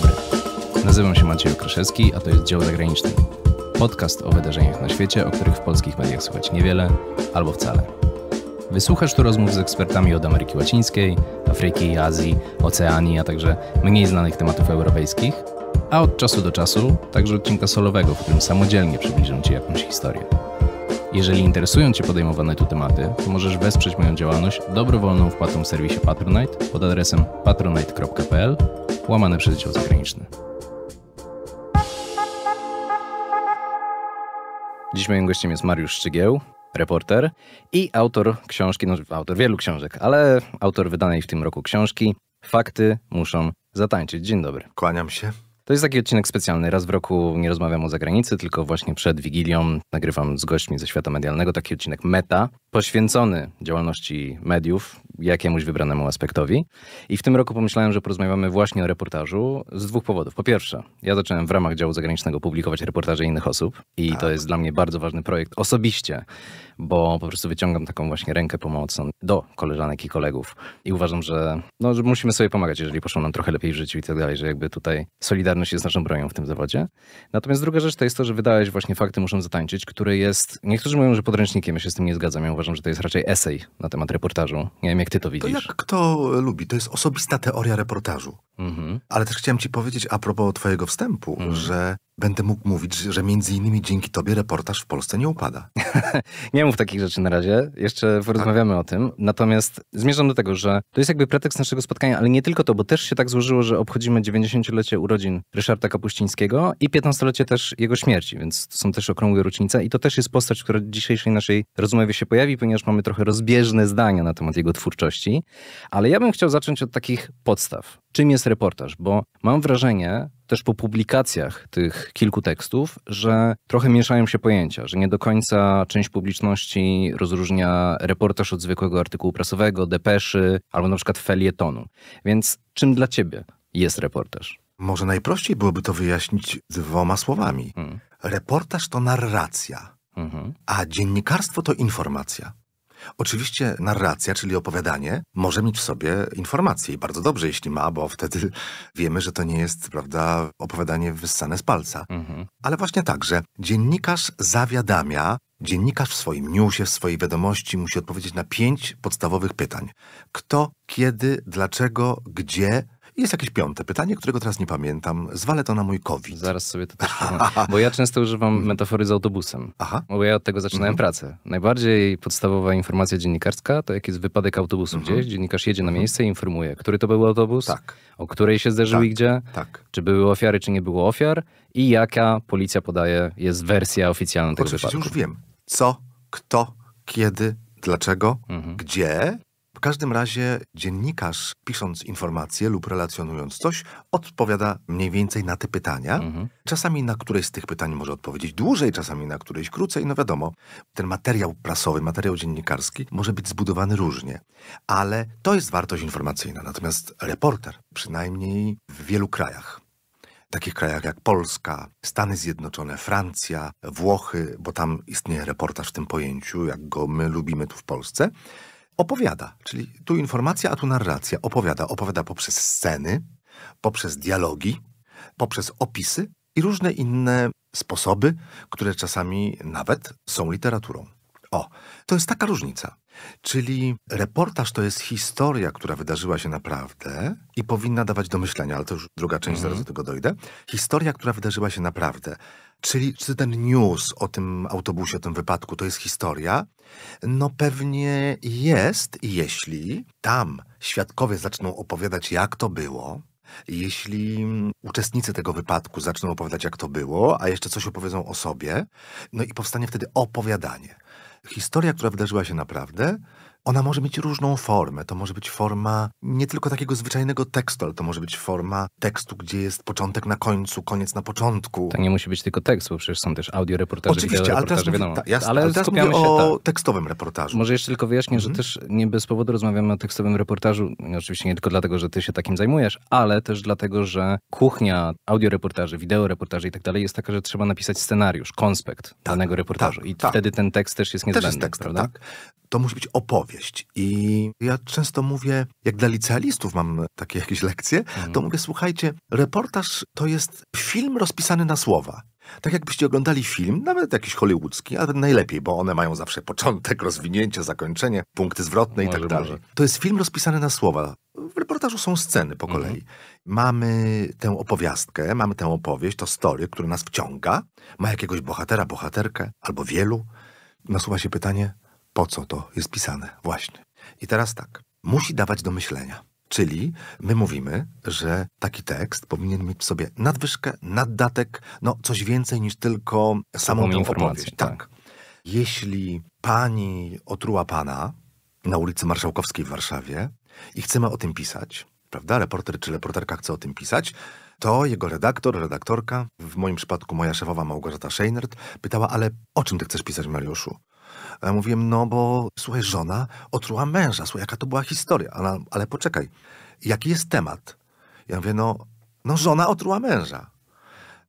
dobry. Nazywam się Maciej Okraszewski, a to jest Dział Zagraniczny. Podcast o wydarzeniach na świecie, o których w polskich mediach słychać niewiele albo wcale. Wysłuchasz tu rozmów z ekspertami od Ameryki Łacińskiej, Afryki, Azji, Oceanii, a także mniej znanych tematów europejskich, a od czasu do czasu także odcinka solowego, w którym samodzielnie przybliżę Ci jakąś historię. Jeżeli interesują Cię podejmowane tu tematy, to możesz wesprzeć moją działalność dobrowolną wpłatą w serwisie Patronite pod adresem patronite.pl łamane przez dział zagraniczny. Dziś moim gościem jest Mariusz Szczygieł, reporter i autor książki, no autor wielu książek, ale autor wydanej w tym roku książki Fakty muszą zatańczyć. Dzień dobry. Kłaniam się. To jest taki odcinek specjalny. Raz w roku nie rozmawiam o zagranicy, tylko właśnie przed Wigilią nagrywam z gośćmi ze świata medialnego taki odcinek meta, poświęcony działalności mediów, jakiemuś wybranemu aspektowi. I w tym roku pomyślałem, że porozmawiamy właśnie o reportażu z dwóch powodów. Po pierwsze, ja zacząłem w ramach działu zagranicznego publikować reportaże innych osób i to tak. jest dla mnie bardzo ważny projekt osobiście bo po prostu wyciągam taką właśnie rękę pomocną do koleżanek i kolegów i uważam, że, no, że musimy sobie pomagać, jeżeli poszło nam trochę lepiej w życiu i tak dalej, że jakby tutaj solidarność jest naszą bronią w tym zawodzie. Natomiast druga rzecz to jest to, że wydałeś właśnie Fakty muszą zatańczyć, który jest, niektórzy mówią, że podręcznikiem, ja się z tym nie zgadzam, ja uważam, że to jest raczej esej na temat reportażu. Nie wiem, jak ty to widzisz. To jak kto lubi, to jest osobista teoria reportażu. Mhm. Ale też chciałem ci powiedzieć a propos twojego wstępu, mhm. że będę mógł mówić, że między innymi dzięki tobie reportaż w Polsce nie upada. nie mów takich rzeczy na razie, jeszcze tak. porozmawiamy tak. o tym. Natomiast zmierzam do tego, że to jest jakby pretekst naszego spotkania, ale nie tylko to, bo też się tak złożyło, że obchodzimy 90-lecie urodzin Ryszarda Kapuścińskiego i 15-lecie też jego śmierci, więc to są też okrągłe rocznice i to też jest postać, która w dzisiejszej naszej rozmowie się pojawi, ponieważ mamy trochę rozbieżne zdania na temat jego twórczości. Ale ja bym chciał zacząć od takich podstaw. Czym jest reportaż? Bo mam wrażenie, też po publikacjach tych kilku tekstów, że trochę mieszają się pojęcia, że nie do końca część publiczności rozróżnia reportaż od zwykłego artykułu prasowego, depeszy albo na przykład felietonu. Więc czym dla ciebie jest reportaż? Może najprościej byłoby to wyjaśnić dwoma słowami. Hmm. Reportaż to narracja, mhm. a dziennikarstwo to informacja. Oczywiście narracja, czyli opowiadanie, może mieć w sobie informacje i bardzo dobrze, jeśli ma, bo wtedy wiemy, że to nie jest, prawda, opowiadanie wyssane z palca. Mhm. Ale właśnie tak, że dziennikarz zawiadamia, dziennikarz w swoim newsie, w swojej wiadomości musi odpowiedzieć na pięć podstawowych pytań. Kto, kiedy, dlaczego, gdzie, jest jakieś piąte pytanie, którego teraz nie pamiętam. Zwalę to na mój COVID. Zaraz sobie to też Bo ja często używam metafory z autobusem. Aha. Bo ja od tego zaczynałem mhm. pracę. Najbardziej podstawowa informacja dziennikarska to jak jest wypadek autobusu mhm. gdzieś. Dziennikarz jedzie na mhm. miejsce i informuje, który to był autobus, tak. o której się zderzył tak. i gdzie, tak. czy były ofiary, czy nie było ofiar i jaka policja podaje, jest wersja oficjalna tego Oczywiście wypadku. już wiem. Co, kto, kiedy, dlaczego, mhm. gdzie w każdym razie dziennikarz, pisząc informacje lub relacjonując coś, odpowiada mniej więcej na te pytania. Mhm. Czasami na któreś z tych pytań może odpowiedzieć dłużej, czasami na któreś krócej. No wiadomo, ten materiał prasowy, materiał dziennikarski może być zbudowany różnie, ale to jest wartość informacyjna. Natomiast reporter, przynajmniej w wielu krajach, takich krajach jak Polska, Stany Zjednoczone, Francja, Włochy, bo tam istnieje reportaż w tym pojęciu, jak go my lubimy tu w Polsce, opowiada. Czyli tu informacja, a tu narracja. Opowiada. Opowiada poprzez sceny, poprzez dialogi, poprzez opisy i różne inne sposoby, które czasami nawet są literaturą. O, to jest taka różnica. Czyli reportaż to jest historia, która wydarzyła się naprawdę i powinna dawać do myślenia, ale to już druga część, zaraz mhm. do tego dojdę. Historia, która wydarzyła się naprawdę. Czyli czy ten news o tym autobusie, o tym wypadku, to jest historia? No pewnie jest, jeśli tam świadkowie zaczną opowiadać, jak to było, jeśli uczestnicy tego wypadku zaczną opowiadać, jak to było, a jeszcze coś opowiedzą o sobie, no i powstanie wtedy opowiadanie historia, która wydarzyła się naprawdę, ona może mieć różną formę. To może być forma nie tylko takiego zwyczajnego tekstu, ale to może być forma tekstu, gdzie jest początek na końcu, koniec na początku. To nie musi być tylko tekst, bo przecież są też audioreportaże, Oczywiście, ale teraz, wiadomo. Ta, jasne, ale, ale teraz mówię o tak. tekstowym reportażu. Może jeszcze tylko wyjaśnię, mhm. że też nie bez powodu rozmawiamy o tekstowym reportażu. Oczywiście nie tylko dlatego, że ty się takim zajmujesz, ale też dlatego, że kuchnia wideo wideoreportaży i tak dalej jest taka, że trzeba napisać scenariusz, konspekt tak, danego reportażu. Tak, I tak, wtedy ten tekst też jest niezbędny. Też jest prawda? Tak. To musi być opowieść opowieść. I ja często mówię, jak dla licealistów mam takie jakieś lekcje, mhm. to mówię, słuchajcie, reportaż to jest film rozpisany na słowa. Tak jakbyście oglądali film, nawet jakiś hollywoodzki, ale najlepiej, bo one mają zawsze początek, rozwinięcie, zakończenie, punkty zwrotne i tak dalej. To jest film rozpisany na słowa. W reportażu są sceny po mhm. kolei. Mhm. Mamy tę opowiastkę, mamy tę opowieść, to story, która nas wciąga, ma jakiegoś bohatera, bohaterkę albo wielu. Nasuwa się pytanie, po co to jest pisane. Właśnie. I teraz tak. Musi dawać do myślenia. Czyli my mówimy, że taki tekst powinien mieć w sobie nadwyżkę, naddatek, no coś więcej niż tylko samą tą Tak. tak. Jeśli pani otruła pana na ulicy Marszałkowskiej w Warszawie i chcemy o tym pisać, prawda, reporter czy reporterka chce o tym pisać, to jego redaktor, redaktorka, w moim przypadku moja szefowa Małgorzata Scheinert, pytała, ale o czym ty chcesz pisać, Mariuszu? A ja mówiłem, no bo słuchaj, żona otruła męża, słuchaj, jaka to była historia. Ale, ale poczekaj, jaki jest temat? Ja mówię, no, no żona otruła męża.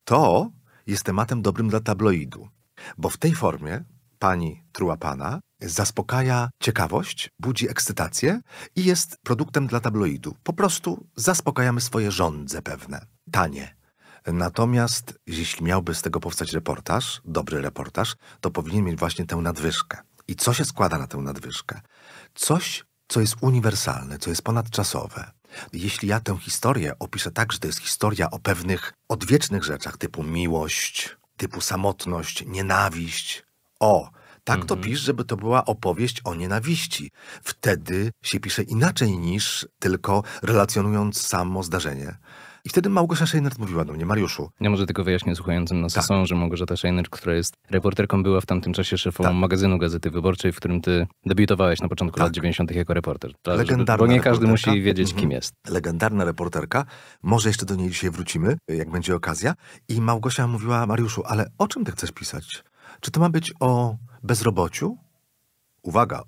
To jest tematem dobrym dla tabloidu, bo w tej formie pani truła pana zaspokaja ciekawość, budzi ekscytację i jest produktem dla tabloidu. Po prostu zaspokajamy swoje żądze pewne. Tanie. Natomiast jeśli miałby z tego powstać reportaż, dobry reportaż, to powinien mieć właśnie tę nadwyżkę. I co się składa na tę nadwyżkę? Coś, co jest uniwersalne, co jest ponadczasowe. Jeśli ja tę historię opiszę tak, że to jest historia o pewnych odwiecznych rzeczach typu miłość, typu samotność, nienawiść, o, tak to mhm. pisz, żeby to była opowieść o nienawiści. Wtedy się pisze inaczej niż tylko relacjonując samo zdarzenie. I wtedy Małgosia Szejnert mówiła do mnie, Mariuszu. Ja może tylko wyjaśnię słuchającym nas tak. są, że Małgorzata Szejnert, która jest reporterką, była w tamtym czasie szefową tak. magazynu Gazety Wyborczej, w którym ty debiutowałeś na początku tak. lat 90. jako reporter. Prawda? Legendarna Bo nie każdy musi wiedzieć, mhm. kim jest. Legendarna reporterka. Może jeszcze do niej dzisiaj wrócimy, jak będzie okazja. I Małgosia mówiła, Mariuszu, ale o czym ty chcesz pisać? Czy to ma być o bezrobociu? Uwaga,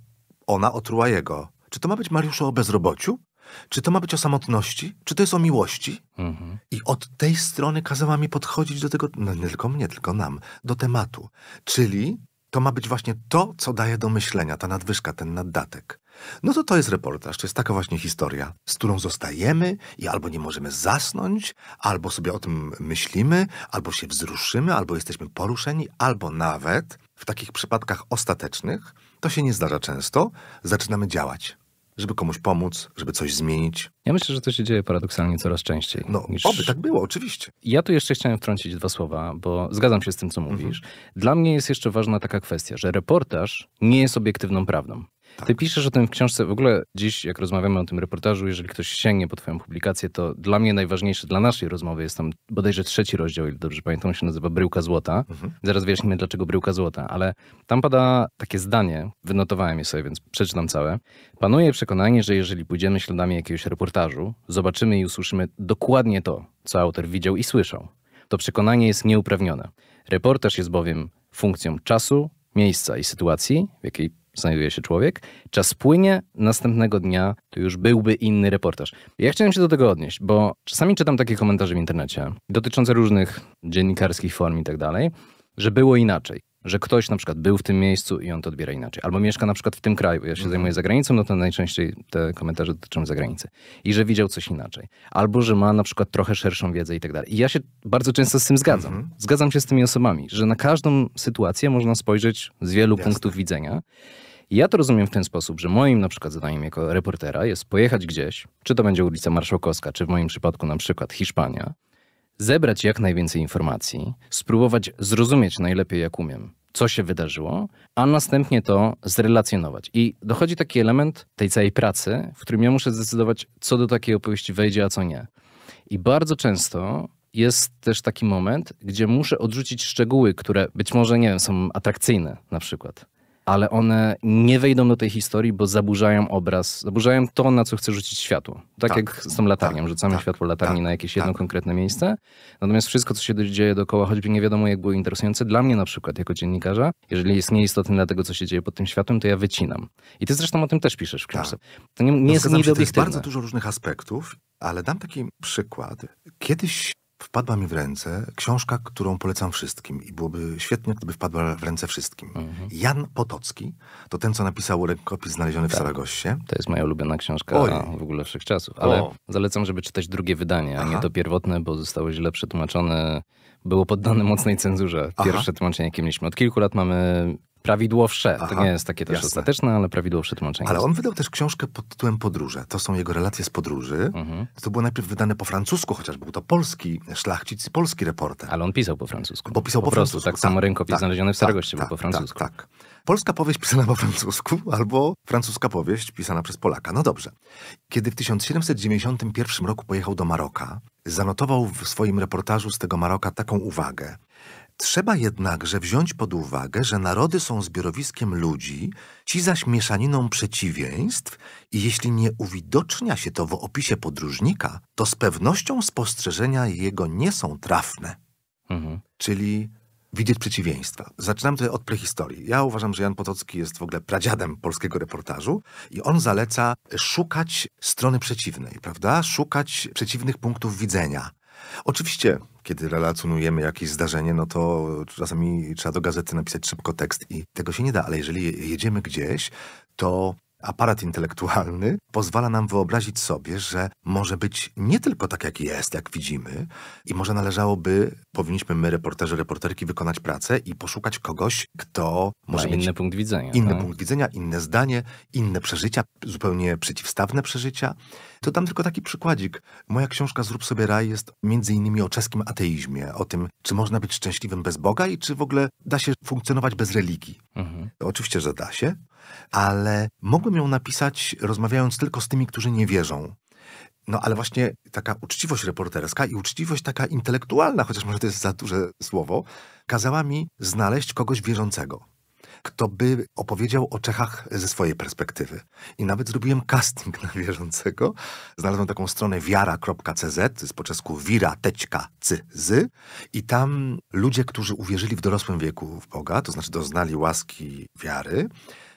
ona otruła jego. Czy to ma być Mariuszu o bezrobociu? Czy to ma być o samotności? Czy to jest o miłości? Mhm. I od tej strony kazała mi podchodzić do tego, no nie tylko mnie, tylko nam, do tematu. Czyli to ma być właśnie to, co daje do myślenia, ta nadwyżka, ten naddatek. No to to jest reportaż, to jest taka właśnie historia, z którą zostajemy i albo nie możemy zasnąć, albo sobie o tym myślimy, albo się wzruszymy, albo jesteśmy poruszeni, albo nawet w takich przypadkach ostatecznych, to się nie zdarza często, zaczynamy działać żeby komuś pomóc, żeby coś zmienić. Ja myślę, że to się dzieje paradoksalnie coraz częściej. No, niż... oby tak było, oczywiście. Ja tu jeszcze chciałem wtrącić dwa słowa, bo zgadzam się z tym, co mhm. mówisz. Mhm. Dla mnie jest jeszcze ważna taka kwestia, że reportaż nie jest obiektywną prawdą. Tak. Ty piszesz o tym w książce. W ogóle dziś, jak rozmawiamy o tym reportażu, jeżeli ktoś sięgnie po twoją publikację, to dla mnie najważniejsze dla naszej rozmowy jest tam bodajże trzeci rozdział, ile dobrze pamiętam, się nazywa Bryłka Złota. Mhm. Zaraz wyjaśnimy, dlaczego Bryłka Złota, ale tam pada takie zdanie, wynotowałem je sobie, więc przeczytam całe. Panuje przekonanie, że jeżeli pójdziemy śladami jakiegoś reportażu, zobaczymy i usłyszymy dokładnie to, co autor widział i słyszał. To przekonanie jest nieuprawnione. Reportaż jest bowiem funkcją czasu, miejsca i sytuacji, w jakiej znajduje się człowiek. Czas płynie, następnego dnia to już byłby inny reportaż. Ja chciałem się do tego odnieść, bo czasami czytam takie komentarze w internecie dotyczące różnych dziennikarskich form i tak dalej, że było inaczej że ktoś na przykład był w tym miejscu i on to odbiera inaczej. Albo mieszka na przykład w tym kraju, ja się mhm. zajmuję zagranicą, no to najczęściej te komentarze dotyczą zagranicy. I że widział coś inaczej. Albo, że ma na przykład trochę szerszą wiedzę i tak dalej. I ja się bardzo często z tym zgadzam. Mhm. Zgadzam się z tymi osobami, że na każdą sytuację można spojrzeć z wielu Jasne. punktów widzenia ja to rozumiem w ten sposób, że moim na przykład zadaniem jako reportera jest pojechać gdzieś, czy to będzie ulica Marszałkowska, czy w moim przypadku na przykład Hiszpania, zebrać jak najwięcej informacji, spróbować zrozumieć najlepiej jak umiem, co się wydarzyło, a następnie to zrelacjonować. I dochodzi taki element tej całej pracy, w którym ja muszę zdecydować, co do takiej opowieści wejdzie, a co nie. I bardzo często jest też taki moment, gdzie muszę odrzucić szczegóły, które być może, nie wiem, są atrakcyjne na przykład ale one nie wejdą do tej historii, bo zaburzają obraz, zaburzają to, na co chcę rzucić światło. Tak, tak jak z tą latarnią, tak, rzucamy tak, światło latarni tak. na jakieś jedno tak. konkretne miejsce. Natomiast wszystko, co się dzieje dookoła, choćby nie wiadomo, jak było interesujące, dla mnie na przykład jako dziennikarza, jeżeli jest nieistotne dla tego, co się dzieje pod tym światłem, to ja wycinam. I ty zresztą o tym też piszesz w tak. książce. To nie, nie no jest To Jest bardzo dużo różnych aspektów, ale dam taki przykład. Kiedyś wpadła mi w ręce książka, którą polecam wszystkim i byłoby świetnie, gdyby wpadła w ręce wszystkim. Mhm. Jan Potocki to ten, co napisał rękopis znaleziony tak. w Saragoście. To jest moja ulubiona książka Oj. w ogóle wszechczasów, ale o. zalecam, żeby czytać drugie wydanie, a Aha. nie to pierwotne, bo zostało źle przetłumaczone, było poddane mocnej cenzurze. Pierwsze Aha. tłumaczenie, jakie mieliśmy. Od kilku lat mamy prawidłowsze. Aha, to nie jest takie też jasne. ostateczne, ale prawidłowsze tłumaczenie. Ale on wydał też książkę pod tytułem Podróże. To są jego relacje z podróży. Mhm. To było najpierw wydane po francusku, chociaż był to polski szlachcic, i polski reporter. Ale on pisał po francusku. Bo pisał po, po prostu, francusku. tak samo tak, rękopis tak, znaleziony w Starogoście tak, był tak, po francusku. Tak, tak. Polska powieść pisana po francusku albo francuska powieść pisana przez Polaka. No dobrze. Kiedy w 1791 roku pojechał do Maroka, zanotował w swoim reportażu z tego Maroka taką uwagę, Trzeba jednakże wziąć pod uwagę, że narody są zbiorowiskiem ludzi, ci zaś mieszaniną przeciwieństw i jeśli nie uwidocznia się to w opisie podróżnika, to z pewnością spostrzeżenia jego nie są trafne. Mhm. Czyli widzieć przeciwieństwa. Zaczynam tutaj od prehistorii. Ja uważam, że Jan Potocki jest w ogóle pradziadem polskiego reportażu i on zaleca szukać strony przeciwnej, prawda? Szukać przeciwnych punktów widzenia. Oczywiście, kiedy relacjonujemy jakieś zdarzenie, no to czasami trzeba do gazety napisać szybko tekst i tego się nie da, ale jeżeli jedziemy gdzieś, to aparat intelektualny pozwala nam wyobrazić sobie, że może być nie tylko tak, jak jest, jak widzimy, i może należałoby, powinniśmy my, reporterzy, reporterki, wykonać pracę i poszukać kogoś, kto może Ma mieć inny punkt widzenia. Inny tak? punkt widzenia, inne zdanie, inne przeżycia, zupełnie przeciwstawne przeżycia. To dam tylko taki przykładzik. Moja książka Zrób sobie raj jest między innymi o czeskim ateizmie, o tym, czy można być szczęśliwym bez Boga i czy w ogóle da się funkcjonować bez religii. Mhm. Oczywiście, że da się, ale mogłem ją napisać rozmawiając tylko z tymi, którzy nie wierzą. No ale właśnie taka uczciwość reporterska i uczciwość taka intelektualna, chociaż może to jest za duże słowo, kazała mi znaleźć kogoś wierzącego kto by opowiedział o Czechach ze swojej perspektywy. I nawet zrobiłem casting na wierzącego. Znalazłem taką stronę wiara.cz, z po czesku wira.cz i tam ludzie, którzy uwierzyli w dorosłym wieku w Boga, to znaczy doznali łaski wiary,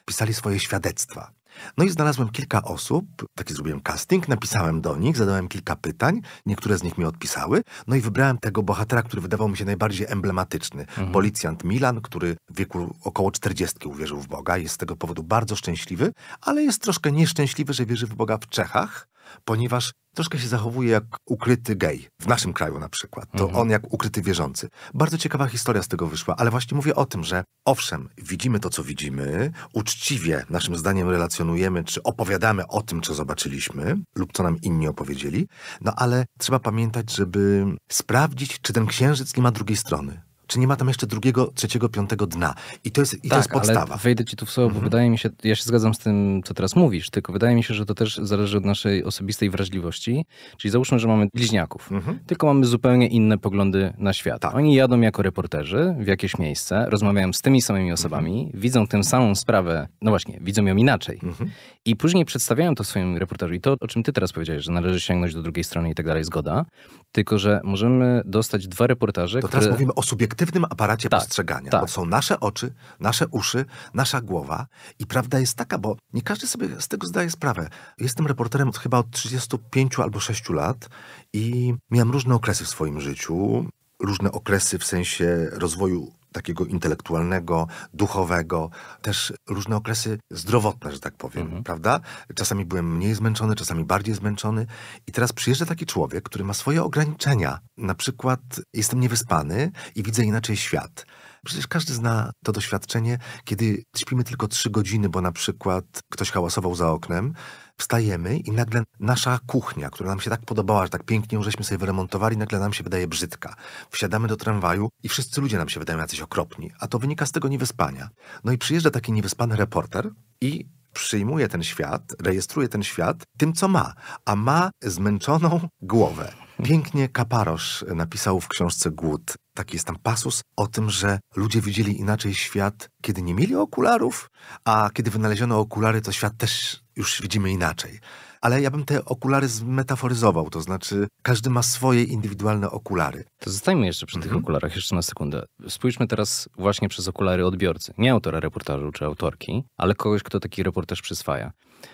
pisali swoje świadectwa. No i znalazłem kilka osób, taki zrobiłem casting, napisałem do nich, zadałem kilka pytań, niektóre z nich mi odpisały, no i wybrałem tego bohatera, który wydawał mi się najbardziej emblematyczny. Mhm. Policjant Milan, który w wieku około 40 uwierzył w Boga, jest z tego powodu bardzo szczęśliwy, ale jest troszkę nieszczęśliwy, że wierzy w Boga w Czechach, ponieważ troszkę się zachowuje jak ukryty gej, w naszym kraju na przykład. To mhm. on jak ukryty wierzący. Bardzo ciekawa historia z tego wyszła, ale właśnie mówię o tym, że owszem, widzimy to, co widzimy, uczciwie naszym zdaniem relacjonujemy, czy opowiadamy o tym, co zobaczyliśmy lub co nam inni opowiedzieli, no ale trzeba pamiętać, żeby sprawdzić, czy ten księżyc nie ma drugiej strony czy nie ma tam jeszcze drugiego, trzeciego, piątego dna. I to jest, i tak, to jest podstawa. Ale wejdę ci tu w słowo, mhm. bo wydaje mi się, ja się zgadzam z tym, co teraz mówisz, tylko wydaje mi się, że to też zależy od naszej osobistej wrażliwości. Czyli załóżmy, że mamy bliźniaków, mhm. tylko mamy zupełnie inne poglądy na świat. Tak. Oni jadą jako reporterzy w jakieś miejsce, rozmawiają z tymi samymi mhm. osobami, mhm. widzą tę samą sprawę, no właśnie, widzą ją inaczej. Mhm. I później przedstawiają to swoim reportażu. I to, o czym ty teraz powiedziałeś, że należy sięgnąć do drugiej strony i tak dalej, zgoda. Tylko, że możemy dostać dwa reportaże, To które... teraz mówimy o subiektywie kognitywnym aparacie tak, postrzegania, tak. bo są nasze oczy, nasze uszy, nasza głowa i prawda jest taka, bo nie każdy sobie z tego zdaje sprawę. Jestem reporterem chyba od 35 albo 6 lat i miałem różne okresy w swoim życiu, różne okresy w sensie rozwoju takiego intelektualnego, duchowego, też różne okresy zdrowotne, że tak powiem, mhm. prawda? Czasami byłem mniej zmęczony, czasami bardziej zmęczony. I teraz przyjeżdża taki człowiek, który ma swoje ograniczenia. Na przykład jestem niewyspany i widzę inaczej świat. Przecież każdy zna to doświadczenie, kiedy śpimy tylko trzy godziny, bo na przykład ktoś hałasował za oknem, wstajemy i nagle nasza kuchnia, która nam się tak podobała, że tak pięknie ją żeśmy sobie wyremontowali, nagle nam się wydaje brzydka. Wsiadamy do tramwaju i wszyscy ludzie nam się wydają jacyś okropni, a to wynika z tego niewyspania. No i przyjeżdża taki niewyspany reporter i przyjmuje ten świat, rejestruje ten świat tym, co ma, a ma zmęczoną głowę. Pięknie Kaparosz napisał w książce Głód. Taki jest tam pasus o tym, że ludzie widzieli inaczej świat, kiedy nie mieli okularów, a kiedy wynaleziono okulary, to świat też już widzimy inaczej. Ale ja bym te okulary zmetaforyzował, to znaczy każdy ma swoje indywidualne okulary. To zostańmy jeszcze przy tych mhm. okularach, jeszcze na sekundę. Spójrzmy teraz właśnie przez okulary odbiorcy, nie autora reportażu czy autorki, ale kogoś, kto taki reportaż przyswaja.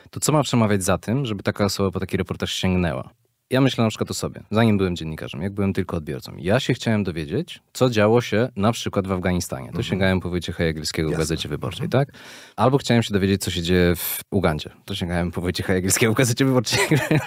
To co ma przemawiać za tym, żeby taka osoba po taki reportaż sięgnęła? ja myślę na przykład o sobie, zanim byłem dziennikarzem, jak byłem tylko odbiorcą. Ja się chciałem dowiedzieć, co działo się na przykład w Afganistanie. To mhm. sięgałem po Wojciecha Jagielskiego w Gazecie Wyborczej, mhm. tak? Albo chciałem się dowiedzieć, co się dzieje w Ugandzie. To sięgałem po Wojciecha Jagielskiego w Gazecie Wyborczej.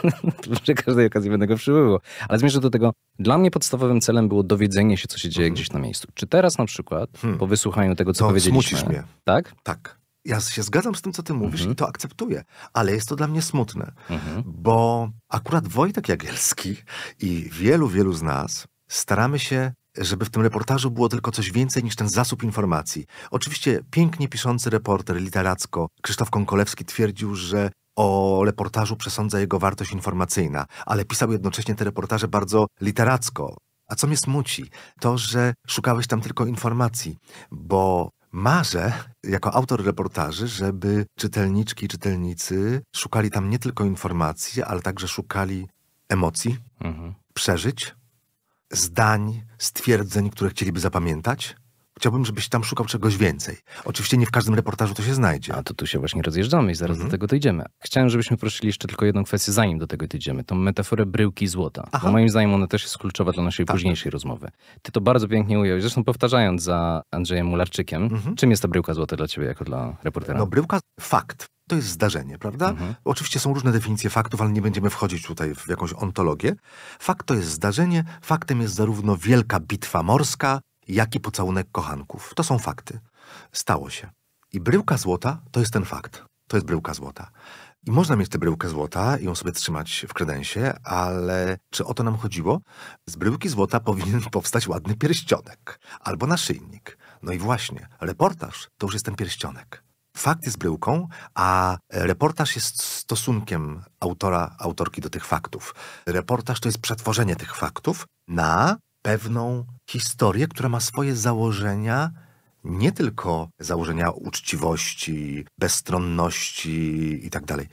Przy każdej okazji będę go przybywał. Ale zmierzę do tego, dla mnie podstawowym celem było dowiedzenie się, co się dzieje mhm. gdzieś na miejscu. Czy teraz na przykład, hmm. po wysłuchaniu tego, co to powiedzieliśmy... Mnie. Tak? Tak ja się zgadzam z tym, co ty mówisz mhm. i to akceptuję, ale jest to dla mnie smutne, mhm. bo akurat Wojtek Jagielski i wielu, wielu z nas staramy się żeby w tym reportażu było tylko coś więcej niż ten zasób informacji. Oczywiście pięknie piszący reporter literacko Krzysztof Konkolewski twierdził, że o reportażu przesądza jego wartość informacyjna, ale pisał jednocześnie te reportaże bardzo literacko. A co mnie smuci, to, że szukałeś tam tylko informacji, bo Marzę, jako autor reportaży, żeby czytelniczki i czytelnicy szukali tam nie tylko informacji, ale także szukali emocji, mhm. przeżyć, zdań, stwierdzeń, które chcieliby zapamiętać chciałbym, żebyś tam szukał czegoś więcej. Oczywiście nie w każdym reportażu to się znajdzie. A to tu się właśnie rozjeżdżamy i zaraz mhm. do tego dojdziemy. Chciałem, żebyśmy prosili jeszcze tylko jedną kwestię, zanim do tego dojdziemy. Tą metaforę bryłki złota. Aha. Bo moim zdaniem ona też jest kluczowa dla naszej tak. późniejszej tak. rozmowy. Ty to bardzo pięknie ująłeś, zresztą powtarzając za Andrzejem Mularczykiem. Mhm. Czym jest ta bryłka złota dla ciebie jako dla reportera? No bryłka, fakt to jest zdarzenie, prawda? Mhm. Oczywiście są różne definicje faktów, ale nie będziemy wchodzić tutaj w jakąś ontologię. Fakt to jest zdarzenie, faktem jest zarówno wielka bitwa morska, jak i pocałunek kochanków. To są fakty. Stało się. I bryłka złota to jest ten fakt. To jest bryłka złota. I można mieć tę bryłkę złota i ją sobie trzymać w kredensie, ale czy o to nam chodziło? Z bryłki złota powinien powstać ładny pierścionek albo naszyjnik. No i właśnie, reportaż to już jest ten pierścionek. Fakt jest bryłką, a reportaż jest stosunkiem autora, autorki do tych faktów. Reportaż to jest przetworzenie tych faktów na pewną historię, która ma swoje założenia, nie tylko założenia uczciwości, bezstronności itd., tak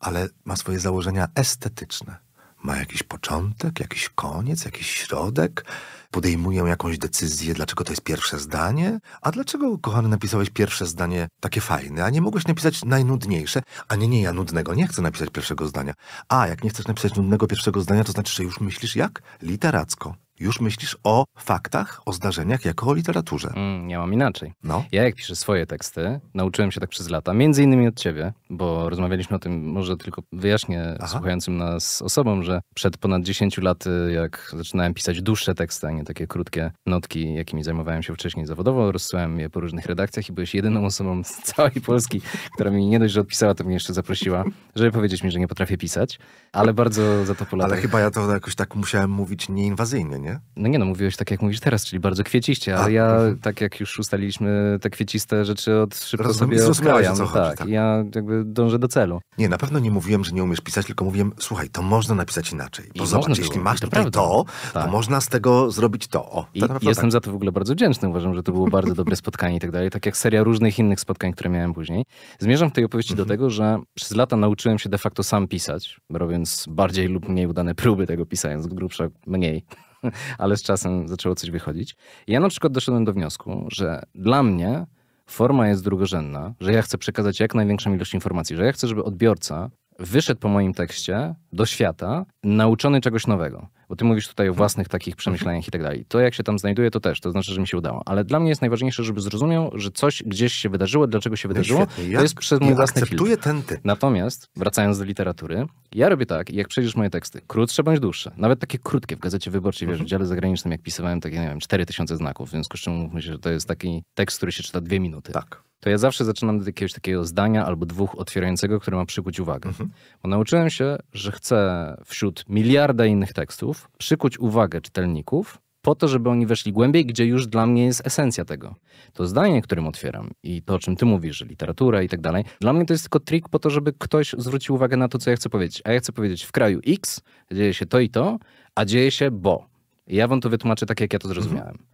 ale ma swoje założenia estetyczne. Ma jakiś początek, jakiś koniec, jakiś środek, podejmuję jakąś decyzję, dlaczego to jest pierwsze zdanie, a dlaczego, kochany, napisałeś pierwsze zdanie takie fajne, a nie mogłeś napisać najnudniejsze, a nie, nie, ja nudnego nie chcę napisać pierwszego zdania. A, jak nie chcesz napisać nudnego pierwszego zdania, to znaczy, że już myślisz jak? Literacko już myślisz o faktach, o zdarzeniach jako o literaturze. Mm, ja mam inaczej. No. Ja jak piszę swoje teksty, nauczyłem się tak przez lata, między innymi od ciebie, bo rozmawialiśmy o tym, może tylko wyjaśnię Aha. słuchającym nas osobom, że przed ponad 10 lat, jak zaczynałem pisać dłuższe teksty, a nie takie krótkie notki, jakimi zajmowałem się wcześniej zawodowo, rozsyłałem je po różnych redakcjach i byłeś jedyną osobą z całej Polski, która mi nie dość, że odpisała, to mnie jeszcze zaprosiła, żeby powiedzieć mi, że nie potrafię pisać, ale bardzo za to polecam. Ale chyba ja to jakoś tak musiałem mówić nieinwazyjnie, nie? No nie no, mówiłeś tak, jak mówisz teraz, czyli bardzo kwieciście, ale a, ja, mhm. tak jak już ustaliliśmy, te kwieciste rzeczy od szybko Rozum, sobie odkrajam. Tak. tak, ja jakby dążę do celu. Nie, na pewno nie mówiłem, że nie umiesz pisać, tylko mówiłem, słuchaj, to można napisać inaczej. Bo I zobacz, jeśli było. masz to tutaj prawda. to, tak. to można z tego zrobić to. O, I, jestem tak. za to w ogóle bardzo wdzięczny. Uważam, że to było bardzo dobre spotkanie i tak dalej. Tak jak seria różnych innych spotkań, które miałem później. Zmierzam w tej opowieści do mhm. tego, że przez lata nauczyłem się de facto sam pisać, robiąc bardziej lub mniej udane próby tego pisając, grubsza mniej ale z czasem zaczęło coś wychodzić. Ja na przykład doszedłem do wniosku, że dla mnie forma jest drugorzędna, że ja chcę przekazać jak największą ilość informacji, że ja chcę, żeby odbiorca wyszedł po moim tekście do świata nauczony czegoś nowego. Bo ty mówisz tutaj o mhm. własnych takich mhm. przemyśleniach i tak dalej. To jak się tam znajduje, to też, to znaczy, że mi się udało. Ale dla mnie jest najważniejsze, żeby zrozumiał, że coś gdzieś się wydarzyło, dlaczego się wydarzyło. No to jest przez mój ja własny akceptuję ten typ. Natomiast, wracając do literatury, ja robię tak, jak przejrzysz moje teksty, krótsze bądź dłuższe, nawet takie krótkie w Gazecie Wyborczej, wiesz, mhm. w dziale zagranicznym, jak pisywałem takie, nie wiem, 4000 znaków, w związku z czym mówmy się, że to jest taki tekst, który się czyta dwie minuty. Tak to ja zawsze zaczynam od jakiegoś takiego zdania albo dwóch otwierającego, które ma przykuć uwagę. Mhm. Bo nauczyłem się, że chcę wśród miliarda innych tekstów tekstów, przykuć uwagę czytelników, po to, żeby oni weszli głębiej, gdzie już dla mnie jest esencja tego. To zdanie, którym otwieram i to, o czym ty mówisz, literatura i tak dalej, dla mnie to jest tylko trik po to, żeby ktoś zwrócił uwagę na to, co ja chcę powiedzieć. A ja chcę powiedzieć, w kraju X dzieje się to i to, a dzieje się bo. I ja wam to wytłumaczę tak, jak ja to zrozumiałem. Mhm.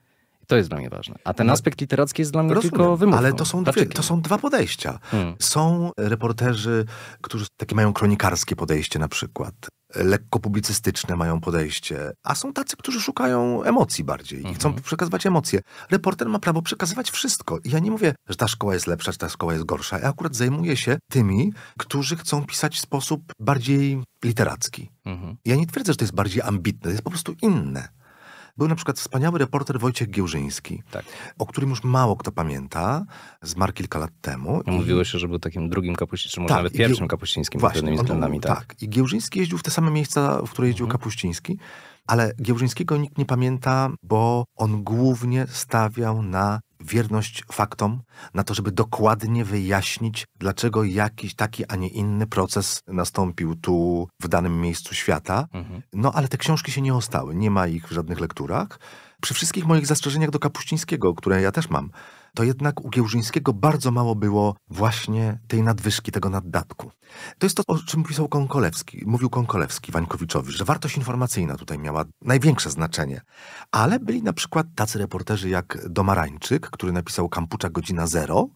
To jest dla mnie ważne. A ten no, aspekt literacki jest dla mnie rozumiem, tylko wymówką. Ale to są, dwie, to są dwa podejścia. Hmm. Są reporterzy, którzy takie mają kronikarskie podejście na przykład lekko publicystyczne mają podejście, a są tacy, którzy szukają emocji bardziej i mhm. chcą przekazywać emocje. Reporter ma prawo przekazywać wszystko. I ja nie mówię, że ta szkoła jest lepsza, czy ta szkoła jest gorsza. Ja akurat zajmuję się tymi, którzy chcą pisać w sposób bardziej literacki. Mhm. Ja nie twierdzę, że to jest bardziej ambitne, to jest po prostu inne. Był na przykład wspaniały reporter Wojciech Giełżyński, tak. o którym już mało kto pamięta, zmarł kilka lat temu. Mówiło się, że był takim drugim kapuścińskim, może tak, nawet pierwszym Gieł... kapuścińskim pod pewnymi względami. Tak. tak, i Giełżyński jeździł w te same miejsca, w które jeździł mhm. Kapuściński. Ale Giełżyńskiego nikt nie pamięta, bo on głównie stawiał na wierność faktom, na to, żeby dokładnie wyjaśnić, dlaczego jakiś taki, a nie inny proces nastąpił tu, w danym miejscu świata. Mhm. No ale te książki się nie ostały, nie ma ich w żadnych lekturach. Przy wszystkich moich zastrzeżeniach do Kapuścińskiego, które ja też mam, to jednak u Giełżyńskiego bardzo mało było właśnie tej nadwyżki, tego naddatku. To jest to, o czym pisał Konkolewski, mówił Konkolewski Wańkowiczowi, że wartość informacyjna tutaj miała największe znaczenie. Ale byli na przykład tacy reporterzy jak Domarańczyk, który napisał Kampucza Godzina Zero,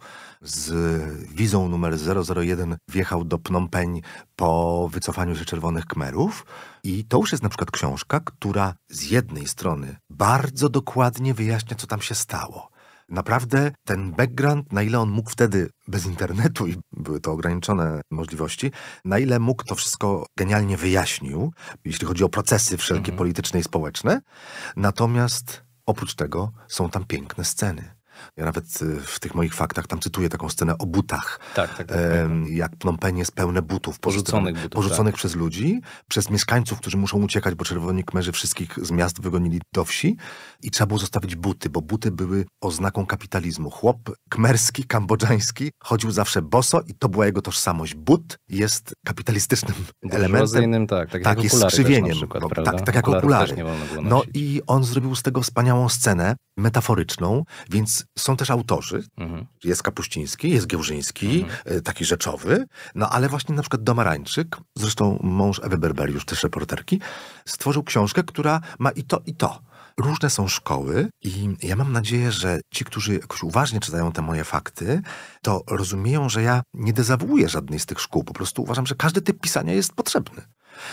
z wizą numer 001 wjechał do Phnom Penh po wycofaniu się Czerwonych Kmerów. I to już jest na przykład książka, która z jednej strony bardzo dokładnie wyjaśnia, co tam się stało naprawdę ten background, na ile on mógł wtedy bez internetu i były to ograniczone możliwości, na ile mógł to wszystko genialnie wyjaśnił, jeśli chodzi o procesy wszelkie mhm. polityczne i społeczne. Natomiast oprócz tego są tam piękne sceny. Ja nawet y, w tych moich faktach tam cytuję taką scenę o butach. Tak, tak. tak, e, tak. Jak Pnompenie jest pełne butów. Porzuconych butów. Tak. Porzuconych tak. przez ludzi, przez mieszkańców, którzy muszą uciekać, bo czerwoni kmerzy wszystkich z miast wygonili do wsi i trzeba było zostawić buty, bo buty były oznaką kapitalizmu. Chłop kmerski, kambodżański chodził zawsze boso i to była jego tożsamość. But jest kapitalistycznym elementem. Tak, tak, tak jest skrzywieniem. Przykład, bo, no, tak, tak jak okulary. No i on zrobił z tego wspaniałą scenę metaforyczną, więc są też autorzy. Mhm. Jest Kapuściński, jest Giełżyński, mhm. E, taki rzeczowy. No ale właśnie na przykład Domarańczyk, zresztą mąż Ewy Berberiusz, też reporterki, stworzył książkę, która ma i to, i to. Różne są szkoły i ja mam nadzieję, że ci, którzy jakoś uważnie czytają te moje fakty, to rozumieją, że ja nie dezawuję żadnej z tych szkół. Po prostu uważam, że każdy typ pisania jest potrzebny.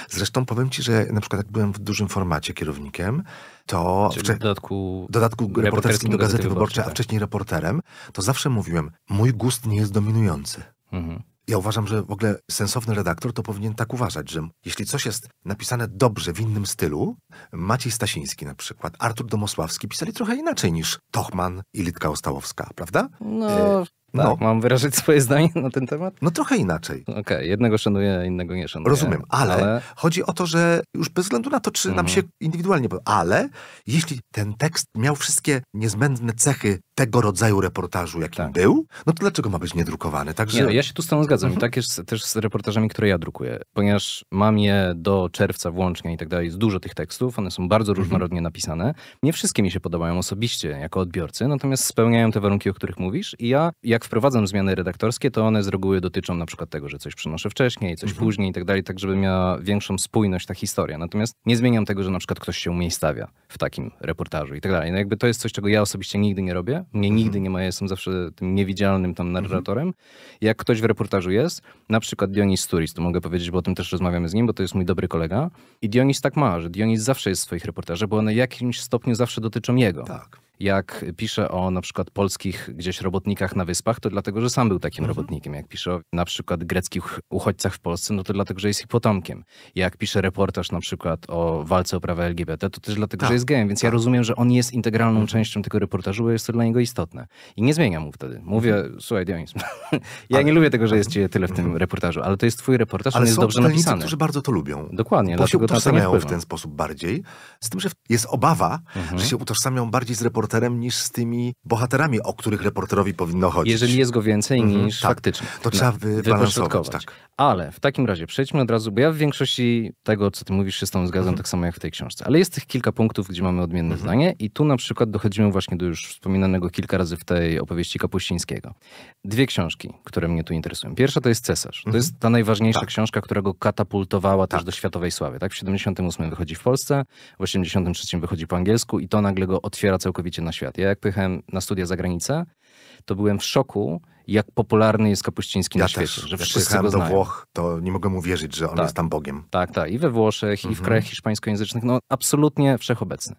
Zresztą powiem ci, że na przykład jak byłem w dużym formacie kierownikiem, to w wcze... dodatku, dodatku reporterskim, reporterskim do Gazety Wyborczej, tak. a wcześniej reporterem, to zawsze mówiłem, mój gust nie jest dominujący. Mhm. Ja uważam, że w ogóle sensowny redaktor to powinien tak uważać, że jeśli coś jest napisane dobrze w innym stylu, Maciej Stasiński na przykład, Artur Domosławski pisali trochę inaczej niż Tochman i Litka Ostałowska, prawda? No, e, no. no. Mam wyrazić swoje zdanie na ten temat? No trochę inaczej. Okej, okay, jednego szanuję, innego nie szanuję. Rozumiem, ale, ale, chodzi o to, że już bez względu na to, czy nam mhm. się indywidualnie podoba, ale jeśli ten tekst miał wszystkie niezbędne cechy tego rodzaju reportażu, jakim tak. był, no to dlaczego ma być niedrukowany? Także... Nie, no, ja się tu z tą zgadzam. Mhm. tak jest też z reportażami, które ja drukuję. Ponieważ mam je do czerwca włącznie i tak dalej, jest dużo tych tekstów, one są bardzo mhm. różnorodnie napisane. Nie wszystkie mi się podobają osobiście jako odbiorcy, natomiast spełniają te warunki, o których mówisz i ja, jak wprowadzam zmiany redaktorskie, to one z reguły dotyczą na przykład tego, że coś przynoszę wcześniej, coś mhm. później i tak dalej, tak żeby miała większą spójność ta historia. Natomiast nie zmieniam tego, że na przykład ktoś się umiejscawia w takim reportażu i tak dalej. No jakby to jest coś, czego ja osobiście nigdy nie robię, nie. Mnie mhm. nigdy nie ma, ja jestem zawsze tym niewidzialnym tam mhm. narratorem. Jak ktoś w reportażu jest, na przykład Dionis Turis, to mogę powiedzieć, bo o tym też rozmawiamy z nim, bo to jest mój dobry kolega. I Dionis tak ma, że Dionis zawsze jest w swoich reportażach, bo one w jakimś stopniu zawsze dotyczą jego. Tak jak pisze o na przykład polskich gdzieś robotnikach na wyspach, to dlatego, że sam był takim mhm. robotnikiem. Jak pisze o na przykład greckich uchodźcach w Polsce, no to dlatego, że jest ich potomkiem. Jak pisze reportaż na przykład o walce o prawa LGBT, to też dlatego, tak. że jest gejem. Więc tak. ja rozumiem, że on jest integralną mhm. częścią tego reportażu, bo jest to dla niego istotne. I nie zmieniam mu wtedy. Mówię, mhm. słuchaj Dionizm. ja ale... nie lubię tego, że jest cię tyle w tym mhm. reportażu, ale to jest twój reportaż, ale on jest dobrze napisany. którzy bardzo to lubią. Dokładnie. Bo się utożsamiają w ten sposób bardziej. Z tym, że jest obawa, mhm. że się utożsamią bardziej z reportażem reporterem niż z tymi bohaterami, o których reporterowi powinno chodzić. Jeżeli jest go więcej mhm, niż tak, faktycznie. To trzeba wybalansować. Tak. Ale w takim razie przejdźmy od razu, bo ja w większości tego, co ty mówisz, się z tą zgadzam, mhm. tak samo jak w tej książce. Ale jest tych kilka punktów, gdzie mamy odmienne mhm. zdanie i tu na przykład dochodzimy właśnie do już wspominanego kilka razy w tej opowieści Kapuścińskiego. Dwie książki, które mnie tu interesują. Pierwsza to jest Cesarz. To jest ta najważniejsza tak. książka, która go katapultowała tak. też do światowej sławy. Tak? W 78 wychodzi w Polsce, w 83 wychodzi po angielsku i to nagle go otwiera całkowicie całkowicie na świat. Ja jak pojechałem na studia za granicę, to byłem w szoku, jak popularny jest Kapuściński ja na też, świecie. Że jak znają. do Włoch, to nie mogłem uwierzyć, że on tak, jest tam Bogiem. Tak, tak. I we Włoszech, mhm. i w mhm. krajach hiszpańskojęzycznych. No absolutnie wszechobecny.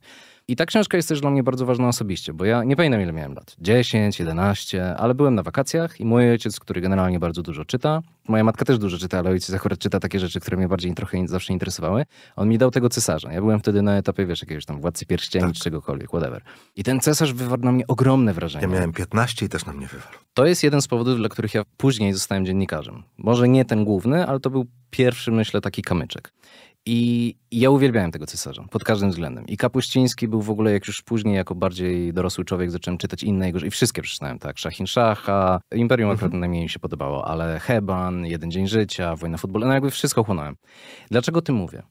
I ta książka jest też dla mnie bardzo ważna osobiście, bo ja nie pamiętam ile miałem lat. 10, 11, ale byłem na wakacjach i mój ojciec, który generalnie bardzo dużo czyta, moja matka też dużo czyta, ale ojciec akurat czyta takie rzeczy, które mnie bardziej trochę zawsze interesowały, on mi dał tego cesarza. Ja byłem wtedy na etapie, wiesz, jakiegoś tam władcy pierścieni tak. czy czegokolwiek, whatever. I ten cesarz wywarł na mnie ogromne wrażenie. Ja miałem 15 i też na mnie wywarł. To jest jeden z powodów, dla których ja później zostałem dziennikarzem. Może nie ten główny, ale to był pierwszy, myślę, taki kamyczek. I ja uwielbiałem tego cesarza pod każdym względem. I Kapuściński był w ogóle, jak już później, jako bardziej dorosły człowiek, zacząłem czytać inne jego. I wszystkie przeczytałem, tak. Szachin Szacha, Imperium mhm. akurat najmniej mi się podobało, ale Heban, Jeden Dzień Życia, Wojna Futbolu, no jakby wszystko chłonąłem. Dlaczego ty mówię?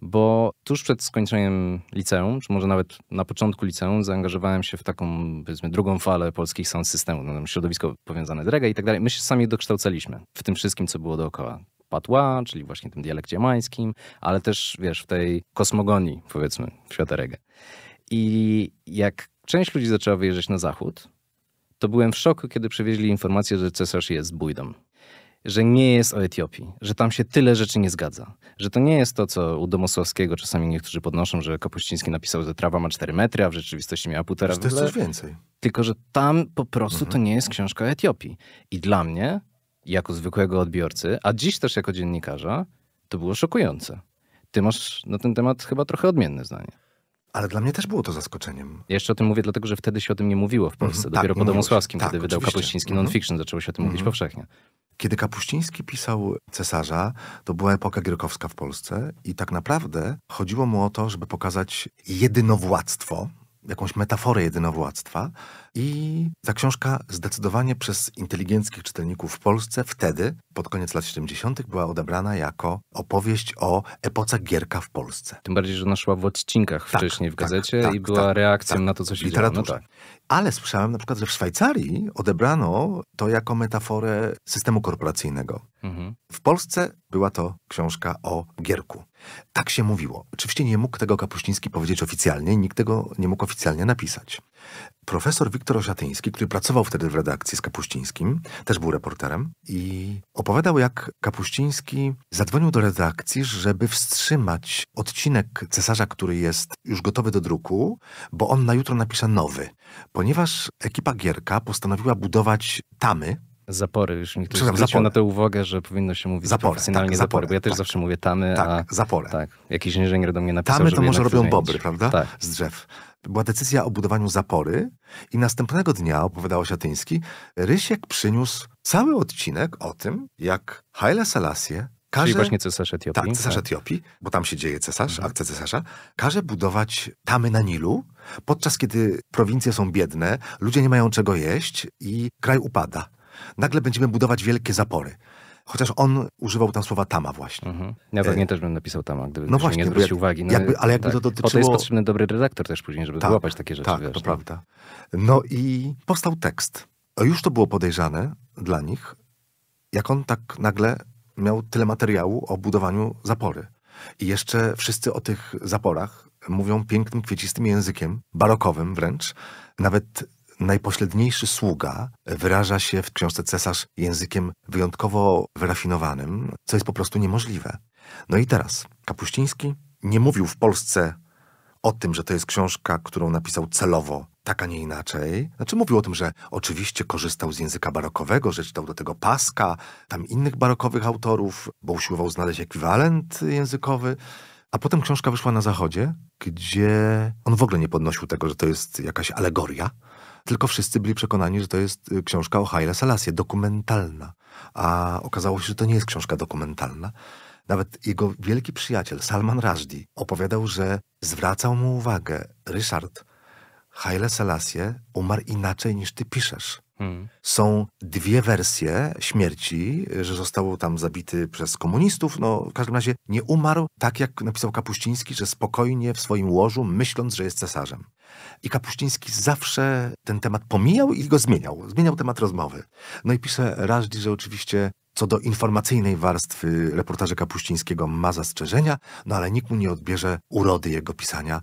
Bo tuż przed skończeniem liceum, czy może nawet na początku liceum, zaangażowałem się w taką, powiedzmy, drugą falę polskich sound systemów, no, środowisko powiązane z reggae i tak dalej. My się sami dokształcaliśmy w tym wszystkim, co było dookoła patła, czyli właśnie tym dialekcie mańskim, ale też, wiesz, w tej kosmogonii, powiedzmy, świata reggae. I jak część ludzi zaczęła wyjeżdżać na zachód, to byłem w szoku, kiedy przywieźli informację, że cesarz jest bójdą. Że nie jest o Etiopii, że tam się tyle rzeczy nie zgadza. Że to nie jest to, co u Domosławskiego czasami niektórzy podnoszą, że Kapuściński napisał, że trawa ma 4 metry, a w rzeczywistości miała półtora. to jest coś więcej. Tylko, że tam po prostu mhm. to nie jest książka o Etiopii. I dla mnie jako zwykłego odbiorcy, a dziś też jako dziennikarza, to było szokujące. Ty masz na ten temat chyba trochę odmienne zdanie. Ale dla mnie też było to zaskoczeniem. Ja jeszcze o tym mówię, dlatego że wtedy się o tym nie mówiło w Polsce. Mm, Dopiero tak, po Domosławskim, tak, kiedy oczywiście. wydał Kapuściński mm -hmm. Nonfiction, zaczęło się o tym mm -hmm. mówić mhm. powszechnie. Kiedy Kapuściński pisał Cesarza, to była epoka gierkowska w Polsce i tak naprawdę chodziło mu o to, żeby pokazać jedynowładztwo, jakąś metaforę jedynowładztwa i ta książka zdecydowanie przez inteligenckich czytelników w Polsce wtedy, pod koniec lat 70., była odebrana jako opowieść o epoce Gierka w Polsce. Tym bardziej, że ona szła w odcinkach tak, wcześniej w tak, gazecie tak, tak, i była tak, reakcją tak. na to, co się Literaturze. działo. No ale słyszałem na przykład, że w Szwajcarii odebrano to jako metaforę systemu korporacyjnego. Mhm. W Polsce była to książka o Gierku. Tak się mówiło. Oczywiście nie mógł tego Kapuściński powiedzieć oficjalnie, nikt tego nie mógł oficjalnie napisać profesor Wiktor Osiatyński, który pracował wtedy w redakcji z Kapuścińskim, też był reporterem i opowiadał, jak Kapuściński zadzwonił do redakcji, żeby wstrzymać odcinek Cesarza, który jest już gotowy do druku, bo on na jutro napisze nowy, ponieważ ekipa Gierka postanowiła budować tamy, Zapory, już niektórzy ktoś zwrócił na to uwagę, że powinno się mówić zapory, profesjonalnie tak, zapory, bo ja też tak, zawsze mówię tamy, tak, a... Zapory. Tak, jakiś inżynier do mnie napisał, Tamy to może robią bobry, prawda? Tak. Z drzew była decyzja o budowaniu zapory i następnego dnia, opowiadał Siatyński, Rysiek przyniósł cały odcinek o tym, jak Haile Selassie każe... Czyli właśnie cesarz Etiopii. Tak, cesarz tak. Etiopii, bo tam się dzieje cesarz, mhm. akcja cesarza, każe budować tamy na Nilu, podczas kiedy prowincje są biedne, ludzie nie mają czego jeść i kraj upada. Nagle będziemy budować wielkie zapory. Chociaż on używał tam słowa tama właśnie. Mhm. Ja pewnie też bym napisał tama, gdyby no właśnie, nie zwrócił jak, uwagi. No, jakby, ale jakby tak. to dotyczyło... Po to jest potrzebny dobry redaktor też później, żeby tak, złapać takie rzeczy. Tak, wiesz, to no. prawda. No i powstał tekst. Już to było podejrzane dla nich, jak on tak nagle miał tyle materiału o budowaniu zapory. I jeszcze wszyscy o tych zaporach mówią pięknym, kwiecistym językiem, barokowym wręcz. Nawet Najpośledniejszy sługa wyraża się w książce Cesarz językiem wyjątkowo wyrafinowanym, co jest po prostu niemożliwe. No i teraz, Kapuściński nie mówił w Polsce o tym, że to jest książka, którą napisał celowo tak, a nie inaczej. Znaczy mówił o tym, że oczywiście korzystał z języka barokowego, że czytał do tego Paska, tam innych barokowych autorów, bo usiłował znaleźć ekwiwalent językowy. A potem książka wyszła na Zachodzie, gdzie on w ogóle nie podnosił tego, że to jest jakaś alegoria, tylko wszyscy byli przekonani, że to jest y, książka o Haile Selassie, dokumentalna. A okazało się, że to nie jest książka dokumentalna. Nawet jego wielki przyjaciel Salman Rushdie opowiadał, że zwracał mu uwagę Ryszard, Haile Selassie umarł inaczej niż ty piszesz. Hmm. Są dwie wersje śmierci, y, że został tam zabity przez komunistów. No, w każdym razie nie umarł tak, jak napisał Kapuściński, że spokojnie w swoim łożu, myśląc, że jest cesarzem. I Kapuściński zawsze ten temat pomijał i go zmieniał. Zmieniał temat rozmowy. No i pisze Rażdżi, że oczywiście co do informacyjnej warstwy reportaży Kapuścińskiego ma zastrzeżenia, no ale nikt mu nie odbierze urody jego pisania.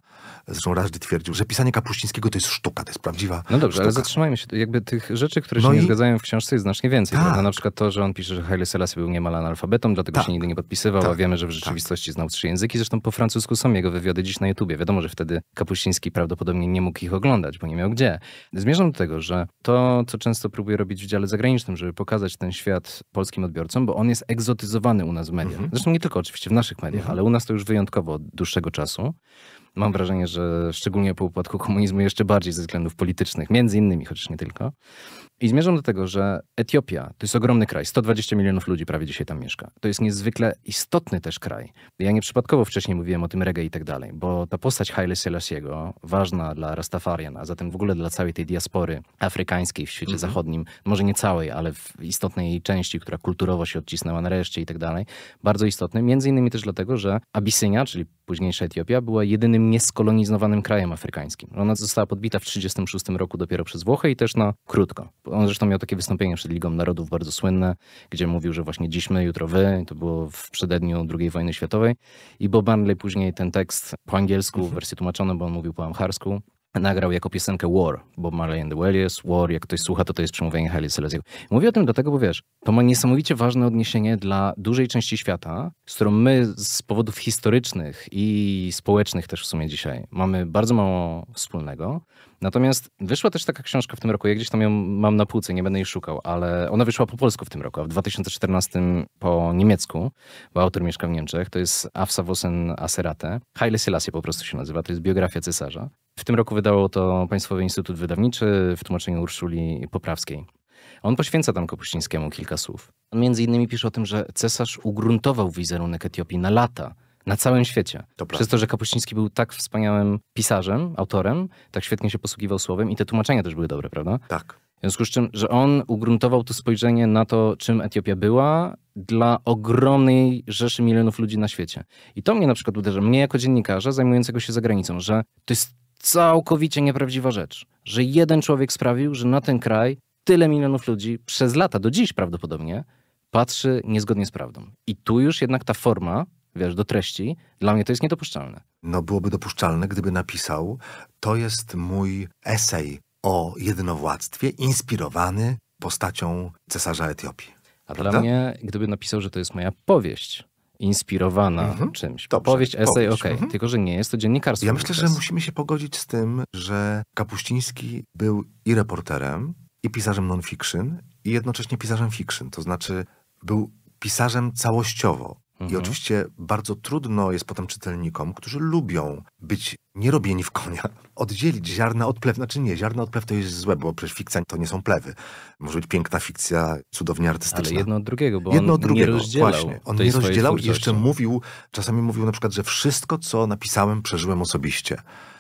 Zresztą Rażdy twierdził, że pisanie Kapuścińskiego to jest sztuka, to jest prawdziwa No dobrze, sztuka. ale zatrzymajmy się. Jakby tych rzeczy, które no się i... nie zgadzają w książce jest znacznie więcej. Tak. Na przykład to, że on pisze, że Haile Selassie był niemal analfabetą, dlatego tak. się nigdy nie podpisywał, tak. a wiemy, że w tak. rzeczywistości tak. znał trzy języki. Zresztą po francusku są jego wywiady dziś na YouTubie. Wiadomo, że wtedy Kapuściński prawdopodobnie nie mógł ich oglądać, bo nie miał gdzie. Zmierzam do tego, że to, co często próbuje robić w dziale zagranicznym, żeby pokazać ten świat polski polskim odbiorcom, bo on jest egzotyzowany u nas w mediach. Mhm. Zresztą nie tylko oczywiście w naszych mediach, mhm. ale u nas to już wyjątkowo od dłuższego czasu. Mam wrażenie, że szczególnie po upadku komunizmu jeszcze bardziej ze względów politycznych, między innymi, chociaż nie tylko. I zmierzam do tego, że Etiopia to jest ogromny kraj, 120 milionów ludzi prawie dzisiaj tam mieszka. To jest niezwykle istotny też kraj. Ja nieprzypadkowo wcześniej mówiłem o tym reggae i tak dalej, bo ta postać Haile Selassiego, ważna dla Rastafarian, a zatem w ogóle dla całej tej diaspory afrykańskiej w świecie mm -hmm. zachodnim, może nie całej, ale w istotnej jej części, która kulturowo się odcisnęła na reszcie i tak dalej, bardzo istotny, między innymi też dlatego, że Abisynia, czyli późniejsza Etiopia, była jedynym nieskolonizowanym krajem afrykańskim. Ona została podbita w 1936 roku dopiero przez Włochy i też na krótko on zresztą miał takie wystąpienie przed Ligą Narodów bardzo słynne, gdzie mówił, że właśnie dziś my, jutro wy. To było w przededniu II wojny światowej. I Bob Marley później ten tekst po angielsku w mhm. wersji tłumaczonej, bo on mówił po amharsku, nagrał jako piosenkę War, bo Marley and the Well jest War, jak ktoś słucha, to to jest przemówienie Haile Selassie. Mówię o tym dlatego, bo wiesz, to ma niesamowicie ważne odniesienie dla dużej części świata, z którą my z powodów historycznych i społecznych też w sumie dzisiaj mamy bardzo mało wspólnego. Natomiast wyszła też taka książka w tym roku, ja gdzieś tam ją mam na półce, nie będę jej szukał, ale ona wyszła po polsku w tym roku, a w 2014 po niemiecku, bo autor mieszka w Niemczech, to jest Afsa Wosen Aserate. Haile Selassie po prostu się nazywa, to jest biografia cesarza. W tym roku wydało to Państwowy Instytut Wydawniczy w tłumaczeniu Urszuli Poprawskiej. On poświęca tam Kopuścińskiemu kilka słów. On między innymi pisze o tym, że cesarz ugruntował wizerunek Etiopii na lata, na całym świecie. To Przez to, że Kapuściński był tak wspaniałym pisarzem, autorem, tak świetnie się posługiwał słowem i te tłumaczenia też były dobre, prawda? Tak. W związku z czym, że on ugruntował to spojrzenie na to, czym Etiopia była dla ogromnej rzeszy milionów ludzi na świecie. I to mnie na przykład uderza, mnie jako dziennikarza zajmującego się zagranicą, że to jest całkowicie nieprawdziwa rzecz, że jeden człowiek sprawił, że na ten kraj tyle milionów ludzi przez lata, do dziś prawdopodobnie, patrzy niezgodnie z prawdą. I tu już jednak ta forma, wiesz, do treści, dla mnie to jest niedopuszczalne. No byłoby dopuszczalne, gdyby napisał, to jest mój esej o jednowładztwie inspirowany postacią cesarza Etiopii. A Prawda? dla mnie, gdyby napisał, że to jest moja powieść inspirowana mhm. czymś. Dobrze, powieść, esej, okej, okay. Mhm. tylko że nie jest to dziennikarstwo. Ja myślę, że musimy się pogodzić z tym, że Kapuściński był i reporterem, i pisarzem non-fiction, i jednocześnie pisarzem fiction. To znaczy był pisarzem całościowo. Mhm. I oczywiście bardzo trudno jest potem czytelnikom, którzy lubią być nierobieni w konia, oddzielić ziarna od plew. Znaczy nie, ziarna od plew to jest złe, bo przecież fikcja to nie są plewy. Może być piękna fikcja, cudownie artystyczna. Ale jedno od drugiego, bo jedno on drugiego, nie rozdzielał. Właśnie. On nie rozdzielał i jeszcze mówił, czasami mówił na przykład, że wszystko, co napisałem, przeżyłem osobiście.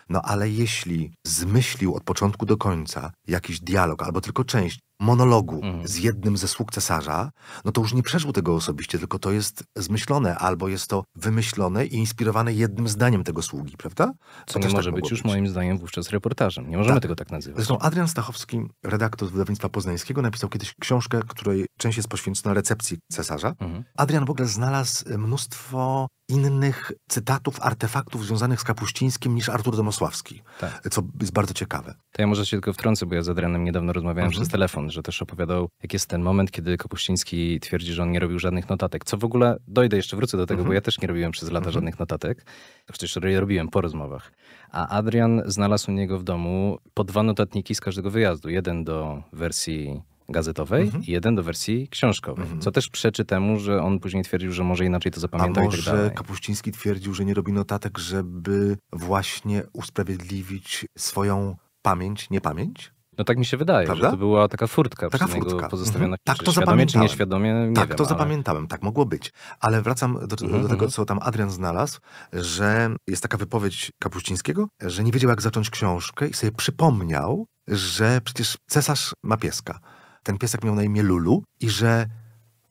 No ale jeśli zmyślił od początku do końca jakiś dialog albo tylko część, monologu mhm. z jednym ze sług cesarza, no to już nie przeżył tego osobiście, tylko to jest zmyślone albo jest to wymyślone i inspirowane jednym zdaniem tego sługi, prawda? Co nie tak może tak być już być. moim zdaniem wówczas reportażem. Nie możemy tak. tego tak nazywać. Zresztą Adrian Stachowski, redaktor wydawnictwa poznańskiego, napisał kiedyś książkę, której część jest poświęcona recepcji cesarza. Mhm. Adrian w ogóle znalazł e, mnóstwo innych cytatów, artefaktów związanych z Kapuścińskim niż Artur Domosławski, tak. co jest bardzo ciekawe. To ja może się tylko wtrącę, bo ja z Adrianem niedawno rozmawiałem mhm. przez telefon że też opowiadał, jak jest ten moment, kiedy Kopuściński twierdzi, że on nie robił żadnych notatek. Co w ogóle, dojdę jeszcze, wrócę do tego, bo mhm. ja też nie robiłem przez lata mhm. żadnych notatek. Chociaż robiłem po rozmowach. A Adrian znalazł u niego w domu po dwa notatniki z każdego wyjazdu. Jeden do wersji gazetowej mm -hmm. i jeden do wersji książkowej. Mm -hmm. Co też przeczy temu, że on później twierdził, że może inaczej to zapamiętać. A może i tak dalej. Kapuściński twierdził, że nie robi notatek, żeby właśnie usprawiedliwić swoją pamięć, niepamięć? No tak mi się wydaje, Prawda? że to była taka furtka taka furtka. pozostawiona mhm. tak, to zapamiętałem. czy nieświadomie, nie Tak, wiem, to ale... zapamiętałem, tak mogło być. Ale wracam do, do mhm, tego, mhm. co tam Adrian znalazł, że jest taka wypowiedź Kapuścińskiego, że nie wiedział jak zacząć książkę i sobie przypomniał, że przecież cesarz ma pieska. Ten piesek miał na imię Lulu i że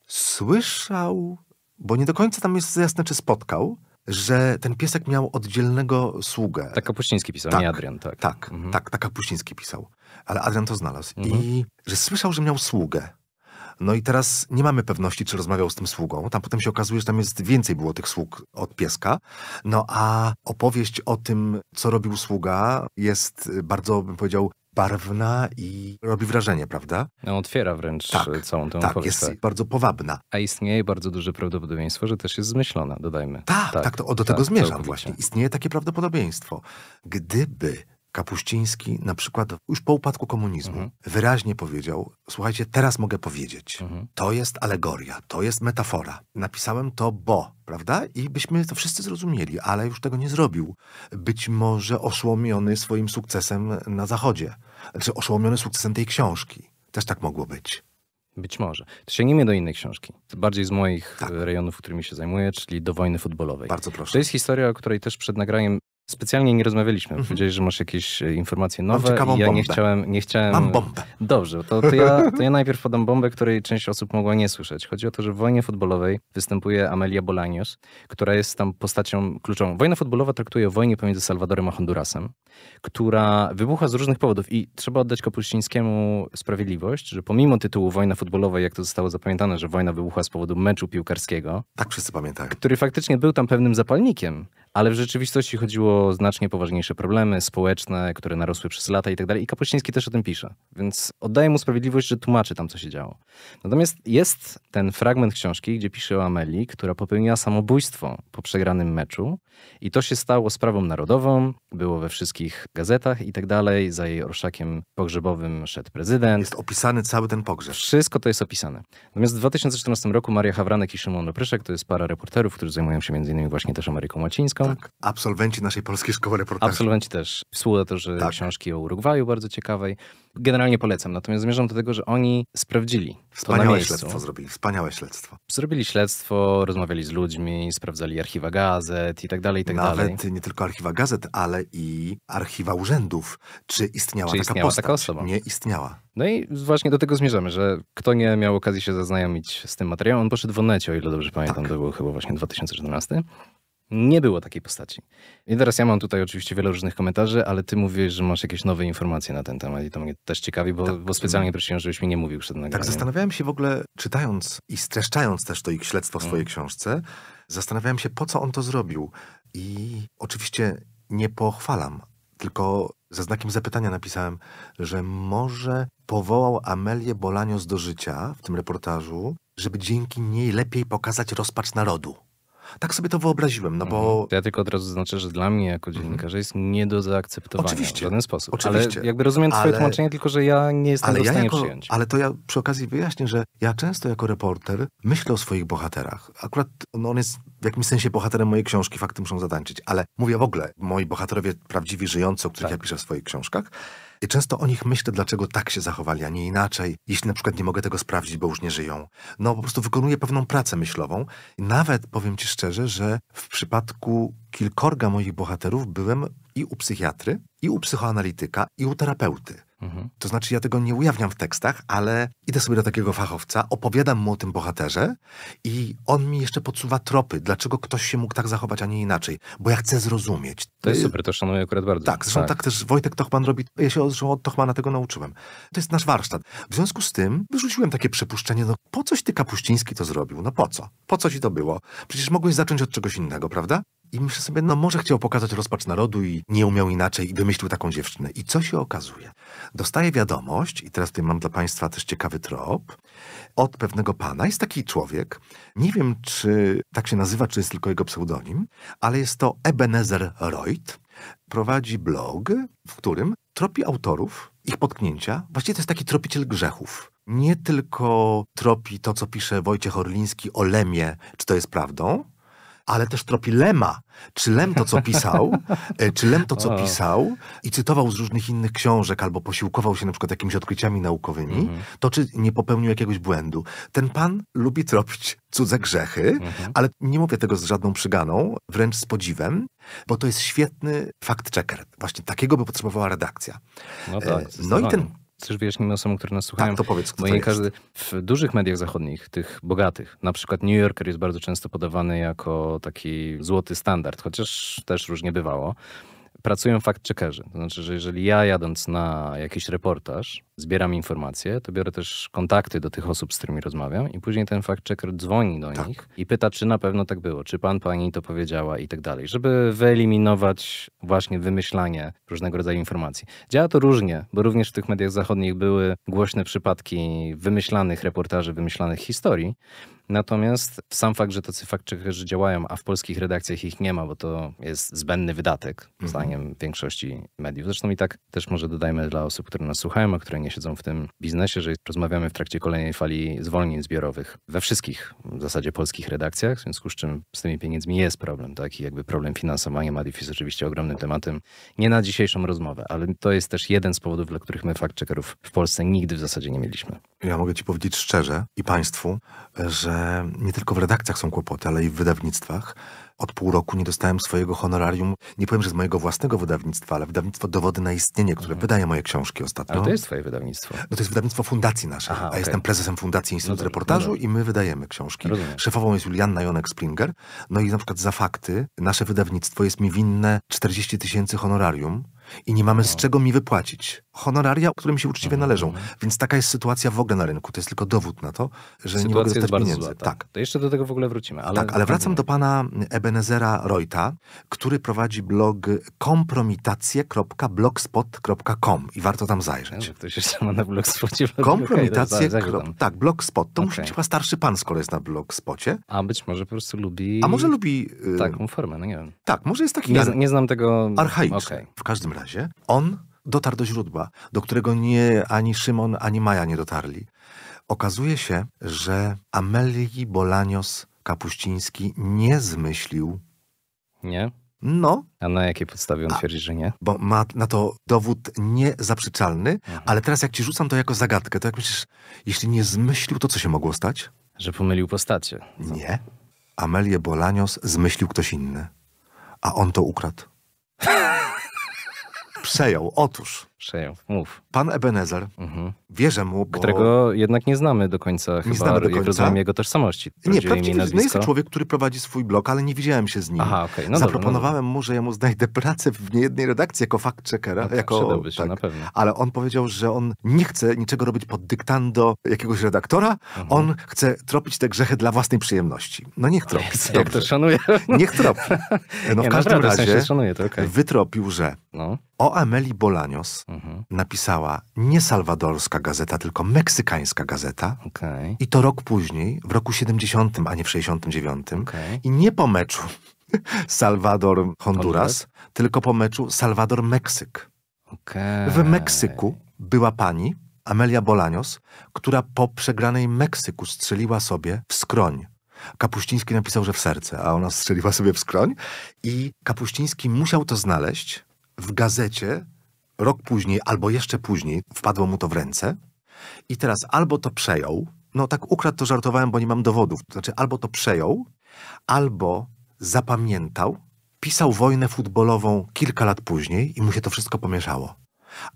słyszał, bo nie do końca tam jest jasne, czy spotkał, że ten piesek miał oddzielnego sługę. Tak Kapuściński pisał, tak, nie Adrian, tak. Tak, mhm. tak, tak Kapuściński pisał ale Adrian to znalazł. Mhm. I że słyszał, że miał sługę. No i teraz nie mamy pewności, czy rozmawiał z tym sługą. Tam potem się okazuje, że tam jest więcej było tych sług od pieska. No a opowieść o tym, co robił sługa, jest y, bardzo, bym powiedział, barwna i robi wrażenie, prawda? No, otwiera wręcz y, tak, całą tę tak, opowieść. Jest tak. bardzo powabna. A istnieje bardzo duże prawdopodobieństwo, że też jest zmyślona, dodajmy. Tak, tak, tak to, do tego tak, zmierzam całkowicie. właśnie. Istnieje takie prawdopodobieństwo. Gdyby Kapuściński na przykład już po upadku komunizmu mhm. wyraźnie powiedział, słuchajcie, teraz mogę powiedzieć, mhm. to jest alegoria, to jest metafora. Napisałem to bo, prawda? I byśmy to wszyscy zrozumieli, ale już tego nie zrobił. Być może osłomiony swoim sukcesem na Zachodzie, znaczy osłomiony sukcesem tej książki. Też tak mogło być. Być może. To sięgnijmy do innej książki, bardziej z moich tak. rejonów, którymi się zajmuję, czyli do wojny futbolowej. Bardzo proszę. To jest historia, o której też przed nagraniem Specjalnie nie rozmawialiśmy. Mhm. Powiedziałeś, że masz jakieś e, informacje nowe. ja nie chciałem, nie chciałem. Mam bombę. Dobrze, to, to, ja, to ja najpierw podam bombę, której część osób mogła nie słyszeć. Chodzi o to, że w wojnie futbolowej występuje Amelia Bolanios, która jest tam postacią kluczową. Wojna futbolowa traktuje o wojnie pomiędzy Salwadorem a Hondurasem, która wybucha z różnych powodów i trzeba oddać Kopuścińskiemu sprawiedliwość, że pomimo tytułu wojna futbolowa, jak to zostało zapamiętane, że wojna wybucha z powodu meczu piłkarskiego. Tak wszyscy pamiętają. Który faktycznie był tam pewnym zapalnikiem, ale w rzeczywistości chodziło znacznie poważniejsze problemy społeczne, które narosły przez lata i tak dalej. I Kapuściński też o tym pisze, więc oddaję mu sprawiedliwość, że tłumaczy tam, co się działo. Natomiast jest ten fragment książki, gdzie pisze o Ameli, która popełniła samobójstwo po przegranym meczu i to się stało sprawą narodową, było we wszystkich gazetach i tak dalej. Za jej orszakiem pogrzebowym szedł prezydent. Jest opisany cały ten pogrzeb. Wszystko to jest opisane. Natomiast w 2014 roku Maria Hawranek i Szymon Opryszek, to jest para reporterów, którzy zajmują się między innymi właśnie też Ameryką Łacińską. Tak, absolwenci naszej polskiej szkoły reportażu. Absolwenci też. Współautorzy tak. książki o Urugwaju, bardzo ciekawej. Generalnie polecam, natomiast zmierzam do tego, że oni sprawdzili Wspaniałe śledztwo zrobili, wspaniałe śledztwo. Zrobili śledztwo, rozmawiali z ludźmi, sprawdzali archiwa gazet i tak dalej, i tak Nawet dalej. Nawet nie tylko archiwa gazet, ale i archiwa urzędów. Czy istniała, Czy taka, istniała postać? taka osoba? Nie istniała. No i właśnie do tego zmierzamy, że kto nie miał okazji się zaznajomić z tym materiałem, on poszedł w Onecie, o ile dobrze pamiętam, tak. to był chyba właśnie 2014. Nie było takiej postaci. I teraz ja mam tutaj oczywiście wiele różnych komentarzy, ale ty mówisz, że masz jakieś nowe informacje na ten temat i to mnie też ciekawi, bo, tak. bo specjalnie prosiłem, żebyś mi nie mówił przed nagraniem. Tak, zastanawiałem się w ogóle, czytając i streszczając też to ich śledztwo w swojej mm. książce, zastanawiałem się, po co on to zrobił. I oczywiście nie pochwalam, tylko ze znakiem zapytania napisałem, że może powołał Amelię Bolanios do życia w tym reportażu, żeby dzięki niej lepiej pokazać rozpacz narodu. Tak sobie to wyobraziłem, no bo... Mhm. To ja tylko od razu zaznaczę, że dla mnie jako mhm. dziennikarza jest nie do zaakceptowania oczywiście, w żaden sposób. Oczywiście. Ale jakby rozumiem twoje ale, tłumaczenie, tylko że ja nie jestem ale ja jako, przyjąć. Ale to ja przy okazji wyjaśnię, że ja często jako reporter myślę o swoich bohaterach. Akurat no on jest w jakimś sensie bohaterem mojej książki, fakty muszą zatańczyć, ale mówię w ogóle, moi bohaterowie prawdziwi żyjący, o których tak. ja piszę w swoich książkach, i często o nich myślę, dlaczego tak się zachowali, a nie inaczej, jeśli na przykład nie mogę tego sprawdzić, bo już nie żyją. No po prostu wykonuję pewną pracę myślową. nawet powiem ci szczerze, że w przypadku kilkorga moich bohaterów byłem i u psychiatry, i u psychoanalityka, i u terapeuty. Mhm. To znaczy, ja tego nie ujawniam w tekstach, ale idę sobie do takiego fachowca, opowiadam mu o tym bohaterze i on mi jeszcze podsuwa tropy, dlaczego ktoś się mógł tak zachować, a nie inaczej, bo ja chcę zrozumieć. To jest y, super, to szanuję akurat bardzo. Tak, zresztą tak, tak też Wojtek Tochman robi, ja się od Tochmana tego nauczyłem. To jest nasz warsztat. W związku z tym wyrzuciłem takie przepuszczenie. no po coś ty Kapuściński to zrobił, no po co? Po co ci to było? Przecież mogłeś zacząć od czegoś innego, prawda? I myślę sobie, no może chciał pokazać rozpacz narodu i nie umiał inaczej i wymyślił taką dziewczynę. I co się okazuje? Dostaje wiadomość, i teraz tutaj mam dla Państwa też ciekawy trop, od pewnego pana. Jest taki człowiek, nie wiem czy tak się nazywa, czy jest tylko jego pseudonim, ale jest to Ebenezer Reut. Prowadzi blog, w którym tropi autorów, ich potknięcia. Właściwie to jest taki tropiciel grzechów nie tylko tropi to, co pisze Wojciech Orliński o Lemie, czy to jest prawdą, ale też tropi Lema. Czy Lem to, co pisał, e, czy Lem to, co pisał i cytował z różnych innych książek albo posiłkował się na przykład jakimiś odkryciami naukowymi, mhm. to czy nie popełnił jakiegoś błędu. Ten pan lubi tropić cudze grzechy, mhm. ale nie mówię tego z żadną przyganą, wręcz z podziwem, bo to jest świetny fact-checker. Właśnie takiego by potrzebowała redakcja. No, e, tak, no i ten też wyjaśnimy osobom, które nas słuchają. Tak, to powiedz, kto Bo to każdy, W dużych mediach zachodnich, tych bogatych, na przykład New Yorker jest bardzo często podawany jako taki złoty standard, chociaż też różnie bywało pracują fact-checkerzy. To znaczy, że jeżeli ja jadąc na jakiś reportaż zbieram informacje, to biorę też kontakty do tych osób, z którymi rozmawiam i później ten fact-checker dzwoni do tak. nich i pyta, czy na pewno tak było, czy pan, pani to powiedziała i tak dalej, żeby wyeliminować właśnie wymyślanie różnego rodzaju informacji. Działa to różnie, bo również w tych mediach zachodnich były głośne przypadki wymyślanych reportaży, wymyślanych historii, Natomiast sam fakt, że tacy faktczekerzy działają, a w polskich redakcjach ich nie ma, bo to jest zbędny wydatek, mhm. zdaniem większości mediów. Zresztą i tak też może dodajmy dla osób, które nas słuchają, a które nie siedzą w tym biznesie, że rozmawiamy w trakcie kolejnej fali zwolnień zbiorowych we wszystkich w zasadzie polskich redakcjach, w związku z czym z tymi pieniędzmi jest problem, taki I jakby problem finansowania mediów jest oczywiście ogromnym tematem, nie na dzisiejszą rozmowę, ale to jest też jeden z powodów, dla których my faktczekerów w Polsce nigdy w zasadzie nie mieliśmy. Ja mogę ci powiedzieć szczerze i państwu, że nie tylko w redakcjach są kłopoty, ale i w wydawnictwach. Od pół roku nie dostałem swojego honorarium, nie powiem, że z mojego własnego wydawnictwa, ale wydawnictwo Dowody na Istnienie, które mhm. wydaje moje książki ostatnio. Ale to jest twoje wydawnictwo? No to jest wydawnictwo fundacji naszej, Aha, a okay. jestem prezesem Fundacji Instytut no Reportażu no i my wydajemy książki. Rozumiem. Szefową jest Julianna Jonek-Springer. No i na przykład za fakty nasze wydawnictwo jest mi winne 40 tysięcy honorarium, i nie mamy z czego mi wypłacić. Honoraria, którym się uczciwie mhm. należą. Więc taka jest sytuacja w ogóle na rynku. To jest tylko dowód na to, że sytuacja nie mogę dostać pieniędzy. Zła, tak. tak. To jeszcze do tego w ogóle wrócimy. Ale... Tak, ale wracam do pana Ebenezera Reuta, który prowadzi blog kompromitacje.blogspot.com i warto tam zajrzeć. Ja, ktoś jeszcze ma na blogspocie. Kompromitacje. Okay, tak, blogspot. To okay. musi być chyba starszy pan, skoro jest na blogspocie. A być może po prostu lubi... A może lubi... Y, taką formę, no nie wiem. Tak, może jest taki... Nie, nie znam tego... Archaiczny. Okay. W każdym razie razie on dotarł do źródła, do którego nie ani Szymon, ani Maja nie dotarli. Okazuje się, że Amelii Bolanios Kapuściński nie zmyślił. Nie? No. A na jakiej podstawie on twierdzi, że nie? Bo ma na to dowód niezaprzeczalny, mhm. ale teraz jak ci rzucam to jako zagadkę, to jak myślisz, jeśli nie zmyślił, to co się mogło stać? Że pomylił postacie. Co? Nie. Amelię Bolanios zmyślił ktoś inny, a on to ukradł. przejął. Otóż Przejął. Mów. Pan Ebenezer, mhm. wierzę mu, bo... Którego jednak nie znamy do końca, nie chyba, znamy do końca. rozumiem jego tożsamości. Nie, prawdziwie to no jest człowiek, który prowadzi swój blog, ale nie widziałem się z nim. Aha, okay. No, no Zaproponowałem dobra, no mu, że ja mu znajdę pracę w niejednej redakcji jako fact-checkera. No tak, jako, się, tak. na pewno. Ale on powiedział, że on nie chce niczego robić pod dyktando jakiegoś redaktora, mhm. on chce tropić te grzechy dla własnej przyjemności. No niech tropi. Jest, jak to szanuję. Niech tropi. No nie, w każdym razie w sensie szanuję to, okay. wytropił, że no. o Ameli Bolanios Mhm. napisała nie salwadorska gazeta, tylko meksykańska gazeta. Okay. I to rok później, w roku 70, a nie w 69. Okay. I nie po meczu Salwador-Honduras, tylko po meczu Salwador-Meksyk. Okay. W Meksyku była pani, Amelia Bolanios, która po przegranej Meksyku strzeliła sobie w skroń. Kapuściński napisał, że w serce, a ona strzeliła sobie w skroń. I Kapuściński musiał to znaleźć w gazecie rok później albo jeszcze później wpadło mu to w ręce i teraz albo to przejął, no tak ukradł to żartowałem, bo nie mam dowodów, znaczy albo to przejął, albo zapamiętał, pisał wojnę futbolową kilka lat później i mu się to wszystko pomieszało.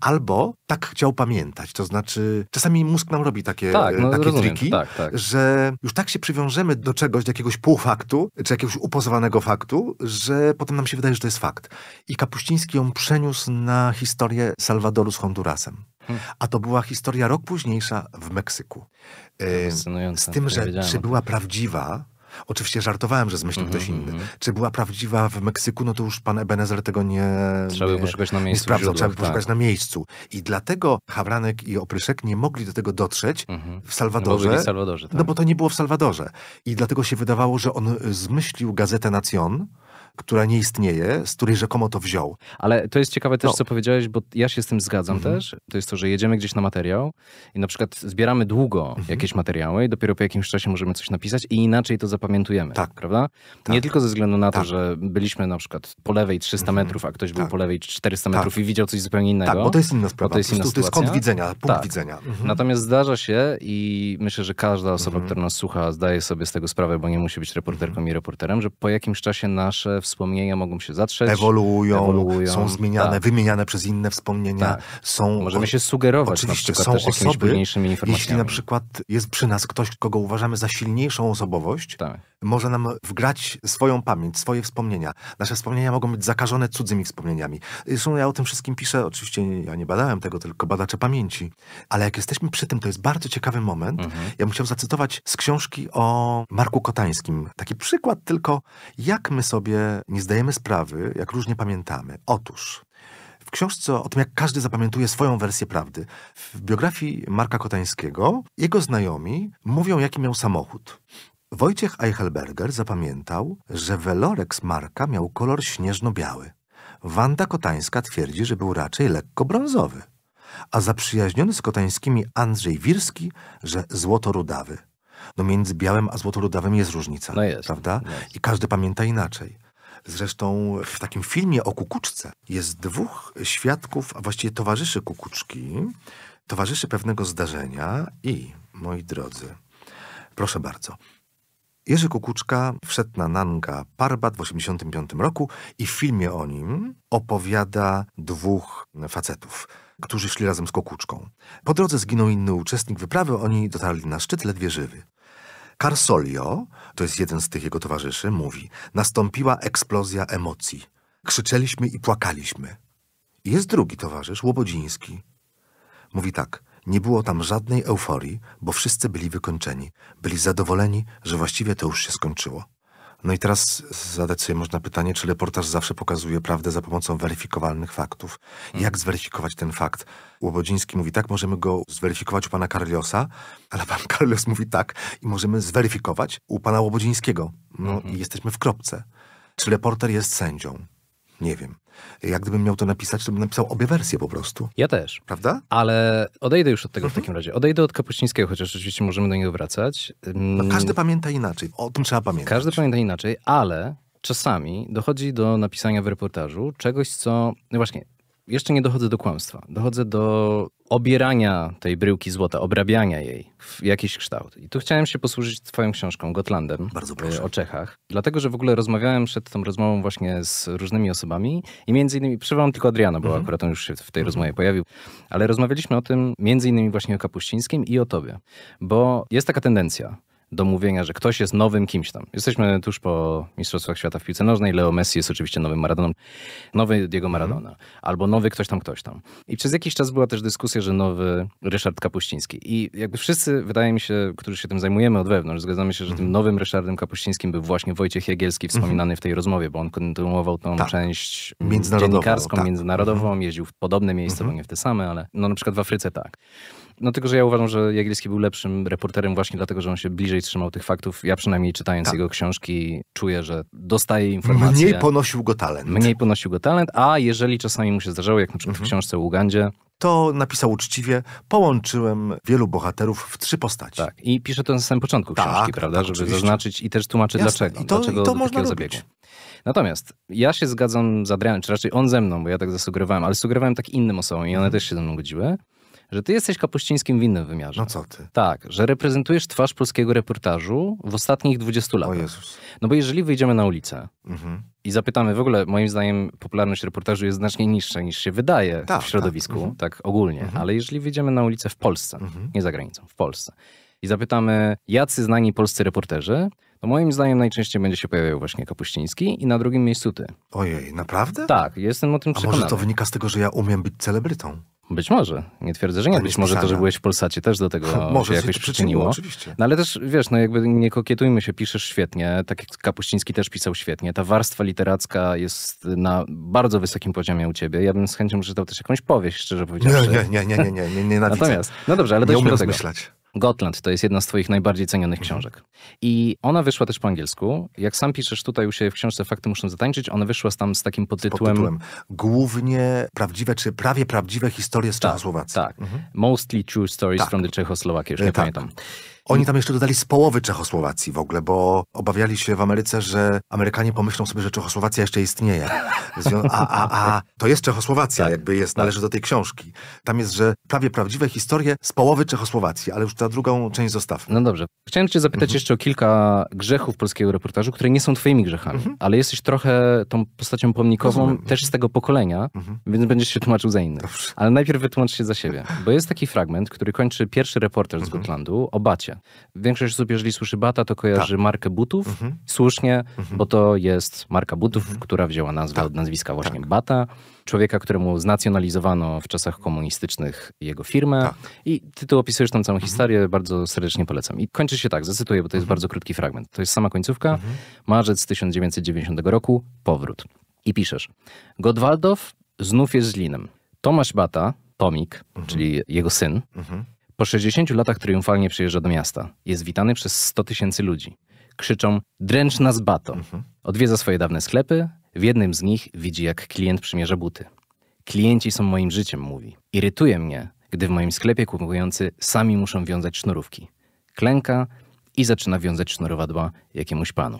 Albo tak chciał pamiętać, to znaczy czasami mózg nam robi takie, tak, no, takie rozumiem, triki, tak, tak. że już tak się przywiążemy do czegoś, do jakiegoś półfaktu, czy jakiegoś upozowanego faktu, że potem nam się wydaje, że to jest fakt. I Kapuściński ją przeniósł na historię Salwadoru z Hondurasem. Hmm. A to była historia rok późniejsza w Meksyku. Z tym, że czy była prawdziwa, Oczywiście żartowałem, że zmyślił mm -hmm, ktoś mhm, inny. Mhm. Czy była prawdziwa w Meksyku, no to już pan Ebenezer tego nie... Trzeba by poszukać na miejscu. Nie sprawdzał, źródłach, trzeba by poszukać tak. na miejscu. I dlatego Hawranek i Opryszek nie mogli do tego dotrzeć mm -hmm. w Salwadorze. Bo no w Salwadorze tak. No bo to nie było w Salwadorze. I dlatego się wydawało, że on zmyślił Gazetę Nacjon, która nie istnieje, z której rzekomo to wziął. Ale to jest ciekawe też, no. co powiedziałeś, bo ja się z tym zgadzam mhm. też. To jest to, że jedziemy gdzieś na materiał i na przykład zbieramy długo mhm. jakieś materiały i dopiero po jakimś czasie możemy coś napisać i inaczej to zapamiętujemy. Tak. Prawda? Tak. Nie tylko ze względu na to, tak. że byliśmy na przykład po lewej 300 mhm. metrów, a ktoś tak. był po lewej 400 tak. metrów i widział coś zupełnie innego. Tak, bo to jest inna sprawa. to jest, inna sytuacja. to jest kąt widzenia, punkt tak. widzenia. Mhm. Natomiast zdarza się i myślę, że każda osoba, mhm. która nas słucha, zdaje sobie z tego sprawę, bo nie musi być reporterką mhm. i reporterem, że po jakimś czasie nasze wspomnienia mogą się zatrzeć. Ewoluują, ewoluują są tak. zmieniane, tak. wymieniane przez inne wspomnienia. Tak. Są, Możemy się sugerować oczywiście, na są też osoby, Jeśli na przykład jest przy nas ktoś, kogo uważamy za silniejszą osobowość, tak. może nam wgrać swoją pamięć, swoje wspomnienia. Nasze wspomnienia mogą być zakażone cudzymi wspomnieniami. Zresztą y, ja o tym wszystkim piszę, oczywiście ja nie badałem tego, tylko badacze pamięci. Ale jak jesteśmy przy tym, to jest bardzo ciekawy moment. Mhm. Ja bym chciał zacytować z książki o Marku Kotańskim. Taki przykład tylko, jak my sobie nie zdajemy sprawy, jak różnie pamiętamy. Otóż w książce o tym, jak każdy zapamiętuje swoją wersję prawdy, w biografii Marka Kotańskiego jego znajomi mówią, jaki miał samochód. Wojciech Eichelberger zapamiętał, że Velorex Marka miał kolor śnieżno-biały. Wanda Kotańska twierdzi, że był raczej lekko brązowy, a zaprzyjaźniony z Kotańskimi Andrzej Wirski, że złoto-rudawy. No między białym a złotorudawym jest różnica, no jest, prawda? No jest. I każdy pamięta inaczej. Zresztą w takim filmie o kukuczce jest dwóch świadków, a właściwie towarzyszy kukuczki, towarzyszy pewnego zdarzenia i, moi drodzy, proszę bardzo. Jerzy Kukuczka wszedł na Nanga Parbat w 1985 roku i w filmie o nim opowiada dwóch facetów, którzy szli razem z Kukuczką. Po drodze zginął inny uczestnik wyprawy, oni dotarli na szczyt ledwie żywy. Carsolio, to jest jeden z tych jego towarzyszy, mówi: Nastąpiła eksplozja emocji. Krzyczeliśmy i płakaliśmy. I jest drugi towarzysz, Łobodziński. Mówi tak: Nie było tam żadnej euforii, bo wszyscy byli wykończeni. Byli zadowoleni, że właściwie to już się skończyło. No i teraz zadać sobie można pytanie, czy reportaż zawsze pokazuje prawdę za pomocą weryfikowalnych faktów. Jak mhm. zweryfikować ten fakt? Łobodziński mówi tak, możemy go zweryfikować u pana Carliosa, ale pan Carlios mówi tak i możemy zweryfikować u pana Łobodzińskiego. No mhm. i jesteśmy w kropce. Czy reporter jest sędzią? Nie wiem. Jak gdybym miał to napisać, to bym napisał obie wersje po prostu. Ja też. Prawda? Ale odejdę już od tego mhm. w takim razie. Odejdę od Kapuścińskiego, chociaż oczywiście możemy do niego wracać. No, mm, każdy pamięta inaczej. O tym trzeba pamiętać. Każdy pamięta inaczej, ale czasami dochodzi do napisania w reportażu czegoś, co... No właśnie, jeszcze nie dochodzę do kłamstwa. Dochodzę do obierania tej bryłki złota, obrabiania jej w jakiś kształt. I tu chciałem się posłużyć Twoją książką, Gotlandem, Bardzo y, proszę. o Czechach. Dlatego, że w ogóle rozmawiałem przed tą rozmową właśnie z różnymi osobami i między innymi, przywołam tylko Adriana, bo mhm. akurat on już się w tej mhm. rozmowie pojawił, ale rozmawialiśmy o tym między innymi właśnie o Kapuścińskim i o Tobie. Bo jest taka tendencja, do mówienia, że ktoś jest nowym kimś tam. Jesteśmy tuż po Mistrzostwach Świata w piłce nożnej. Leo Messi jest oczywiście nowym Maradoną. Nowy Diego mhm. Maradona. Albo nowy ktoś tam, ktoś tam. I przez jakiś czas była też dyskusja, że nowy Ryszard Kapuściński. I jakby wszyscy, wydaje mi się, którzy się tym zajmujemy od wewnątrz, zgadzamy się, że tym mhm. nowym Ryszardem Kapuścińskim był właśnie Wojciech Jagielski wspominany mhm. w tej rozmowie, bo on kontynuował tą tak. część międzynarodową, dziennikarską, tak. międzynarodową. Jeździł w podobne miejsca, bo nie w te same, ale no na przykład w Afryce tak no tylko, że ja uważam, że Jagielski był lepszym reporterem właśnie dlatego, że on się bliżej trzymał tych faktów. Ja przynajmniej czytając tak. jego książki czuję, że dostaje informacje. Mniej ponosił go talent. Mniej ponosił go talent, a jeżeli czasami mu się zdarzało, jak na przykład mhm. w książce o Ugandzie, to napisał uczciwie, połączyłem wielu bohaterów w trzy postaci. Tak, i pisze to na samym początku tak, książki, prawda, tak, żeby oczywiście. zaznaczyć i też tłumaczy Jasne. dlaczego, I to, dlaczego i to można zabiegu. Natomiast ja się zgadzam z Adrianem, czy raczej on ze mną, bo ja tak zasugerowałem, ale sugerowałem tak innym osobom i one mhm. też się ze mną godziły, że ty jesteś Kapuścińskim w innym wymiarze. No co ty? Tak, że reprezentujesz twarz polskiego reportażu w ostatnich 20 latach. O Jezus. No bo jeżeli wyjdziemy na ulicę mhm. i zapytamy, w ogóle moim zdaniem popularność reportażu jest znacznie niższa niż się wydaje tak, w środowisku, tak, mhm. tak ogólnie, mhm. ale jeżeli wyjdziemy na ulicę w Polsce, mhm. nie za granicą, w Polsce i zapytamy, jacy znani polscy reporterzy, to no moim zdaniem najczęściej będzie się pojawiał właśnie Kapuściński i na drugim miejscu ty. Ojej, naprawdę? Tak, jestem o tym przekonany. A może to wynika z tego, że ja umiem być celebrytą? Być może. Nie twierdzę, że nie. Być może to, że byłeś w Polsacie też do tego może się jakoś przyczyniło. Oczywiście. No ale też, wiesz, no jakby nie kokietujmy się, piszesz świetnie, tak jak Kapuściński też pisał świetnie. Ta warstwa literacka jest na bardzo wysokim poziomie u ciebie. Ja bym z chęcią czytał też jakąś powieść, szczerze powiedziawszy. Nie, nie, nie, nie, nie, nie, nie, nie Natomiast, no dobrze, ale dojdźmy do tego. Myśleć. Gotland to jest jedna z Twoich najbardziej cenionych mhm. książek. I ona wyszła też po angielsku. Jak sam piszesz tutaj u siebie w książce Fakty muszą zatańczyć, ona wyszła tam z takim podtytułem. Głównie prawdziwe, czy prawie prawdziwe historie z tak, Czechosłowacji. Tak. tak. Mhm. Mostly true stories tak. from the Czechoslovakia, już nie e, tak. pamiętam. Oni tam jeszcze dodali z połowy Czechosłowacji w ogóle, bo obawiali się w Ameryce, że Amerykanie pomyślą sobie, że Czechosłowacja jeszcze istnieje. A, a, a to jest Czechosłowacja, tak. jakby jest, tak. należy do tej książki. Tam jest, że prawie prawdziwe historie z połowy Czechosłowacji, ale już ta drugą część zostaw. No dobrze. Chciałem cię zapytać mhm. jeszcze o kilka grzechów polskiego reportażu, które nie są twoimi grzechami, mhm. ale jesteś trochę tą postacią pomnikową Rozumiem. też z tego pokolenia, mhm. więc będziesz się tłumaczył za innych. Dobrze. Ale najpierw wytłumacz się za siebie, bo jest taki fragment, który kończy pierwszy reportaż z mhm. Gotlandu o Bacie. Większość osób, jeżeli słyszy Bata, to kojarzy tak. markę butów. Mhm. Słusznie, mhm. bo to jest marka butów, mhm. która wzięła nazwę tak. od nazwiska tak. właśnie tak. Bata, człowieka, któremu znacjonalizowano w czasach komunistycznych jego firmę. Tak. I ty tu opisujesz tam całą historię, bardzo serdecznie polecam. I kończy się tak, zacytuję, bo to jest mhm. bardzo krótki fragment. To jest sama końcówka. Mhm. Marzec 1990 roku, powrót. I piszesz. Godwaldow znów jest z Linem. Tomasz Bata, Tomik, mhm. czyli jego syn, mhm. Po 60 latach triumfalnie przyjeżdża do miasta. Jest witany przez 100 tysięcy ludzi. Krzyczą dręcz nas bato. Mhm. Odwiedza swoje dawne sklepy. W jednym z nich widzi, jak klient przymierza buty. Klienci są moim życiem, mówi. Irytuje mnie, gdy w moim sklepie kupujący sami muszą wiązać sznurówki. Klęka i zaczyna wiązać sznurowadła jakiemuś panu.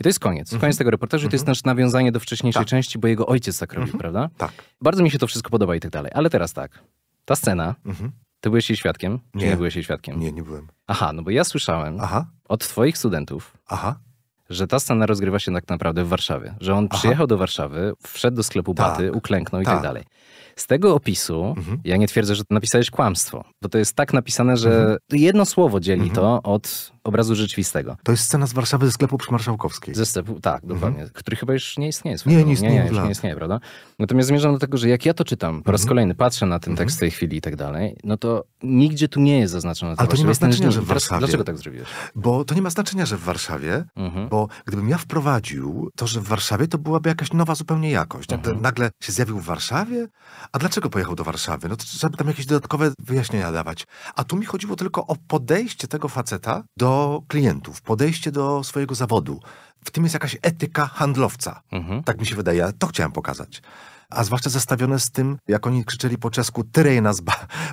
I to jest koniec. Mhm. Koniec mm -hmm. tego reportażu. Mm -hmm. To jest mhm. nasze nawiązanie do wcześniejszej tak. części, bo jego ojciec tak robił, mm -hmm. prawda? Tak. Bardzo mi się to wszystko podoba i tak dalej. Ale teraz tak. Ta scena ty byłeś jej świadkiem? Nie. nie byłeś jej świadkiem? Nie, nie byłem. Aha, no bo ja słyszałem Aha. od twoich studentów, Aha. że ta scena rozgrywa się tak naprawdę w Warszawie. Że on Aha. przyjechał do Warszawy, wszedł do sklepu tak. Baty, uklęknął i tak, tak dalej. Z tego opisu, mhm. ja nie twierdzę, że napisałeś kłamstwo, bo to jest tak napisane, że mhm. jedno słowo dzieli mhm. to od obrazu rzeczywistego. To jest scena z Warszawy ze sklepu przy Marszałkowskiej. Ze sklepu, tak, mhm. dokładnie. Mhm. Który chyba już nie istnieje. Nie, nie, istnieje. Nie, nie istnieje, prawda? Natomiast zmierzam do tego, że jak ja to czytam, po raz mhm. kolejny patrzę na ten mhm. tekst w tej chwili i tak dalej, no to nigdzie tu nie jest zaznaczone. Ale to nie ma znaczenia, że w Warszawie. Dlaczego tak zrobiłeś? Bo to nie ma znaczenia, że w Warszawie, mhm. bo gdybym ja wprowadził to, że w Warszawie, to byłaby jakaś nowa zupełnie jakość. Mhm. Nagle się zjawił w Warszawie? A dlaczego pojechał do Warszawy? No to trzeba tam jakieś dodatkowe wyjaśnienia dawać. A tu mi chodziło tylko o podejście tego faceta do klientów, podejście do swojego zawodu. W tym jest jakaś etyka handlowca. Mhm. Tak mi się wydaje, ja to chciałem pokazać. A zwłaszcza zestawione z tym, jak oni krzyczeli po czesku tyrej nas,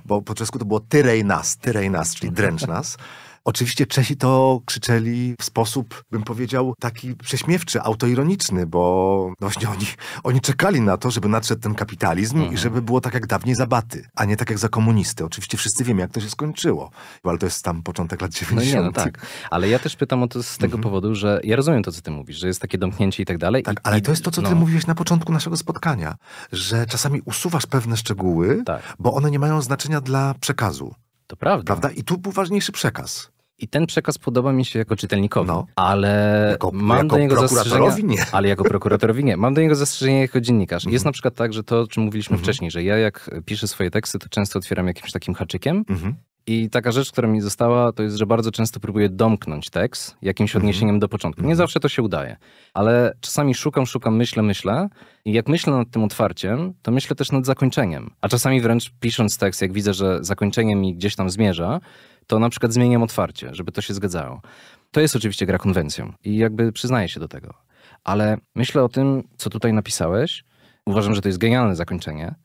bo po czesku to było tyrej nas, tyrej nas, czyli dręcz nas. Oczywiście Czesi to krzyczeli w sposób, bym powiedział, taki prześmiewczy, autoironiczny, bo no właśnie oni, oni czekali na to, żeby nadszedł ten kapitalizm mhm. i żeby było tak jak dawniej zabaty, a nie tak jak za komunisty. Oczywiście wszyscy wiemy, jak to się skończyło, ale to jest tam początek lat 90. No nie, no tak. Ale ja też pytam o to z tego mhm. powodu, że ja rozumiem to, co ty mówisz, że jest takie domknięcie i tak dalej. Tak, i, ale to jest to, co ty no. mówiłeś na początku naszego spotkania, że czasami usuwasz pewne szczegóły, tak. bo one nie mają znaczenia dla przekazu. To prawda. Prawda? I tu był ważniejszy przekaz. I ten przekaz podoba mi się jako czytelnikowi, no. ale jako, mam jako do niego zastrzeżenia. Nie. Ale jako prokuratorowi nie. Mam do niego zastrzeżenia jako dziennikarz. Mm -hmm. Jest mhm. na przykład tak, że to, o czym mówiliśmy mm -hmm. wcześniej, że ja jak piszę swoje teksty, to często otwieram jakimś takim haczykiem, mm -hmm. I taka rzecz, która mi została, to jest, że bardzo często próbuję domknąć tekst jakimś mhm. odniesieniem do początku. Nie mhm. zawsze to się udaje, ale czasami szukam, szukam, myślę, myślę. I jak myślę nad tym otwarciem, to myślę też nad zakończeniem. A czasami wręcz pisząc tekst, jak widzę, że zakończenie mi gdzieś tam zmierza, to na przykład zmieniam otwarcie, żeby to się zgadzało. To jest oczywiście gra konwencją i jakby przyznaję się do tego. Ale myślę o tym, co tutaj napisałeś. Uważam, że to jest genialne zakończenie.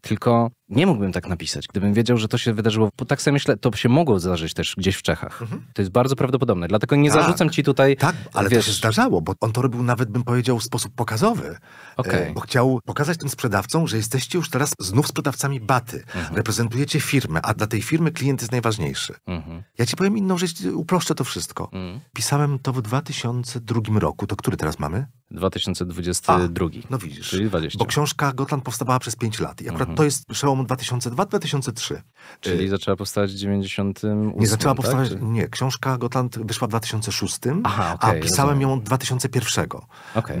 Tylko nie mógłbym tak napisać, gdybym wiedział, że to się wydarzyło. Bo tak sobie myślę, to się mogło zdarzyć też gdzieś w Czechach. Mhm. To jest bardzo prawdopodobne. Dlatego nie tak, zarzucam ci tutaj. Tak, ale wiesz... to się zdarzało, bo on to robił nawet, bym powiedział, w sposób pokazowy. Okay. E, bo chciał pokazać tym sprzedawcom, że jesteście już teraz znów sprzedawcami baty. Mhm. Reprezentujecie firmę, a dla tej firmy klient jest najważniejszy. Mhm. Ja ci powiem inną rzecz, uproszczę to wszystko. Mhm. Pisałem to w 2002 roku. To który teraz mamy? 2022. A, no widzisz. Czyli 20. Bo książka Gotland powstawała przez 5 lat. I akurat mhm. to jest przełom przełom 2002-2003. Czyli y zaczęła powstawać w 98? Nie zaczęła tak? powstawać, nie. Książka Gotland wyszła w 2006, Aha, okay, a pisałem rozumiem. ją 2001. Okay, okay.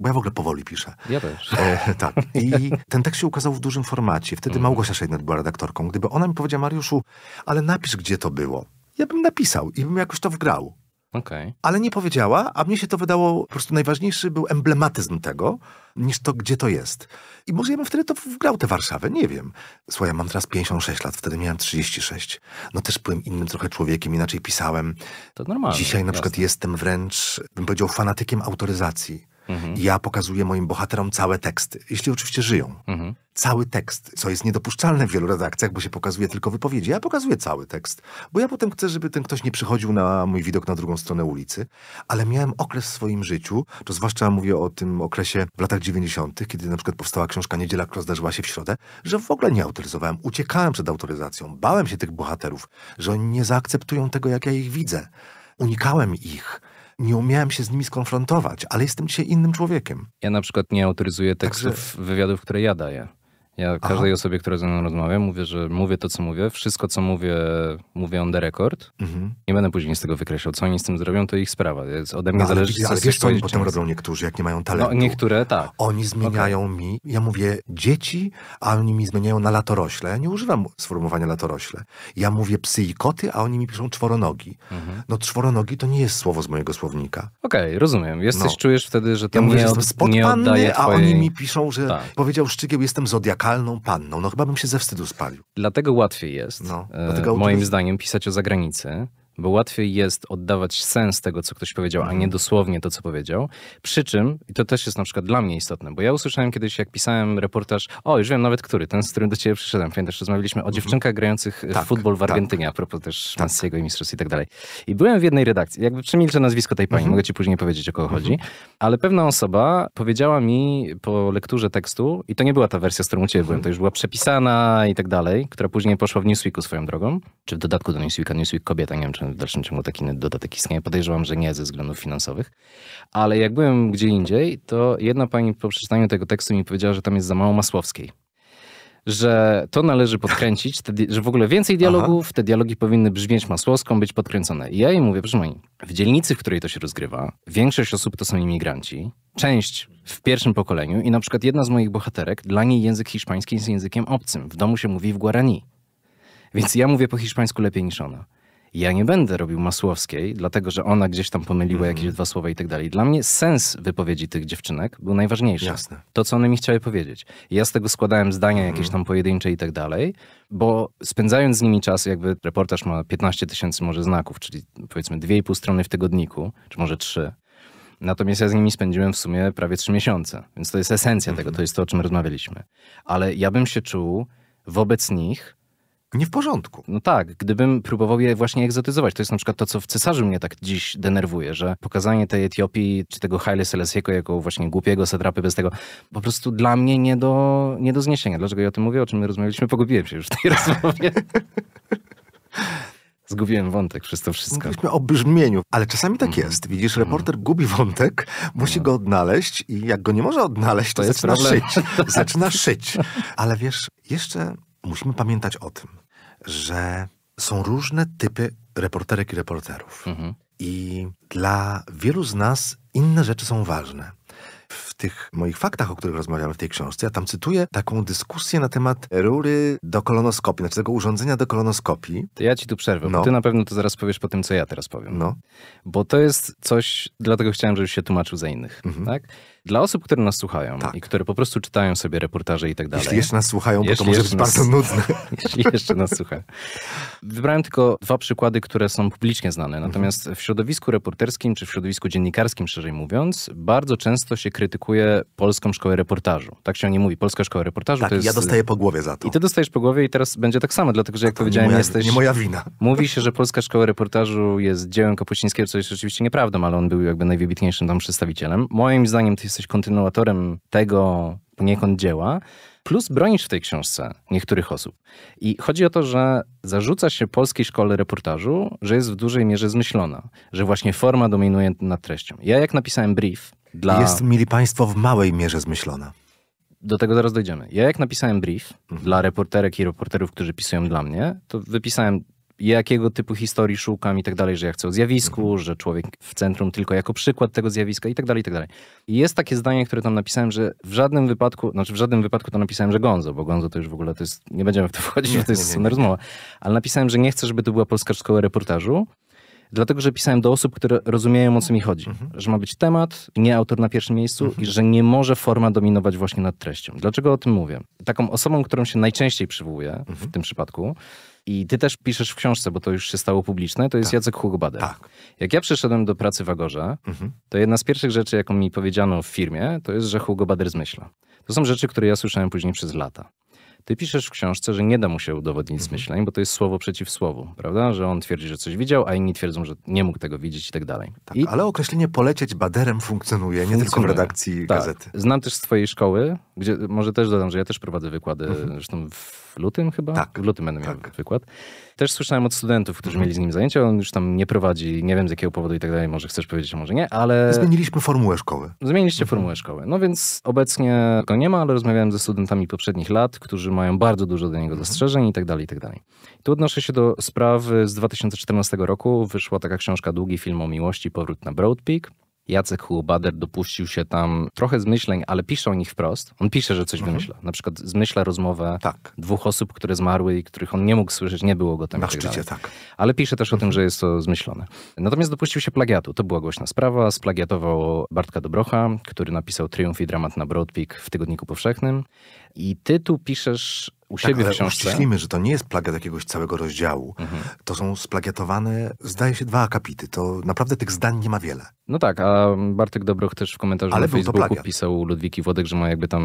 Bo ja w ogóle powoli piszę. Ja też. E, tak. I ten tekst się ukazał w dużym formacie. Wtedy mm. Małgosia Szejnet była redaktorką. Gdyby ona mi powiedziała, Mariuszu, ale napisz, gdzie to było. Ja bym napisał i bym jakoś to wgrał. Okay. Ale nie powiedziała, a mnie się to wydało po prostu najważniejszy był emblematyzm tego, niż to, gdzie to jest. I może ja bym wtedy to wgrał tę Warszawę, nie wiem. Słuchaj, ja mam teraz 56 lat, wtedy miałem 36. No też byłem innym trochę człowiekiem, inaczej pisałem. To normalne. Dzisiaj na jasne. przykład jestem wręcz, bym powiedział, fanatykiem autoryzacji. Mhm. Ja pokazuję moim bohaterom całe teksty, jeśli oczywiście żyją. Mhm. Cały tekst, co jest niedopuszczalne w wielu redakcjach, bo się pokazuje tylko wypowiedzi. Ja pokazuję cały tekst, bo ja potem chcę, żeby ten ktoś nie przychodził na mój widok na drugą stronę ulicy. Ale miałem okres w swoim życiu, to zwłaszcza mówię o tym okresie w latach 90., kiedy na przykład powstała książka Niedziela, która zdarzyła się w środę, że w ogóle nie autoryzowałem, uciekałem przed autoryzacją, bałem się tych bohaterów, że oni nie zaakceptują tego, jak ja ich widzę. Unikałem ich nie umiałem się z nimi skonfrontować, ale jestem dzisiaj innym człowiekiem. Ja na przykład nie autoryzuję tekstów Także... wywiadów, które ja daję. Ja każdej Aha. osobie, która ze mną rozmawia, mówię, że mówię to, co mówię. Wszystko, co mówię, mówię on the record. Mhm. Nie będę później z tego wykreślał. Co oni z tym zrobią, to ich sprawa. Więc ode mnie no, zależy, ale, co ale wiesz, co oni potem robią niektórzy, jak nie mają talentu? No, niektóre, tak. Oni zmieniają okay. mi, ja mówię dzieci, a oni mi zmieniają na latorośle. Ja nie używam sformułowania latorośle. Ja mówię psy i koty, a oni mi piszą czworonogi. Mhm. No czworonogi to nie jest słowo z mojego słownika. Okej, okay, rozumiem. Jesteś, no. czujesz wtedy, że to ja mówię, nie, od, nie oddaje twojej... a oni mi piszą, że tak. powiedział Szczygieł, jestem zodiakalny lokalną panną. No chyba bym się ze wstydu spalił. Dlatego łatwiej jest, no, e, dlatego moim zdaniem, pisać o zagranicy, bo łatwiej jest oddawać sens tego, co ktoś powiedział, a nie mhm. dosłownie to, co powiedział. Przy czym, i to też jest na przykład dla mnie istotne, bo ja usłyszałem kiedyś, jak pisałem reportaż, o, już wiem nawet który, ten, z którym do ciebie przyszedłem, pamiętasz, rozmawialiśmy o mhm. dziewczynkach grających e, tak, w futbol w tak. Argentynie, tak. a propos też tak. Messiego i mistrzostw i tak dalej. I byłem w jednej redakcji, jakby przemilczę nazwisko tej pani, mhm. mogę ci później powiedzieć, o kogo mhm. chodzi, ale pewna osoba powiedziała mi po lekturze tekstu, i to nie była ta wersja, z którą u ciebie mhm. byłem, to już była przepisana i tak dalej, która później poszła w Newsweeku swoją drogą, czy w dodatku do Newsweeka, Newsweek kobieta, nie wiem, czy w dalszym ciągu taki dodatek istnieje. Podejrzewam, że nie ze względów finansowych. Ale jak byłem gdzie indziej, to jedna pani po przeczytaniu tego tekstu mi powiedziała, że tam jest za mało Masłowskiej że to należy podkręcić, że w ogóle więcej dialogów, Aha. te dialogi powinny brzmieć masłowską, być podkręcone. I ja jej mówię, proszę w dzielnicy, w której to się rozgrywa, większość osób to są imigranci, część w pierwszym pokoleniu i na przykład jedna z moich bohaterek, dla niej język hiszpański jest językiem obcym. W domu się mówi w guarani. Więc ja mówię po hiszpańsku lepiej niż ona ja nie będę robił Masłowskiej, dlatego że ona gdzieś tam pomyliła mhm. jakieś dwa słowa i tak dalej. Dla mnie sens wypowiedzi tych dziewczynek był najważniejszy. Jasne. To, co one mi chciały powiedzieć. Ja z tego składałem zdania jakieś mhm. tam pojedyncze i tak dalej, bo spędzając z nimi czas, jakby reportaż ma 15 tysięcy może znaków, czyli powiedzmy 2,5 strony w tygodniku, czy może 3. Natomiast ja z nimi spędziłem w sumie prawie 3 miesiące, więc to jest esencja tego, mhm. to jest to, o czym rozmawialiśmy. Ale ja bym się czuł wobec nich nie w porządku. No tak, gdybym próbował je właśnie egzotyzować. To jest na przykład to, co w Cesarzu mnie tak dziś denerwuje, że pokazanie tej Etiopii, czy tego Haile Selassiego jako właśnie głupiego satrapy bez tego, po prostu dla mnie nie do, nie do zniesienia. Dlaczego ja o tym mówię? O czym my rozmawialiśmy? Pogubiłem się już w tej rozmowie. Zgubiłem wątek przez to wszystko. Mówiliśmy o brzmieniu, ale czasami tak mhm. jest. Widzisz, mhm. reporter gubi wątek, musi no. go odnaleźć i jak go nie może odnaleźć, to, to zaczyna problem. szyć. Zaczyna szyć. Ale wiesz, jeszcze musimy pamiętać o tym, że są różne typy reporterek i reporterów. Mhm. I dla wielu z nas inne rzeczy są ważne. W tych moich faktach, o których rozmawiamy w tej książce, ja tam cytuję taką dyskusję na temat rury do kolonoskopii, znaczy tego urządzenia do kolonoskopii. To ja ci tu przerwę, no. bo ty na pewno to zaraz powiesz po tym, co ja teraz powiem. No. Bo to jest coś, dlatego chciałem, żebyś się tłumaczył za innych. Mhm. Tak? Dla osób, które nas słuchają tak. i które po prostu czytają sobie reportaże i tak dalej. Jeśli jeszcze nas słuchają, bo to może być nas, bardzo nudne. Jeśli jeszcze nas słuchają. Wybrałem tylko dwa przykłady, które są publicznie znane. Mhm. Natomiast w środowisku reporterskim, czy w środowisku dziennikarskim, szerzej mówiąc, bardzo często się krytykuje Polską Szkołę Reportażu. Tak się o niej mówi. Polska Szkoła Reportażu tak, to jest... ja dostaję po głowie za to. I ty dostajesz po głowie i teraz będzie tak samo, dlatego że jak tak, powiedziałem, nie moja, jesteś... Nie moja wina. Mówi się, że Polska Szkoła Reportażu jest dziełem Kapucińskiego, co jest oczywiście nieprawdą, ale on był jakby najwybitniejszym tam przedstawicielem. Moim zdaniem to jesteś kontynuatorem tego poniekąd dzieła, plus bronisz w tej książce niektórych osób. I chodzi o to, że zarzuca się polskiej szkole reportażu, że jest w dużej mierze zmyślona, że właśnie forma dominuje nad treścią. Ja jak napisałem brief dla... Jest, mili państwo, w małej mierze zmyślona. Do tego zaraz dojdziemy. Ja jak napisałem brief mhm. dla reporterek i reporterów, którzy pisują dla mnie, to wypisałem jakiego typu historii szukam i tak dalej, że ja chcę o zjawisku, mhm. że człowiek w centrum tylko jako przykład tego zjawiska i tak dalej, i tak dalej. I jest takie zdanie, które tam napisałem, że w żadnym wypadku, znaczy w żadnym wypadku to napisałem, że Gonzo, bo Gonzo to już w ogóle to jest, nie będziemy w to wchodzić, bo to jest osobna rozmowa, ale napisałem, że nie chcę, żeby to była polska szkoła reportażu, dlatego że pisałem do osób, które rozumieją o co mi chodzi. Mhm. Że ma być temat, nie autor na pierwszym miejscu mhm. i że nie może forma dominować właśnie nad treścią. Dlaczego o tym mówię? Taką osobą, którą się najczęściej przywołuje mhm. w tym przypadku, i ty też piszesz w książce, bo to już się stało publiczne, to jest tak. Jacek Hugbade. Tak. Jak ja przyszedłem do pracy w Agorze, mhm. to jedna z pierwszych rzeczy, jaką mi powiedziano w firmie, to jest, że Hugo Bader zmyśla. To są rzeczy, które ja słyszałem później przez lata. Ty piszesz w książce, że nie da mu się udowodnić mhm. zmyśleń, bo to jest słowo przeciw słowu, prawda? Że on twierdzi, że coś widział, a inni twierdzą, że nie mógł tego widzieć i tak dalej. Tak, Ale określenie polecieć baderem funkcjonuje, funkcjonuje, nie tylko w redakcji tak. gazety. Znam też z twojej szkoły, gdzie może też dodam, że ja też prowadzę wykłady, mhm. zresztą w lutym chyba? Tak. W lutym będę miał tak. wykład. Też słyszałem od studentów, którzy mhm. mieli z nim zajęcia, on już tam nie prowadzi, nie wiem z jakiego powodu i tak dalej, może chcesz powiedzieć, może nie, ale... Zmieniliśmy formułę szkoły. Zmieniliście mhm. formułę szkoły. No więc obecnie go nie ma, ale rozmawiałem ze studentami poprzednich lat, którzy mają bardzo dużo do niego mhm. zastrzeżeń i tak dalej, i tak dalej. Tu odnoszę się do sprawy z 2014 roku. Wyszła taka książka Długi film o miłości, powrót na Broad Peak. Jacek Huobader dopuścił się tam trochę zmyśleń, ale pisze o nich wprost. On pisze, że coś mhm. wymyśla. Na przykład zmyśla rozmowę tak. dwóch osób, które zmarły i których on nie mógł słyszeć, nie było go tam. Na tak szczycie, tak. Ale pisze też o tym, mhm. że jest to zmyślone. Natomiast dopuścił się plagiatu. To była głośna sprawa. Splagiatował Bartka Dobrocha, który napisał Triumf i Dramat na Broadpeak w Tygodniku Powszechnym. I ty tu piszesz u tak, siebie w książce. Myślimy, że to nie jest plagiat jakiegoś całego rozdziału. Mhm. To są splagiatowane, zdaje się, dwa akapity. To naprawdę tych zdań nie ma wiele. No tak, a Bartek Dobroch też w komentarzu ale na Facebooku pisał Ludwiki Wodek, że ma jakby tam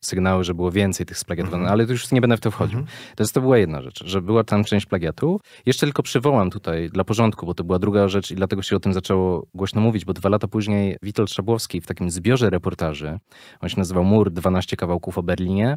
sygnały, że było więcej tych splagiatowanych, mhm. ale to już nie będę w to wchodził. Mhm. To, jest, to była jedna rzecz, że była tam część plagiatu. Jeszcze tylko przywołam tutaj dla porządku, bo to była druga rzecz i dlatego się o tym zaczęło głośno mówić, bo dwa lata później Witold Szabłowski w takim zbiorze reportaży, on się nazywał Mur 12 kawałków o Berlinie,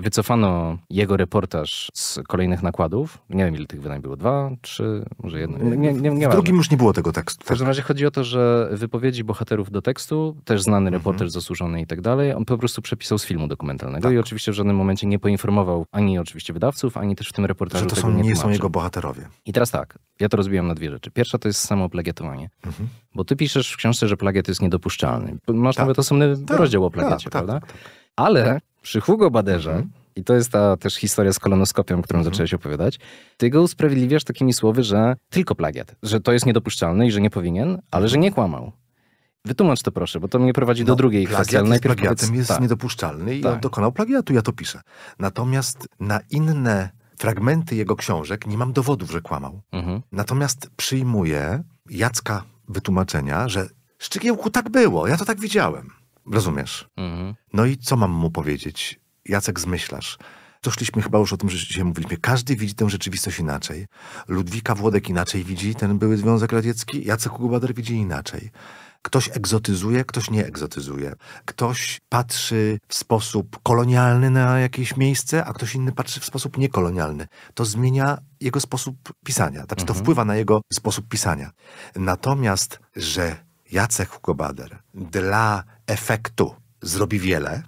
Wycofano jego reportaż z kolejnych nakładów. Nie wiem, ile tych wydań było. Dwa, trzy, może jedno. Nie, nie, nie w drugim już nie było tego tekstu. W każdym razie chodzi o to, że wypowiedzi bohaterów do tekstu, też znany mhm. reporter mhm. zasłużony i tak dalej, on po prostu przepisał z filmu dokumentalnego tak. i oczywiście w żadnym momencie nie poinformował ani oczywiście wydawców, ani też w tym reportażu Że to są, nie, nie są jego bohaterowie. I teraz tak, ja to rozbijam na dwie rzeczy. Pierwsza to jest samo plagiatowanie. Mhm. Bo ty piszesz w książce, że plagiat jest niedopuszczalny. Masz tak. nawet osobny tak. rozdział o tak, plagiacie, tak, prawda? Tak, Ale przy Hugo Baderze, mhm. i to jest ta też historia z kolonoskopią, którą mhm. zaczęłeś opowiadać, ty go usprawiedliwiasz takimi słowy, że tylko plagiat, że to jest niedopuszczalne i że nie powinien, ale że nie kłamał. Wytłumacz to proszę, bo to mnie prowadzi no, do drugiej kwestii. Plagiat najpierw plagiatem powiedz... jest tak. niedopuszczalny i tak. on dokonał plagiatu, ja to piszę. Natomiast na inne fragmenty jego książek nie mam dowodów, że kłamał. Mhm. Natomiast przyjmuję Jacka wytłumaczenia, że Szczygiełku tak było, ja to tak widziałem. Rozumiesz? Mhm. No i co mam mu powiedzieć? Jacek, zmyślasz. szliśmy chyba już o tym, że dzisiaj mówiliśmy. Każdy widzi tę rzeczywistość inaczej. Ludwika Włodek inaczej widzi ten były Związek Radziecki, Jacek Kubader widzi inaczej. Ktoś egzotyzuje, ktoś nie egzotyzuje. Ktoś patrzy w sposób kolonialny na jakieś miejsce, a ktoś inny patrzy w sposób niekolonialny. To zmienia jego sposób pisania. Znaczy, to mhm. wpływa na jego sposób pisania. Natomiast, że Jacek Hugo dla efektu zrobi wiele,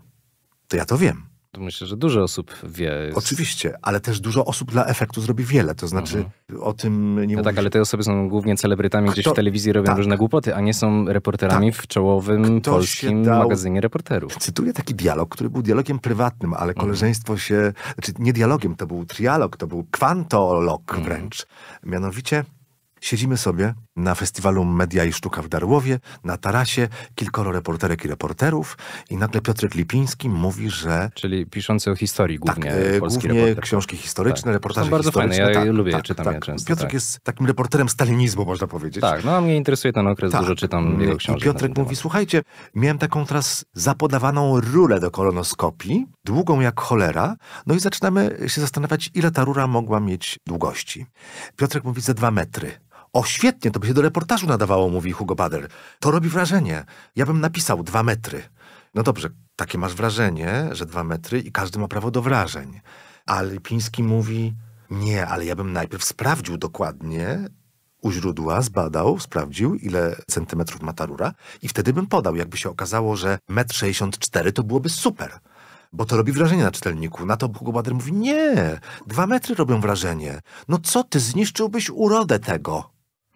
to ja to wiem. To myślę, że dużo osób wie. Jest... Oczywiście, ale też dużo osób dla efektu zrobi wiele. To znaczy mhm. o tym nie no Tak, ale te osoby są głównie celebrytami Kto... gdzieś w telewizji, robią tak. różne głupoty, a nie są reporterami tak. w czołowym Kto polskim dał... magazynie reporterów. Cytuję taki dialog, który był dialogiem prywatnym, ale mhm. koleżeństwo mhm. się... Znaczy nie dialogiem, to był trialog, to był kwantolog mhm. wręcz. Mianowicie siedzimy sobie na festiwalu Media i Sztuka w Darłowie, na tarasie, kilkoro reporterek i reporterów i nagle Piotrek Lipiński mówi, że... Czyli piszący o historii tak, głównie. Tak, polski głównie reporter. Tak? książki historyczne, tak. reportaże Są bardzo fajne, ja tak, lubię, tak, czytam tak. je często. Piotrek tak. jest takim reporterem stalinizmu, można powiedzieć. Tak, no a mnie interesuje ten okres, tak. dużo czytam jego książki. I Piotrek mówi, słuchajcie, miałem taką teraz zapodawaną rurę do kolonoskopii, długą jak cholera, no i zaczynamy się zastanawiać, ile ta rura mogła mieć długości. Piotrek mówi, ze dwa metry. O świetnie, to by się do reportażu nadawało, mówi Hugo Bader. To robi wrażenie. Ja bym napisał dwa metry. No dobrze, takie masz wrażenie, że dwa metry i każdy ma prawo do wrażeń. Ale Piński mówi, nie, ale ja bym najpierw sprawdził dokładnie, u źródła zbadał, sprawdził, ile centymetrów ma ta rura i wtedy bym podał. Jakby się okazało, że metr 64 to byłoby super, bo to robi wrażenie na czytelniku. Na to Hugo Bader mówi, nie, dwa metry robią wrażenie. No co ty, zniszczyłbyś urodę tego.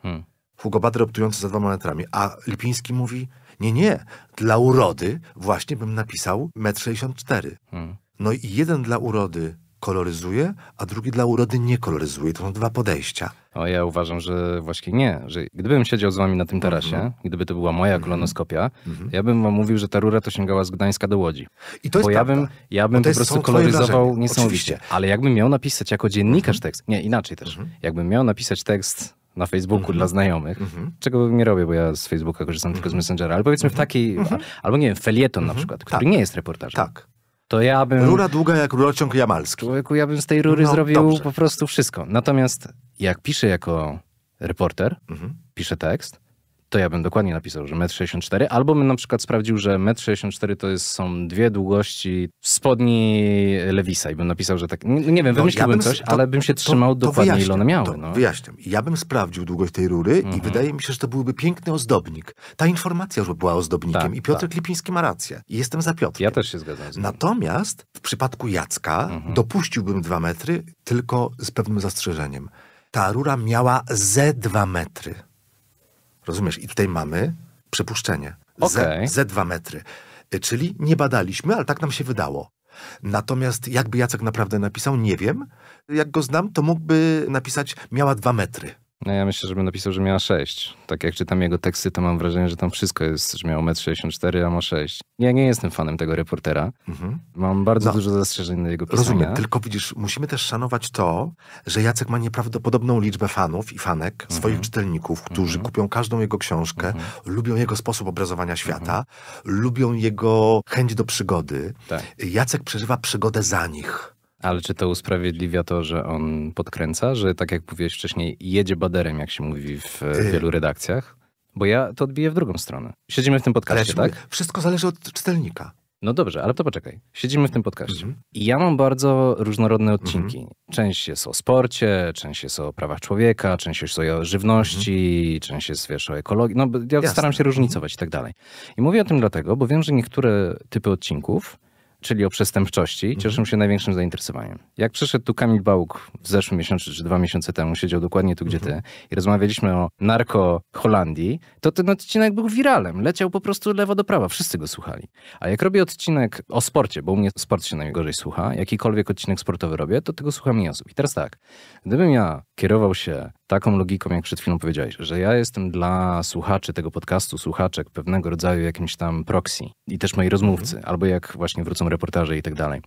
Hmm. Hugo Bader optujący za dwoma metrami. A Lipiński mówi, nie, nie, dla urody właśnie bym napisał metr 64. Hmm. No i jeden dla urody koloryzuje, a drugi dla urody nie koloryzuje. To są dwa podejścia. O, ja uważam, że właśnie nie. Że gdybym siedział z wami na tym tarasie, mm -hmm. gdyby to była moja mhm. kolonoskopia, mm -hmm. ja bym wam mówił, że ta rura to sięgała z Gdańska do Łodzi. I to jest Bo ja bym, ja bym po jest, prostu koloryzował niesamowicie. Oczywiście. Ale jakbym miał napisać jako dziennikarz mm -hmm. tekst, nie, inaczej też. Mhm. Jakbym miał napisać tekst na Facebooku mm -hmm. dla znajomych, mm -hmm. czego nie robię, bo ja z Facebooka korzystam mm -hmm. tylko z mhm. Messengera, ale powiedzmy w mhm. takiej, mhm. albo nie wiem, felieton na przykład, który tak. nie jest reportażem. Tak. To ja bym... Rura długa jak rurociąg jamalski. Człowieku, ja bym z tej rury no, zrobił dobrze. po prostu wszystko. Natomiast jak piszę jako reporter, piszę tekst, to ja bym dokładnie napisał, że 1,64 m, albo bym na przykład sprawdził, że 1,64 m to jest, są dwie długości spodni Lewisa i bym napisał, że tak, nie, wiem, no, wymyśliłbym ja coś, to, ale bym się trzymał to, to dokładnie ile one miały. To, no. Wyjaśniam. Ja bym sprawdził długość tej rury mhm. i wydaje mi się, że to byłby piękny ozdobnik. Ta informacja już była ozdobnikiem tak, i Piotr tak. Klipiński ma rację. I jestem za Piotrem. Ja też się zgadzam. Natomiast w przypadku Jacka mhm. dopuściłbym dwa metry, tylko z pewnym zastrzeżeniem. Ta rura miała ze dwa metry. Rozumiesz? I tutaj mamy przypuszczenie. Okay. Z, ze dwa metry. Y, czyli nie badaliśmy, ale tak nam się wydało. Natomiast jakby Jacek naprawdę napisał, nie wiem. Jak go znam, to mógłby napisać miała dwa metry. No ja myślę, że bym napisał, że miała 6. Tak jak czytam jego teksty, to mam wrażenie, że tam wszystko jest, że miał 1,64 m, a ma 6. Ja nie jestem fanem tego reportera. Mhm. Mam bardzo no. dużo zastrzeżeń do jego pisania. Rozumiem, tylko widzisz, musimy też szanować to, że Jacek ma nieprawdopodobną liczbę fanów i fanek, mhm. swoich czytelników, którzy mhm. kupią każdą jego książkę, mhm. lubią jego sposób obrazowania świata, mhm. lubią jego chęć do przygody. Tak. Jacek przeżywa przygodę za nich. Ale czy to usprawiedliwia to, że on podkręca, że tak jak mówiłeś wcześniej, jedzie baderem, jak się mówi w y. wielu redakcjach? Bo ja to odbiję w drugą stronę. Siedzimy w tym podcaście, tak? wszystko zależy od czytelnika. No dobrze, ale to poczekaj. Siedzimy w tym podcaście. Mhm. I ja mam bardzo różnorodne odcinki. Mhm. Część jest o sporcie, część jest o prawach człowieka, część jest o żywności, mhm. część jest wiesz, o ekologii. No ja Jasne. staram się różnicować mhm. i tak dalej. I mówię o tym dlatego, bo wiem, że niektóre typy odcinków czyli o przestępczości, mhm. cieszą się największym zainteresowaniem. Jak przyszedł tu Kamil Bałk w zeszłym miesiącu czy dwa miesiące temu, siedział dokładnie tu, gdzie mhm. ty, i rozmawialiśmy o narko Holandii, to ten odcinek był wiralem. Leciał po prostu lewo do prawa, wszyscy go słuchali. A jak robię odcinek o sporcie, bo u mnie sport się najgorzej słucha, jakikolwiek odcinek sportowy robię, to tego słucha mniej osób. I teraz tak, gdybym ja kierował się taką logiką, jak przed chwilą powiedziałeś, że ja jestem dla słuchaczy tego podcastu, słuchaczek pewnego rodzaju jakimś tam proxy i też moi mhm. rozmówcy, albo jak właśnie wrócą reportaże i tak dalej,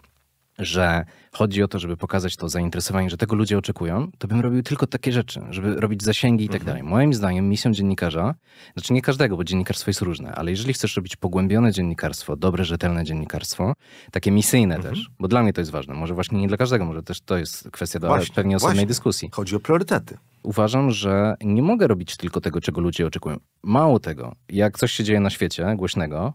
że chodzi o to, żeby pokazać to zainteresowanie, że tego ludzie oczekują, to bym robił tylko takie rzeczy, żeby robić zasięgi i tak mhm. dalej. Moim zdaniem misją dziennikarza, znaczy nie każdego, bo dziennikarstwo jest różne, ale jeżeli chcesz robić pogłębione dziennikarstwo, dobre, rzetelne dziennikarstwo, takie misyjne mhm. też, bo dla mnie to jest ważne, może właśnie nie dla każdego, może też to jest kwestia do właśnie, pewnie osobnej właśnie. dyskusji. Chodzi o priorytety. Uważam, że nie mogę robić tylko tego, czego ludzie oczekują. Mało tego, jak coś się dzieje na świecie głośnego,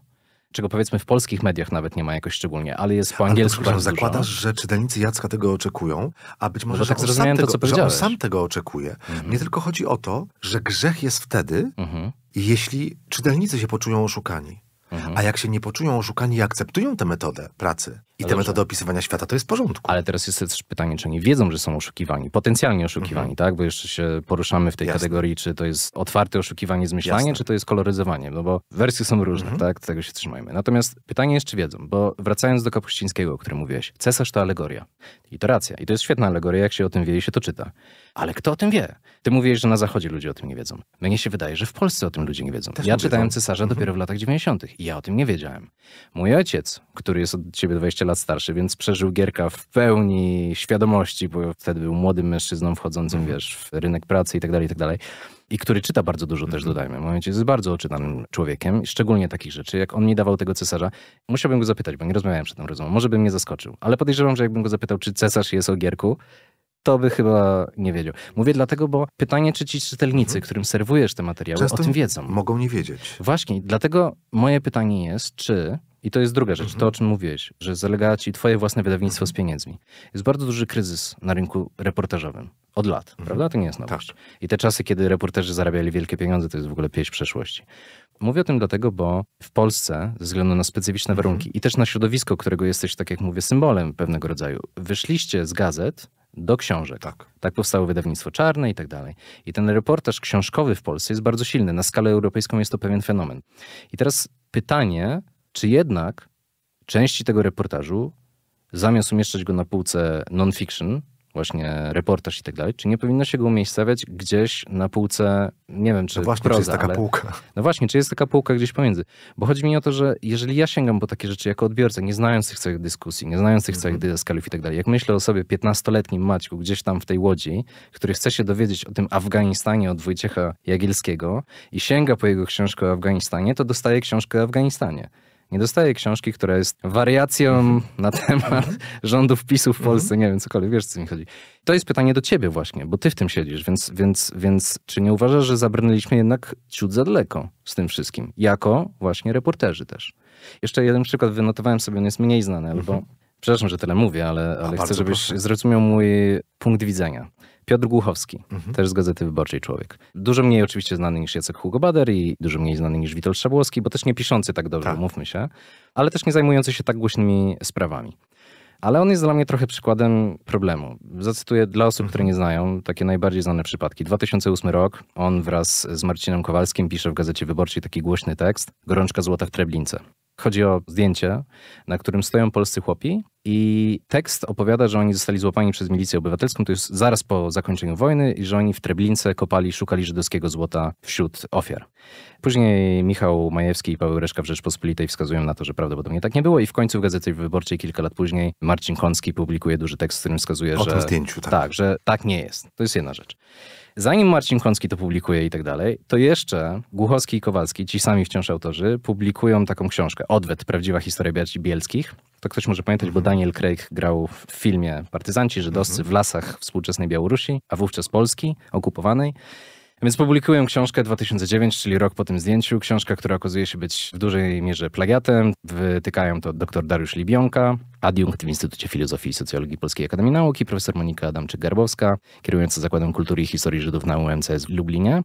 czego powiedzmy w polskich mediach nawet nie ma jakoś szczególnie, ale jest po angielsku ale Zakładasz, dużo. że czytelnicy Jacka tego oczekują, a być może, no tak że, on sam to, tego, że on sam tego oczekuje. Mhm. Nie tylko chodzi o to, że grzech jest wtedy, mhm. jeśli czytelnicy się poczują oszukani. Mhm. A jak się nie poczują oszukani i akceptują tę metodę pracy, i te metody opisywania świata to jest w porządku. Ale teraz jest też pytanie, czy oni wiedzą, że są oszukiwani, potencjalnie oszukiwani, mhm. tak? Bo jeszcze się poruszamy w tej Jasne. kategorii, czy to jest otwarte oszukiwanie, zmyślanie, Jasne. czy to jest koloryzowanie, no bo wersje są różne, mhm. tak? Tego się trzymajmy. Natomiast pytanie jest, czy wiedzą, bo wracając do Kapuścińskiego, o którym mówiłeś, cesarz to alegoria. I to racja. I to jest świetna alegoria, jak się o tym wie i się to czyta. Ale kto o tym wie? Ty mówisz, że na Zachodzie ludzie o tym nie wiedzą. Mnie się wydaje, że w Polsce o tym ludzie nie wiedzą. Też ja no. czytałem wiedzą. cesarza mhm. dopiero w latach 90. i ja o tym nie wiedziałem. Mój ojciec, który jest od ciebie 20 15 lat starszy, więc przeżył Gierka w pełni świadomości, bo wtedy był młodym mężczyzną wchodzącym, mm. wiesz, w rynek pracy i tak dalej, i tak dalej. I który czyta bardzo dużo mm. też, mhm. dodajmy. Momencie jest bardzo oczytanym człowiekiem, szczególnie takich rzeczy. Jak on mi dawał tego cesarza, musiałbym go zapytać, bo nie rozmawiałem przed tą rozmową. Może bym mnie zaskoczył, ale podejrzewam, że jakbym go zapytał, czy cesarz jest o Gierku, to by chyba nie wiedział. Mówię dlatego, bo pytanie, czy ci czytelnicy, mhm. którym serwujesz te materiały, Często o tym wiedzą. Mogą nie wiedzieć. Właśnie, dlatego moje pytanie jest, czy i to jest druga rzecz, mhm. to o mhm. czym mówiłeś, że zalega ci twoje własne wydawnictwo mhm. z pieniędzmi. Jest bardzo duży kryzys na rynku reportażowym. Od lat, mhm. prawda? To nie jest nowość. Tak. I te czasy, kiedy reporterzy zarabiali wielkie pieniądze, to jest w ogóle pieśń przeszłości. Mówię o tym dlatego, bo w Polsce, ze względu na specyficzne mhm. warunki i też na środowisko, którego jesteś, tak jak mówię, symbolem pewnego rodzaju, wyszliście z gazet do książek. Tak. tak powstało wydawnictwo czarne i tak dalej. I ten reportaż książkowy w Polsce jest bardzo silny. Na skalę europejską jest to pewien fenomen. I teraz pytanie, czy jednak części tego reportażu, zamiast umieszczać go na półce non-fiction, właśnie reportaż i tak dalej, czy nie powinno się go umiejscawiać gdzieś na półce, nie wiem, czy no właśnie, proza, czy jest taka ale, półka. No właśnie, czy jest taka półka gdzieś pomiędzy. Bo chodzi mi o to, że jeżeli ja sięgam po takie rzeczy jako odbiorca, nie znając tych całych dyskusji, nie znając tych całych mhm. dydaskaliów i tak dalej, jak myślę o sobie 15-letnim Maćku gdzieś tam w tej Łodzi, który chce się dowiedzieć o tym Afganistanie od Wojciecha Jagielskiego i sięga po jego książkę o Afganistanie, to dostaje książkę o Afganistanie nie dostaję książki, która jest wariacją na temat rządów PiSu w Polsce, mhm. nie wiem, cokolwiek, wiesz, co mi chodzi. To jest pytanie do ciebie właśnie, bo ty w tym siedzisz, więc, więc, więc czy nie uważasz, że zabrnęliśmy jednak ciut za daleko z tym wszystkim? Jako właśnie reporterzy też. Jeszcze jeden przykład wynotowałem sobie, on jest mniej znany, albo... Mhm. Przepraszam, że tyle mówię, ale, ale no chcę, żebyś proszę. zrozumiał mój punkt widzenia. Piotr Głuchowski, mhm. też z Gazety Wyborczej Człowiek. Dużo mniej oczywiście znany niż Jacek Hugo Bader i dużo mniej znany niż Witold Szabłowski, bo też nie piszący tak dobrze, tak. mówmy się, ale też nie zajmujący się tak głośnymi sprawami. Ale on jest dla mnie trochę przykładem problemu. Zacytuję dla osób, które mhm. nie znają, takie najbardziej znane przypadki. 2008 rok, on wraz z Marcinem Kowalskim pisze w Gazecie Wyborczej taki głośny tekst Gorączka w Treblince. Chodzi o zdjęcie, na którym stoją polscy chłopi i tekst opowiada, że oni zostali złapani przez milicję obywatelską, to jest zaraz po zakończeniu wojny, i że oni w Treblince kopali, szukali żydowskiego złota wśród ofiar. Później Michał Majewski i Paweł Reszka w Rzeczpospolitej wskazują na to, że prawdopodobnie tak nie było i w końcu w Gazecie Wyborczej kilka lat później Marcin Kącki publikuje duży tekst, w którym wskazuje, o że... zdjęciu, tak. Tak, że tak nie jest. To jest jedna rzecz. Zanim Marcin Kącki to publikuje i tak dalej, to jeszcze Głuchowski i Kowalski, ci sami wciąż autorzy, publikują taką książkę, Odwet, prawdziwa historia bielskich, to ktoś może pamiętać, bo mhm. Daniel Craig grał w filmie Partyzanci żydowscy mhm. w lasach współczesnej Białorusi, a wówczas Polski okupowanej. Więc publikuję książkę 2009, czyli rok po tym zdjęciu. Książka, która okazuje się być w dużej mierze plagiatem. Wytykają to dr Dariusz Libionka, adiunkt w Instytucie Filozofii i Socjologii Polskiej Akademii Nauki, profesor Monika Adamczyk-Garbowska, kierująca Zakładem Kultury i Historii Żydów na UMCS w Lublinie.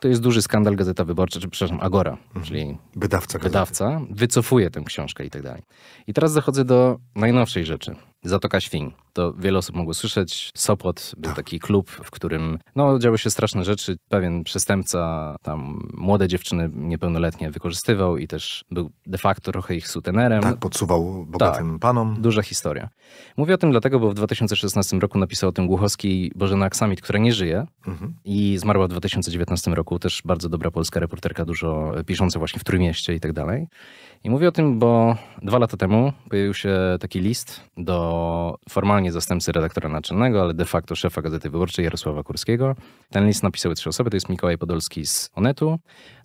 To jest duży skandal Gazeta Wyborcza, czy przepraszam, Agora, mhm. czyli wydawca, wydawca wycofuje tę książkę i tak dalej. I teraz zachodzę do najnowszej rzeczy, Zatoka Świń. To wiele osób mogło słyszeć. Sopot był taki klub, w którym no, działy się straszne rzeczy. Pewien przestępca tam młode dziewczyny niepełnoletnie wykorzystywał i też był de facto trochę ich sutenerem. Tak, podsuwał bogatym tak, panom. Duża historia. Mówię o tym dlatego, bo w 2016 roku napisał o tym Głuchowski Bożena Aksamit, która nie żyje mhm. i zmarła w 2019 roku. Też bardzo dobra polska reporterka, dużo e, pisząca właśnie w Trójmieście i tak dalej. I mówię o tym, bo dwa lata temu pojawił się taki list do formalnie zastępcy redaktora naczelnego, ale de facto szefa Gazety Wyborczej Jarosława Kurskiego. Ten list napisały trzy osoby, to jest Mikołaj Podolski z Onetu,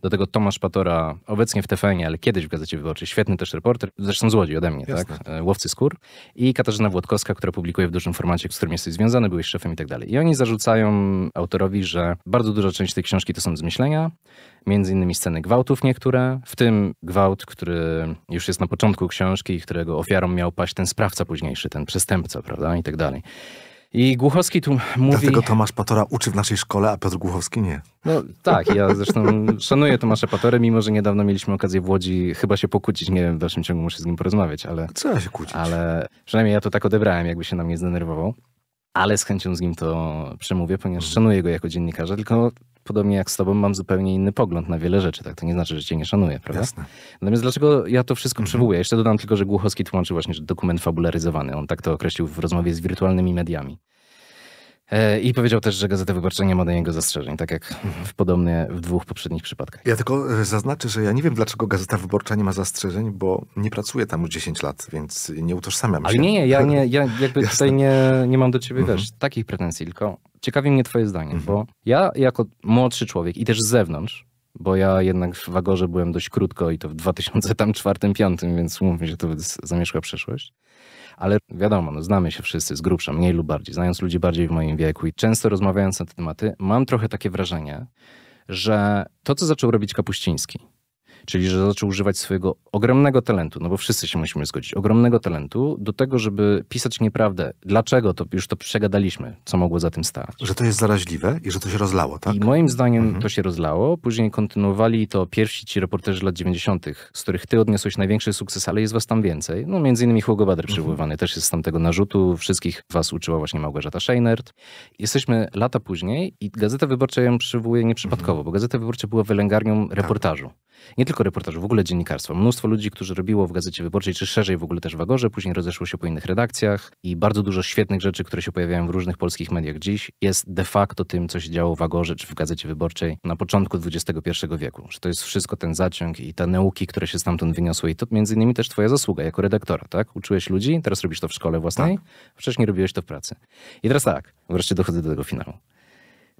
do tego Tomasz Patora, obecnie w tfn ale kiedyś w Gazecie Wyborczej, świetny też reporter, zresztą z Łodzi ode mnie, tak? Jasne. tak? Łowcy skór. I Katarzyna Włodkowska, która publikuje w dużym formacie, z którym jesteś związany, byłeś szefem i tak dalej. I oni zarzucają autorowi, że bardzo duża część tej książki to są zmyślenia, między innymi sceny gwałtów niektóre, w tym gwałt, który już jest na początku książki i którego ofiarą miał paść ten sprawca późniejszy, ten przestępca, prawda, i tak dalej. I Głuchowski tu mówi... Dlatego Tomasz Patora uczy w naszej szkole, a Piotr Głuchowski nie. No tak, ja zresztą szanuję Tomasza Patorę, mimo że niedawno mieliśmy okazję w Łodzi chyba się pokłócić, nie wiem, w dalszym ciągu muszę z nim porozmawiać, ale... No, co ja się kłócić? Ale przynajmniej ja to tak odebrałem, jakby się na mnie zdenerwował ale z chęcią z nim to przemówię, ponieważ mhm. szanuję go jako dziennikarza, tylko podobnie jak z tobą, mam zupełnie inny pogląd na wiele rzeczy. Tak, to nie znaczy, że cię nie szanuję, prawda? Jasne. Natomiast dlaczego ja to wszystko mhm. przywołuję? Jeszcze dodam tylko, że Głuchowski tłumaczy właśnie, że dokument fabularyzowany. On tak to określił w rozmowie z wirtualnymi mediami. E, I powiedział też, że Gazeta Wyborcza nie ma do niego zastrzeżeń, tak jak w podobnie w dwóch poprzednich przypadkach. Ja tylko e, zaznaczę, że ja nie wiem, dlaczego Gazeta Wyborcza nie ma zastrzeżeń, bo nie pracuję tam już 10 lat, więc nie utożsamiam się. Ale nie, nie, ja, nie, ja jakby Jasne. tutaj nie, nie mam do ciebie mhm. wiesz, takich pretensji, tylko ciekawi mnie twoje zdanie, mhm. bo ja jako młodszy człowiek i też z zewnątrz, bo ja jednak w Wagorze byłem dość krótko i to w 2004-2005, więc umówmy się, to jest przeszłość ale wiadomo, no, znamy się wszyscy z grubsza, mniej lub bardziej, znając ludzi bardziej w moim wieku i często rozmawiając na te tematy, mam trochę takie wrażenie, że to, co zaczął robić Kapuściński, Czyli, że zaczął używać swojego ogromnego talentu, no bo wszyscy się musimy zgodzić, ogromnego talentu do tego, żeby pisać nieprawdę. Dlaczego? To już to przegadaliśmy, co mogło za tym stać. Że to jest zaraźliwe i że to się rozlało, tak? I moim zdaniem mhm. to się rozlało. Później kontynuowali to pierwsi ci reporterzy lat 90., z których ty odniosłeś największy sukces, ale jest was tam więcej. No między innymi Hugo Bader mhm. przywoływany też jest z tamtego narzutu. Wszystkich was uczyła właśnie Małgorzata Scheinert. Jesteśmy lata później i Gazeta Wyborcza ją przywołuje nieprzypadkowo, mhm. bo Gazeta Wyborcza była wylęgarnią tak. reportażu. Nie tylko tylko reportażu, w ogóle dziennikarstwa. Mnóstwo ludzi, którzy robiło w Gazecie Wyborczej, czy szerzej w ogóle też w Agorze, później rozeszło się po innych redakcjach i bardzo dużo świetnych rzeczy, które się pojawiają w różnych polskich mediach dziś, jest de facto tym, co się działo w Agorze czy w Gazecie Wyborczej na początku XXI wieku. Że to jest wszystko ten zaciąg i te nauki, które się stamtąd wyniosły. I to między innymi też twoja zasługa jako redaktora, tak? Uczyłeś ludzi, teraz robisz to w szkole własnej, tak. wcześniej robiłeś to w pracy. I teraz tak, wreszcie dochodzę do tego finału.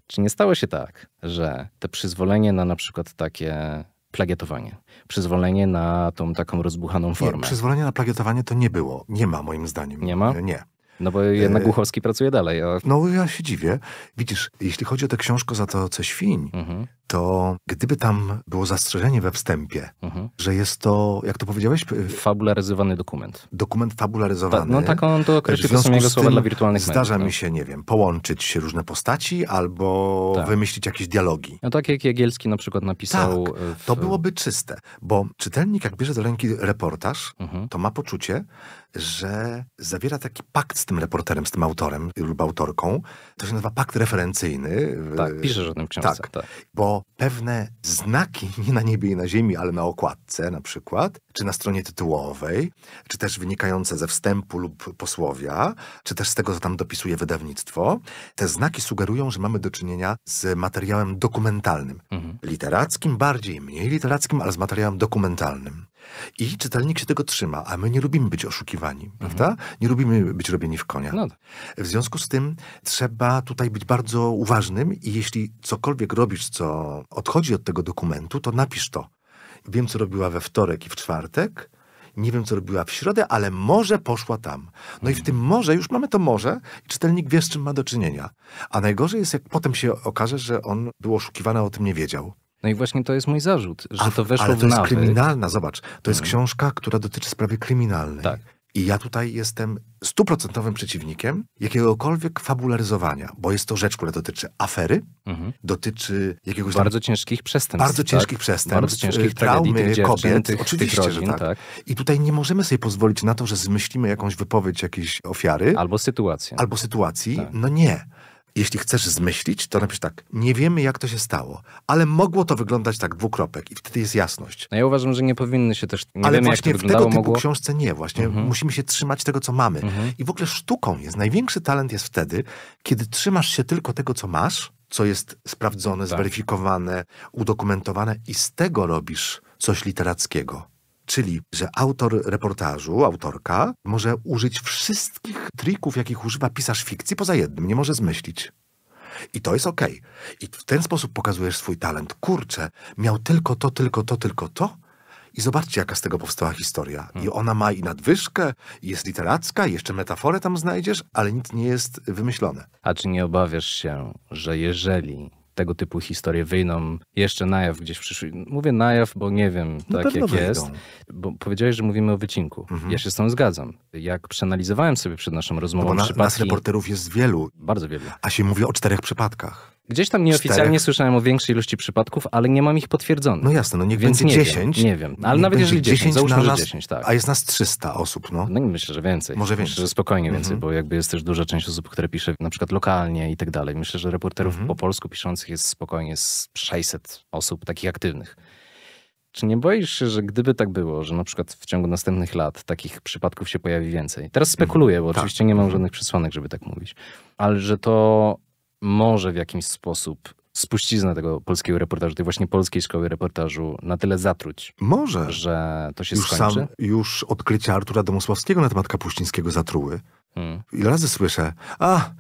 Czy nie stało się tak, że te przyzwolenie na na przykład takie plagiatowanie. Przyzwolenie na tą taką rozbuchaną formę. Nie, przyzwolenie na plagiatowanie to nie było. Nie ma moim zdaniem. Nie ma? E, nie. No bo jednak e, Głuchowski pracuje dalej. A... No ja się dziwię. Widzisz, jeśli chodzi o tę książkę za to, co świń, mhm to gdyby tam było zastrzeżenie we wstępie, mhm. że jest to, jak to powiedziałeś? Fabularyzowany dokument. Dokument fabularyzowany. Ta, no tak on to określił, to są jego słowa dla wirtualnych zdarza mediów. Zdarza mi tak. się, nie wiem, połączyć różne postaci albo tak. wymyślić jakieś dialogi. No tak jak Jagielski na przykład napisał. Tak, e, w... to byłoby czyste, bo czytelnik jak bierze do ręki reportaż, mhm. to ma poczucie, że zawiera taki pakt z tym reporterem, z tym autorem lub autorką. To się nazywa pakt referencyjny. Tak, piszesz o tym książce. Tak, tak. bo pewne znaki, nie na niebie i na ziemi, ale na okładce na przykład, czy na stronie tytułowej, czy też wynikające ze wstępu lub posłowia, czy też z tego, co tam dopisuje wydawnictwo. Te znaki sugerują, że mamy do czynienia z materiałem dokumentalnym. Mhm. Literackim bardziej, mniej literackim, ale z materiałem dokumentalnym. I czytelnik się tego trzyma, a my nie lubimy być oszukiwani, mhm. prawda? Nie lubimy być robieni w konia. No. Tak. W związku z tym trzeba tutaj być bardzo uważnym i jeśli cokolwiek robisz, co odchodzi od tego dokumentu, to napisz to. Wiem, co robiła we wtorek i w czwartek, nie wiem, co robiła w środę, ale może poszła tam. No i w mhm. tym może, już mamy to może, i czytelnik wie, z czym ma do czynienia. A najgorzej jest, jak potem się okaże, że on był oszukiwany, a o tym nie wiedział. No i właśnie to jest mój zarzut, że A, to weszło ale to w nawyk. to jest kryminalna, zobacz. To jest hmm. książka, która dotyczy sprawy kryminalnej. Tak. I ja tutaj jestem stuprocentowym przeciwnikiem jakiegokolwiek fabularyzowania, bo jest to rzecz, która dotyczy afery, mhm. dotyczy jakiegoś... Bardzo tam, ciężkich przestępstw. Bardzo tak? ciężkich przestępstw, bardzo ciężkich e, traumy tragedii, kobiet, tych, oczywiście, tych rodzin, tak. tak. I tutaj nie możemy sobie pozwolić na to, że zmyślimy jakąś wypowiedź jakiejś ofiary. Albo sytuację. Albo sytuacji. Tak. No nie jeśli chcesz zmyślić, to napisz tak. Nie wiemy, jak to się stało, ale mogło to wyglądać tak dwukropek i wtedy jest jasność. No ja uważam, że nie powinny się też... Nie ale wiemy, właśnie w tego typu mogło... książce nie. Właśnie mhm. musimy się trzymać tego, co mamy. Mhm. I w ogóle sztuką jest, największy talent jest wtedy, kiedy trzymasz się tylko tego, co masz, co jest sprawdzone, tak. zweryfikowane, udokumentowane i z tego robisz coś literackiego. Czyli, że autor reportażu, autorka, może użyć wszystkich trików, jakich używa pisarz fikcji, poza jednym, nie może zmyślić. I to jest okej. Okay. I w ten sposób pokazujesz swój talent. Kurczę, miał tylko to, tylko to, tylko to. I zobaczcie, jaka z tego powstała historia. I hmm. ona ma i nadwyżkę, i jest literacka, i jeszcze metaforę tam znajdziesz, ale nic nie jest wymyślone. A czy nie obawiasz się, że jeżeli tego typu historie wyjdą jeszcze na jaw gdzieś w przyszłości. Mówię na jaw, bo nie wiem no tak jak wyjdą. jest. Bo powiedziałeś, że mówimy o wycinku. Mhm. Ja się z tym zgadzam. Jak przeanalizowałem sobie przed naszą no rozmową no bo na, przypadki... reporterów jest wielu. Bardzo wielu. A się mówi o czterech przypadkach. Gdzieś tam nieoficjalnie Czterech. słyszałem o większej ilości przypadków, ale nie mam ich potwierdzonych. No jasne, no niech Więc będzie nie 10. Wiem, nie wiem, ale nawet jeżeli 10, 10 załóżmy, nas, 10, tak. A jest nas 300 osób, no. No i myślę, że więcej. Może więcej. Myślę, że spokojnie więcej, mm -hmm. bo jakby jest też duża część osób, które pisze na przykład lokalnie i tak dalej. Myślę, że reporterów mm -hmm. po polsku piszących pracujących jest spokojnie z 600 osób takich aktywnych. Czy nie boisz się, że gdyby tak było, że na przykład w ciągu następnych lat takich przypadków się pojawi więcej? Teraz mhm. spekuluję, bo tak. oczywiście nie mam mhm. żadnych przesłanek, żeby tak mówić, ale że to może w jakiś sposób spuściznę tego polskiego reportażu, tej właśnie polskiej szkoły reportażu na tyle zatruć. Może. Że to się już skończy. Sam, już odkrycia Artura Domosławskiego na temat Kapuścińskiego zatruły. Hmm. Ile razy słyszę, a,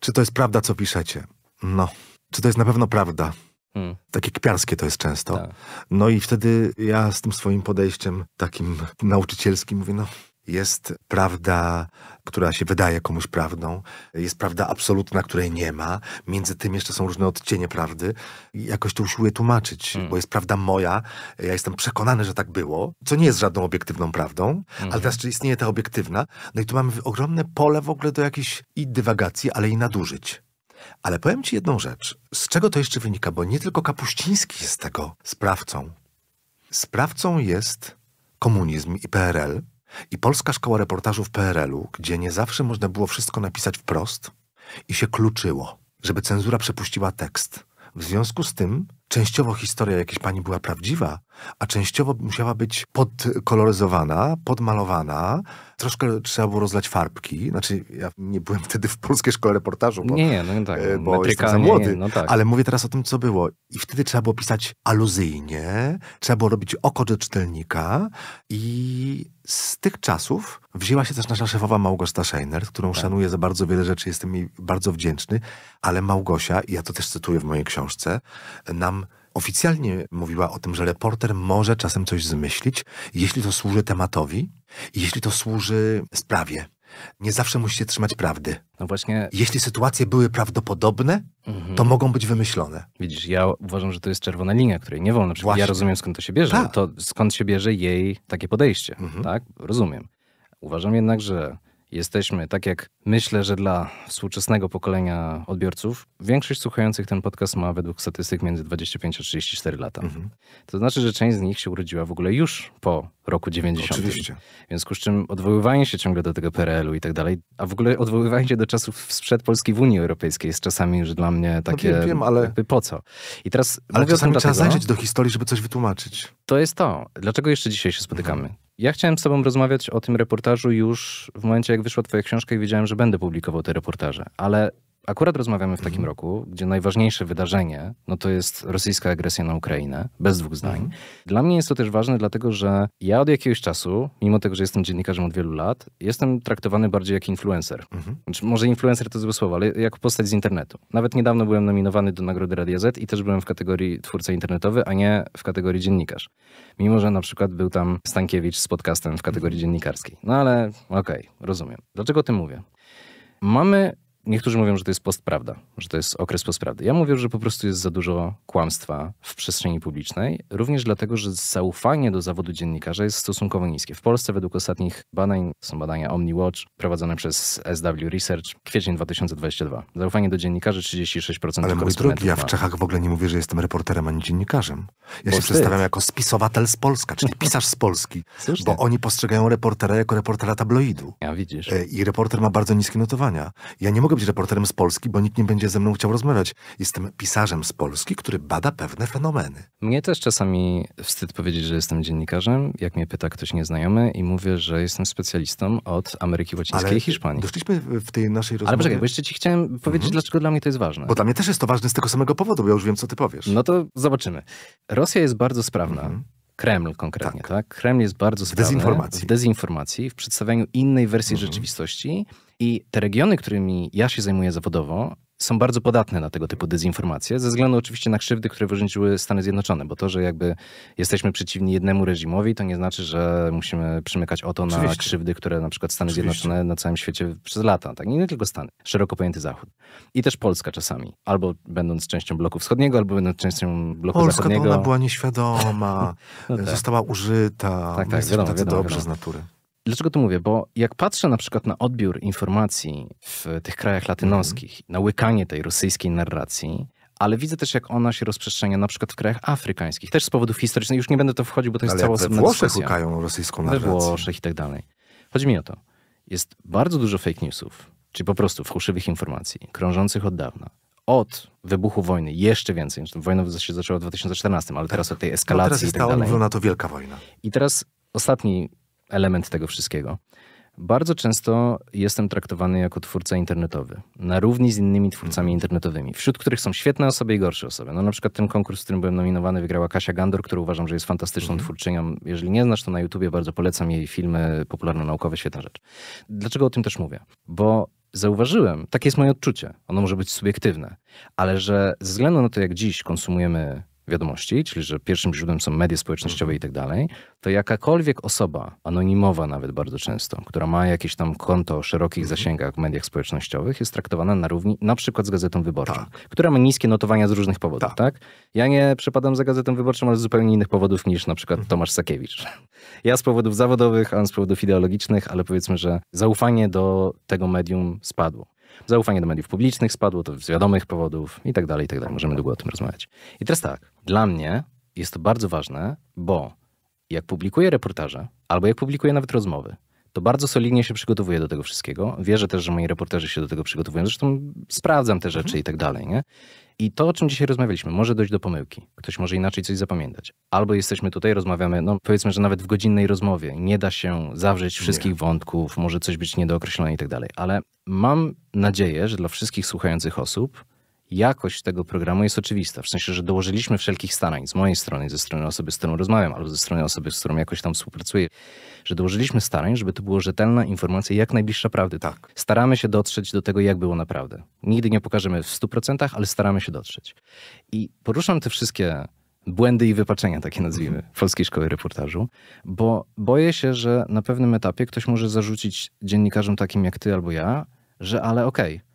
czy to jest prawda, co piszecie? No, czy to jest na pewno prawda. Hmm. Takie kpiarskie to jest często. Tak. No i wtedy ja z tym swoim podejściem takim nauczycielskim mówię, no jest prawda, która się wydaje komuś prawdą, jest prawda absolutna, której nie ma. Między tym jeszcze są różne odcienie prawdy. Jakoś to usiłuję tłumaczyć, hmm. bo jest prawda moja, ja jestem przekonany, że tak było, co nie jest żadną obiektywną prawdą, hmm. ale mhm. teraz czy istnieje ta obiektywna? No i tu mamy ogromne pole w ogóle do jakichś i dywagacji, ale i nadużyć. Ale powiem Ci jedną rzecz. Z czego to jeszcze wynika? Bo nie tylko Kapuściński jest tego sprawcą. Sprawcą jest komunizm i PRL i Polska Szkoła Reportażu w PRL-u, gdzie nie zawsze można było wszystko napisać wprost i się kluczyło, żeby cenzura przepuściła tekst. W związku z tym częściowo historia jakiejś pani była prawdziwa, a częściowo musiała być podkoloryzowana, podmalowana. Troszkę trzeba było rozlać farbki. Znaczy, ja nie byłem wtedy w polskiej szkole reportażu, bo, nie, no tak, e, bo metryka, jestem za młody. Nie, nie, no tak. Ale mówię teraz o tym, co było. I wtedy trzeba było pisać aluzyjnie, trzeba było robić oko do czytelnika i z tych czasów wzięła się też nasza szefowa Małgosia Scheiner, którą tak. szanuję za bardzo wiele rzeczy, jestem jej bardzo wdzięczny, ale Małgosia, i ja to też cytuję w mojej książce, nam oficjalnie mówiła o tym, że reporter może czasem coś zmyślić, jeśli to służy tematowi, jeśli to służy sprawie. Nie zawsze musicie trzymać prawdy. No właśnie. Jeśli sytuacje były prawdopodobne, mhm. to mogą być wymyślone. Widzisz, ja uważam, że to jest czerwona linia, której nie wolno. Właśnie. Ja rozumiem, skąd to się bierze. Ta. To skąd się bierze jej takie podejście, mhm. tak? Rozumiem. Uważam jednak, że jesteśmy, tak jak myślę, że dla współczesnego pokolenia odbiorców, większość słuchających ten podcast ma według statystyk między 25 a 34 lata. Mhm. To znaczy, że część z nich się urodziła w ogóle już po roku 90. Oczywiście. W związku z czym odwoływanie się ciągle do tego PRL-u i tak dalej, a w ogóle odwoływanie się do czasów sprzed Polski w Unii Europejskiej jest czasami już dla mnie no takie, no wiem, wiem, ale... po co. I teraz ale czasami trzeba zajrzeć do historii, żeby coś wytłumaczyć. To jest to. Dlaczego jeszcze dzisiaj się spotykamy? Mhm. Ja chciałem z Tobą rozmawiać o tym reportażu już w momencie, jak wyszła Twoja książka i wiedziałem, że będę publikował te reportaże, ale akurat rozmawiamy w takim mhm. roku, gdzie najważniejsze wydarzenie no to jest rosyjska agresja na Ukrainę, bez dwóch zdań. Mhm. Dla mnie jest to też ważne, dlatego że ja od jakiegoś czasu, mimo tego, że jestem dziennikarzem od wielu lat, jestem traktowany bardziej jak influencer. Mhm. Znaczy, może influencer to złe słowo, ale jako postać z internetu. Nawet niedawno byłem nominowany do Nagrody Radia Z i też byłem w kategorii twórca internetowy, a nie w kategorii dziennikarz. Mimo, że na przykład był tam Stankiewicz z podcastem w kategorii mhm. dziennikarskiej. No ale okej, okay, rozumiem. Dlaczego o tym mówię? Mamy niektórzy mówią, że to jest postprawda, że to jest okres postprawdy. Ja mówię, że po prostu jest za dużo kłamstwa w przestrzeni publicznej, również dlatego, że zaufanie do zawodu dziennikarza jest stosunkowo niskie. W Polsce według ostatnich badań, są badania OmniWatch prowadzone przez SW Research, kwiecień 2022. Zaufanie do dziennikarzy 36%. Ale mój drogi, ja w Czechach w ogóle nie mówię, że jestem reporterem ani dziennikarzem. Ja bo się ty. przedstawiam jako spisowatel z Polska, czyli pisarz z Polski, bo oni postrzegają reportera jako reportera tabloidu. Ja widzisz. E, I reporter ma bardzo niskie notowania. Ja nie mogę mogę być reporterem z Polski, bo nikt nie będzie ze mną chciał rozmawiać. Jestem pisarzem z Polski, który bada pewne fenomeny. Mnie też czasami wstyd powiedzieć, że jestem dziennikarzem, jak mnie pyta ktoś nieznajomy i mówię, że jestem specjalistą od Ameryki Łacińskiej Ale i Hiszpanii. Doszliśmy w tej naszej rozmowie... Ale poczekaj, bo jeszcze ci chciałem powiedzieć, mhm. dlaczego dla mnie to jest ważne. Bo dla mnie też jest to ważne z tego samego powodu, bo ja już wiem, co ty powiesz. No to zobaczymy. Rosja jest bardzo sprawna. Mhm. Kreml konkretnie, tak? tak? Kreml jest bardzo sprawny w dezinformacji. w dezinformacji, w przedstawianiu innej wersji mhm. rzeczywistości i te regiony, którymi ja się zajmuję zawodowo, są bardzo podatne na tego typu dezinformacje, ze względu oczywiście na krzywdy, które wyrządziły Stany Zjednoczone, bo to, że jakby jesteśmy przeciwni jednemu reżimowi, to nie znaczy, że musimy przymykać oto oczywiście. na krzywdy, które na przykład Stany oczywiście. Zjednoczone na całym świecie przez lata, tak? Nie, nie tylko Stany, szeroko pojęty Zachód. I też Polska czasami, albo będąc częścią bloku wschodniego, albo będąc częścią bloku Polska, zachodniego. Polska, ona była nieświadoma, no tak. została użyta, tak, tak, wiadomo, wiadomo, dobrze wiadomo. z natury. Dlaczego to mówię? Bo jak patrzę na przykład na odbiór informacji w tych krajach mhm. latynoskich, na łykanie tej rosyjskiej narracji, ale widzę też, jak ona się rozprzestrzenia na przykład w krajach afrykańskich, też z powodów historycznych. Już nie będę to wchodził, bo to jest całość cała osobna dyskusja. we Włoszech łukają rosyjską narrację. We Włoszech i tak dalej. Chodzi mi o to. Jest bardzo dużo fake newsów, czy po prostu fałszywych informacji, krążących od dawna. Od wybuchu wojny jeszcze więcej. Wojna się zaczęła w 2014, ale teraz o tej eskalacji no teraz jest i tak ta to wielka wojna. I teraz ostatni element tego wszystkiego. Bardzo często jestem traktowany jako twórca internetowy, na równi z innymi twórcami mhm. internetowymi, wśród których są świetne osoby i gorsze osoby. No na przykład ten konkurs, w którym byłem nominowany, wygrała Kasia Gandor, którą uważam, że jest fantastyczną mm. twórczynią. Jeżeli nie znasz, to na YouTubie bardzo polecam jej filmy popularno-naukowe, świetna rzecz. Dlaczego o tym też mówię? Bo zauważyłem, takie jest moje odczucie, ono może być subiektywne, ale że ze względu na to, jak dziś konsumujemy wiadomości, czyli że pierwszym źródłem są media społecznościowe mhm. i tak dalej, to jakakolwiek osoba, anonimowa nawet bardzo często, która ma jakieś tam konto o szerokich mhm. zasięgach w mediach społecznościowych, jest traktowana na równi na przykład z Gazetą Wyborczą, tak. która ma niskie notowania z różnych powodów, tak. tak? Ja nie przepadam za Gazetą Wyborczą, ale z zupełnie innych powodów niż na przykład mhm. Tomasz Sakiewicz. Ja z powodów zawodowych, a on z powodów ideologicznych, ale powiedzmy, że zaufanie do tego medium spadło zaufanie do mediów publicznych spadło, to z wiadomych powodów i tak dalej, i tak dalej. Możemy długo o tym rozmawiać. I teraz tak, dla mnie jest to bardzo ważne, bo jak publikuję reportaże, albo jak publikuję nawet rozmowy, to bardzo solidnie się przygotowuję do tego wszystkiego. Wierzę też, że moi reporterzy się do tego przygotowują. Zresztą sprawdzam te rzeczy mhm. i tak dalej. Nie? I to, o czym dzisiaj rozmawialiśmy, może dojść do pomyłki. Ktoś może inaczej coś zapamiętać. Albo jesteśmy tutaj, rozmawiamy, no powiedzmy, że nawet w godzinnej rozmowie nie da się zawrzeć wszystkich nie. wątków, może coś być niedookreślone i tak dalej. Ale mam nadzieję, że dla wszystkich słuchających osób jakość tego programu jest oczywista, w sensie, że dołożyliśmy wszelkich starań z mojej strony, ze strony osoby, z którą rozmawiam, albo ze strony osoby, z którą jakoś tam współpracuję, że dołożyliśmy starań, żeby to była rzetelna informacja, jak najbliższa prawdy. Tak. Staramy się dotrzeć do tego, jak było naprawdę. Nigdy nie pokażemy w 100%, ale staramy się dotrzeć. I poruszam te wszystkie błędy i wypaczenia, takie nazwijmy, mhm. Polskiej Szkoły Reportażu, bo boję się, że na pewnym etapie ktoś może zarzucić dziennikarzom takim jak ty albo ja, że ale okej, okay,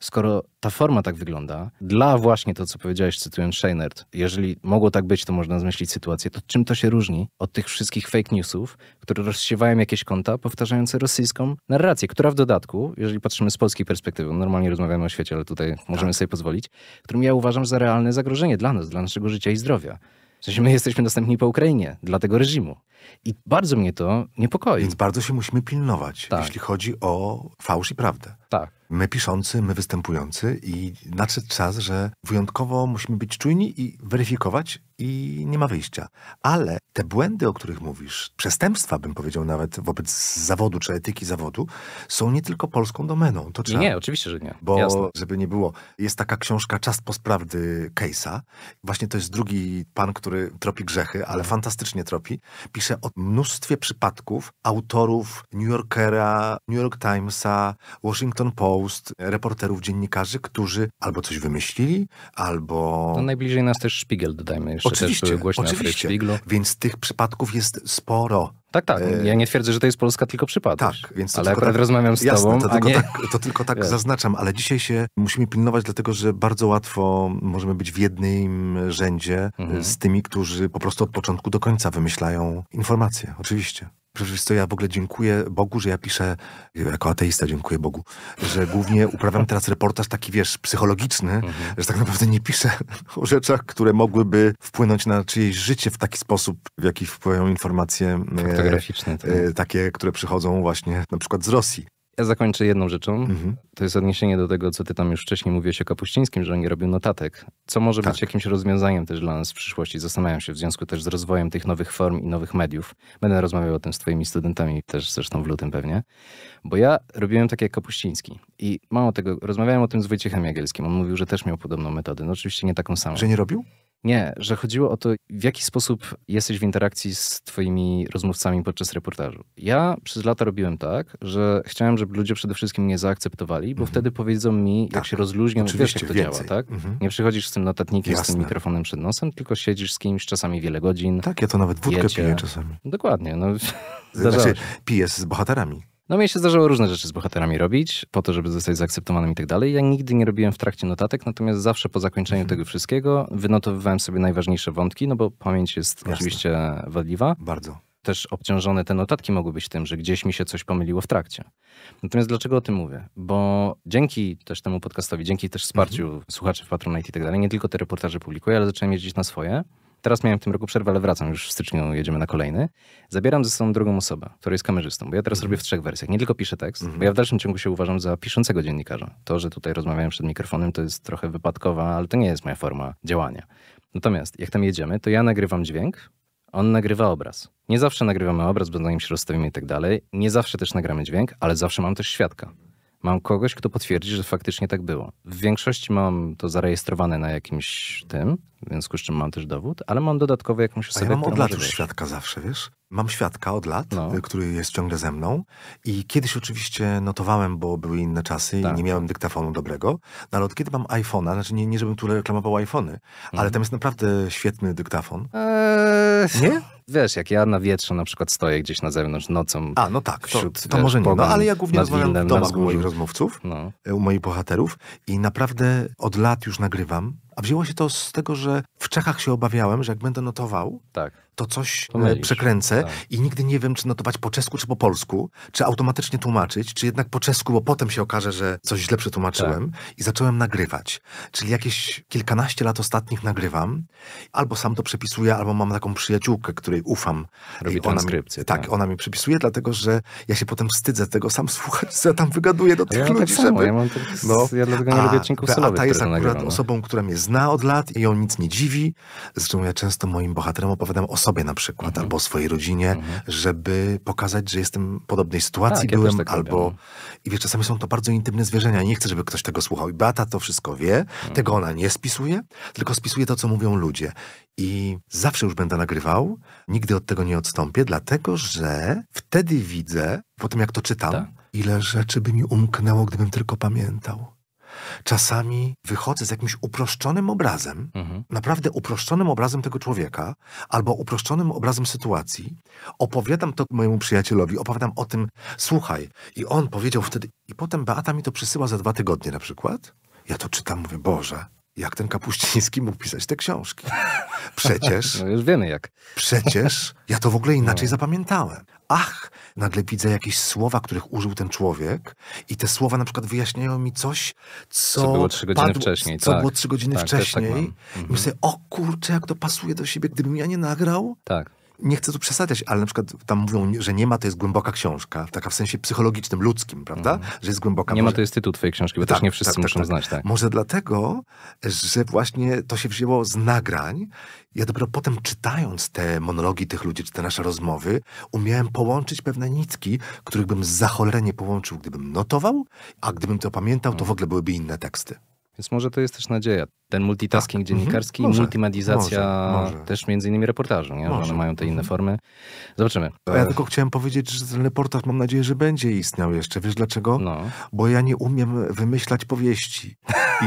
skoro ta forma tak wygląda, dla właśnie to, co powiedziałeś, cytując Scheinert, jeżeli mogło tak być, to można zmyślić sytuację, to czym to się różni od tych wszystkich fake newsów, które rozsiewają jakieś konta powtarzające rosyjską narrację, która w dodatku, jeżeli patrzymy z polskiej perspektywy, no normalnie rozmawiamy o świecie, ale tutaj możemy tak. sobie pozwolić, którą ja uważam za realne zagrożenie dla nas, dla naszego życia i zdrowia. W sensie my jesteśmy dostępni po Ukrainie, dla tego reżimu. I bardzo mnie to niepokoi. Więc bardzo się musimy pilnować, tak. jeśli chodzi o fałsz i prawdę. Tak my piszący, my występujący i nadszedł czas, że wyjątkowo musimy być czujni i weryfikować, i nie ma wyjścia. Ale te błędy, o których mówisz, przestępstwa bym powiedział nawet wobec zawodu czy etyki zawodu, są nie tylko polską domeną. To trzeba, nie, oczywiście, że nie. Bo Jasne. żeby nie było, jest taka książka Czas posprawdy Case'a. Właśnie to jest drugi pan, który tropi grzechy, ale fantastycznie tropi. Pisze o mnóstwie przypadków autorów New Yorkera, New York Timesa, Washington Post, reporterów, dziennikarzy, którzy albo coś wymyślili, albo... No najbliżej nas też Spiegel dodajmy jeszcze zawsze oczywiście, też były głośne Więc tych przypadków jest sporo. Tak, tak. E, ja nie twierdzę, że to jest Polska tylko przypadek. Tak, więc to ale akurat tak, rozmawiam z jasne, tobą. To tylko, nie... tak, to tylko tak zaznaczam, ale dzisiaj się musimy pilnować, dlatego że bardzo łatwo możemy być w jednym rzędzie mhm. E, z tymi, którzy po prostu od początku do końca wymyślają informacje. Oczywiście. Przecież to ja w ogóle dziękuję Bogu, że ja piszę, jako ateista dziękuję Bogu, że głównie uprawiam teraz reportaż taki, wiesz, psychologiczny, mhm. że tak naprawdę nie piszę o rzeczach, które mogłyby wpłynąć na czyjeś życie w taki sposób, w jaki wpływają informacje fotograficzne. E, tak. e, takie, które przychodzą właśnie na przykład z Rosji. Ja zakończę jedną rzeczą. Mhm. To jest odniesienie do tego, co ty tam już wcześniej mówiłeś o Kapuścińskim, że on nie robił notatek. Co może tak. być jakimś rozwiązaniem też dla nas w przyszłości? Zastanawiam się w związku też z rozwojem tych nowych form i nowych mediów. Będę rozmawiał o tym z twoimi studentami też zresztą w lutym pewnie. Bo ja robiłem tak jak Kapuściński. I mało tego, rozmawiałem o tym z Wojciechem Jagielskim. On mówił, że też miał podobną metodę. No oczywiście nie taką samą. Że nie robił? Nie, że chodziło o to, w jaki sposób jesteś w interakcji z twoimi rozmówcami podczas reportażu. Ja przez lata robiłem tak, że chciałem, żeby ludzie przede wszystkim mnie zaakceptowali, bo mhm. wtedy powiedzą mi, jak tak. się rozluźnią, Oczywiście, wiesz jak to więcej. działa, tak? Mhm. Nie przychodzisz z tym notatnikiem, Jasne. z tym mikrofonem przed nosem, tylko siedzisz z kimś czasami wiele godzin. Tak, ja to nawet wódkę jecie. piję czasami. Dokładnie. No, znaczy, pijesz z bohaterami. No mnie się zdarzało różne rzeczy z bohaterami robić, po to, żeby zostać zaakceptowanym i tak dalej. Ja nigdy nie robiłem w trakcie notatek, natomiast zawsze po zakończeniu hmm. tego wszystkiego wynotowywałem sobie najważniejsze wątki, no bo pamięć jest Jasne. oczywiście wadliwa. Bardzo. Też obciążone te notatki mogły być tym, że gdzieś mi się coś pomyliło w trakcie. Natomiast dlaczego o tym mówię? Bo dzięki też temu podcastowi, dzięki też wsparciu mhm. słuchaczy w Patronite i tak dalej, nie tylko te reportaże publikuję, ale zacząłem jeździć na swoje. Teraz miałem w tym roku przerwę, ale wracam już w styczniu, jedziemy na kolejny. Zabieram ze sobą drugą osobę, która jest kamerzystą, bo ja teraz mm -hmm. robię w trzech wersjach. Nie tylko piszę tekst, mm -hmm. bo ja w dalszym ciągu się uważam za piszącego dziennikarza. To, że tutaj rozmawiałem przed mikrofonem, to jest trochę wypadkowa, ale to nie jest moja forma działania. Natomiast jak tam jedziemy, to ja nagrywam dźwięk, on nagrywa obraz. Nie zawsze nagrywamy obraz, bo na nim się rozstawimy i tak dalej. Nie zawsze też nagramy dźwięk, ale zawsze mam też świadka. Mam kogoś, kto potwierdzi, że faktycznie tak było. W większości mam to zarejestrowane na jakimś tym, w związku z czym mam też dowód, ale mam dodatkowo jakąś osobę, A ja mam od lat już świadka zawsze, wiesz? Mam świadka od lat, no. Y, który jest ciągle ze mną i kiedyś oczywiście notowałem, bo były inne czasy tak. i nie miałem dyktafonu dobrego, no ale od kiedy mam iPhone'a, znaczy nie, nie żebym tu reklamował iPhony, mhm. ale tam jest naprawdę świetny dyktafon. Eee, nie? Wiesz, jak ja na wietrze na przykład stoję gdzieś na zewnątrz nocą. A, no tak, wśród, to, to może nie, no ale ja głównie rozmawiam winem, w domach moich rozmówców, no. Y, u moich bohaterów i naprawdę od lat już nagrywam a wzięło się to z tego, że w Czechach się obawiałem, że jak będę notował, tak. to coś e, przekręcę tak. i nigdy nie wiem, czy notować po czesku, czy po polsku, czy automatycznie tłumaczyć, czy jednak po czesku, bo potem się okaże, że coś źle przetłumaczyłem tak. i zacząłem nagrywać. Czyli jakieś kilkanaście lat ostatnich nagrywam, albo sam to przepisuję, albo mam taką przyjaciółkę, której ufam. Robi transkrypcję. Mi, tak, tak, ona mi przepisuje, dlatego że ja się potem wstydzę tego sam słuchać, co ja tam wygaduję do tych ja ludzi. Tak samo, żeby... ja, mam tak, no, ja dlatego nie a, odcinków solowych, A ta jest akurat no. osobą, która mnie zna od lat i ją nic nie dziwi. Zresztą ja często moim bohaterom opowiadam o sobie na przykład, mhm. albo o swojej rodzinie, mhm. żeby pokazać, że jestem w podobnej sytuacji, tak, byłem, ja tak albo... Robię. No. I wiesz, czasami są to bardzo intymne zwierzenia nie chcę, żeby ktoś tego słuchał. I Beata to wszystko wie, mhm. tego ona nie spisuje, tylko spisuje to, co mówią ludzie. I zawsze już będę nagrywał, nigdy od tego nie odstąpię, dlatego że wtedy widzę, po tym jak to czytam, tak. ile rzeczy by mi umknęło, gdybym tylko pamiętał. Czasami wychodzę z jakimś uproszczonym obrazem, mhm. naprawdę uproszczonym obrazem tego człowieka, albo uproszczonym obrazem sytuacji. Opowiadam to mojemu przyjacielowi, opowiadam o tym, słuchaj, i on powiedział wtedy, i potem Beata mi to przysyła za dwa tygodnie na przykład. Ja to czytam, mówię, Boże, jak ten Kapuściński mógł pisać te książki. Przecież... No już wiemy jak. Przecież ja to w ogóle inaczej no. zapamiętałem. Ach, nagle widzę jakieś słowa, których użył ten człowiek i te słowa na przykład wyjaśniają mi coś, co, co było trzy godziny padło, wcześniej. Co tak. było trzy godziny tak, tak wcześniej. Tak mhm. I myślę, o kurczę, jak to pasuje do siebie, gdybym ja nie nagrał. Tak nie chcę tu przesadzać, ale na przykład tam mówią, że nie ma to jest głęboka książka, taka w sensie psychologicznym, ludzkim, prawda? Mm. Że jest głęboka. Nie może... ma to jest tytuł twojej książki, bo tak, też nie wszyscy tak, tak, muszą tak, znać, tak. Może dlatego, że właśnie to się wzięło z nagrań. Ja dopiero potem czytając te monologi tych ludzi, czy te nasze rozmowy, umiałem połączyć pewne nitki, których bym za cholerę nie połączył, gdybym notował, a gdybym to pamiętał, to mhm. w ogóle byłyby inne teksty. Więc może to jest też nadzieja. Ten multitasking tak. Mhm. dziennikarski i multimedizacja może, może. też między innymi reportażu, nie? że one mają te inne mhm. formy. Zobaczymy. Ja tylko chciałem powiedzieć, że ten reportaż mam nadzieję, że będzie istniał jeszcze. Wiesz dlaczego? No. Bo ja nie umiem wymyślać powieści.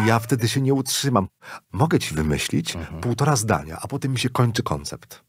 I ja wtedy się nie utrzymam. Mogę ci wymyślić mhm. półtora zdania, a potem mi się kończy koncept.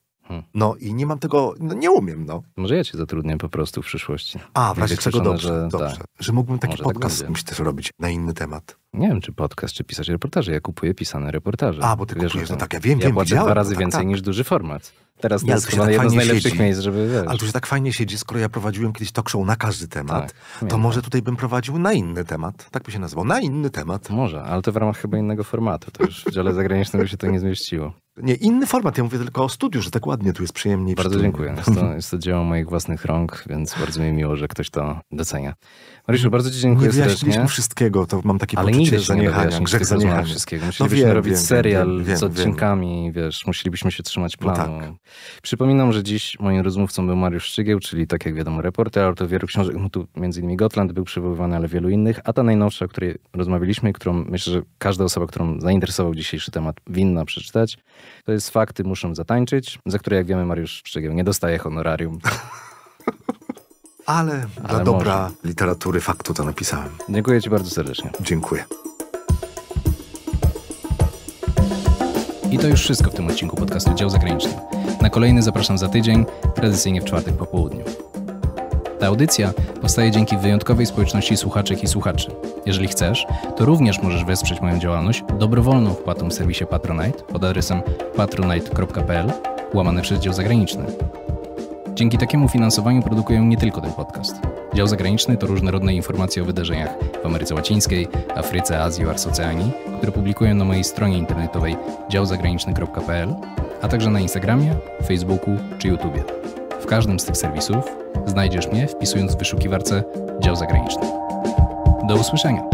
No i nie mam tego, no nie umiem, no. Może ja cię zatrudnię po prostu w przyszłości. A, w razie czego dobrze, że, dobrze. Tak. Że mógłbym taki Może tak podcast tak też robić na inny temat. Nie wiem, czy podcast, czy pisać reportaże. Ja kupuję pisane reportaże. A, bo ty Wiesz, kupujesz, no tak, ja wiem, ja wiem, płacę dwa razy no tak, więcej tak. niż duży format. Teraz nie, to jest chyba tak jedno z najlepszych siedzi. miejsc, żeby... Wiesz. Ale tu się tak fajnie siedzi, skoro ja prowadziłem kiedyś talk show na każdy temat, tak, to tak. może tutaj bym prowadził na inny temat. Tak by się nazywał, na inny temat. Może, ale to w ramach chyba innego formatu. To już w dziale zagranicznym by się to nie zmieściło. Nie, inny format. Ja mówię tylko o studiu, że tak ładnie tu jest przyjemniej. Bardzo dziękuję. Jest to, jest to dzieło moich własnych rąk, więc bardzo mi miło, że ktoś to docenia. Mariuszu, bardzo Ci dziękuję nie serdecznie. Nie wszystkiego, to mam takie Ale poczucie zaniechania, grzech zaniechania. Wszystkiego. No musielibyśmy no wiem, robić wiem, serial wiem, z odcinkami, wiesz, musielibyśmy się trzymać no planu. No tak. Przypominam, że dziś moim rozmówcą był Mariusz Szczygieł, czyli tak jak wiadomo reporter, autor wielu książek, no tu między innymi Gotland był przywoływany, ale wielu innych, a ta najnowsza, o której rozmawialiśmy, którą myślę, że każda osoba, którą zainteresował dzisiejszy temat winna przeczytać, to jest fakty, muszą zatańczyć, za które, jak wiemy, Mariusz Szczegieł nie dostaje honorarium. Ale, Ale dla może. dobra literatury faktu to napisałem. Dziękuję Ci bardzo serdecznie. Dziękuję. I to już wszystko w tym odcinku podcastu Dział Zagraniczny. Na kolejny zapraszam za tydzień, tradycyjnie w czwartek po południu. Ta audycja powstaje dzięki wyjątkowej społeczności słuchaczek i słuchaczy. Jeżeli chcesz, to również możesz wesprzeć moją działalność dobrowolną wpłatą w serwisie Patronite pod adresem patronite.pl łamane przez dział zagraniczny. Dzięki takiemu finansowaniu produkuję nie tylko ten podcast. Dział zagraniczny to różnorodne informacje o wydarzeniach w Ameryce Łacińskiej, Afryce, Azji oraz Oceanii, które publikuję na mojej stronie internetowej działzagraniczny.pl, a także na Instagramie, Facebooku czy YouTubie. W każdym z tych serwisów znajdziesz mnie wpisując w wyszukiwarce dział zagraniczny. Do usłyszenia!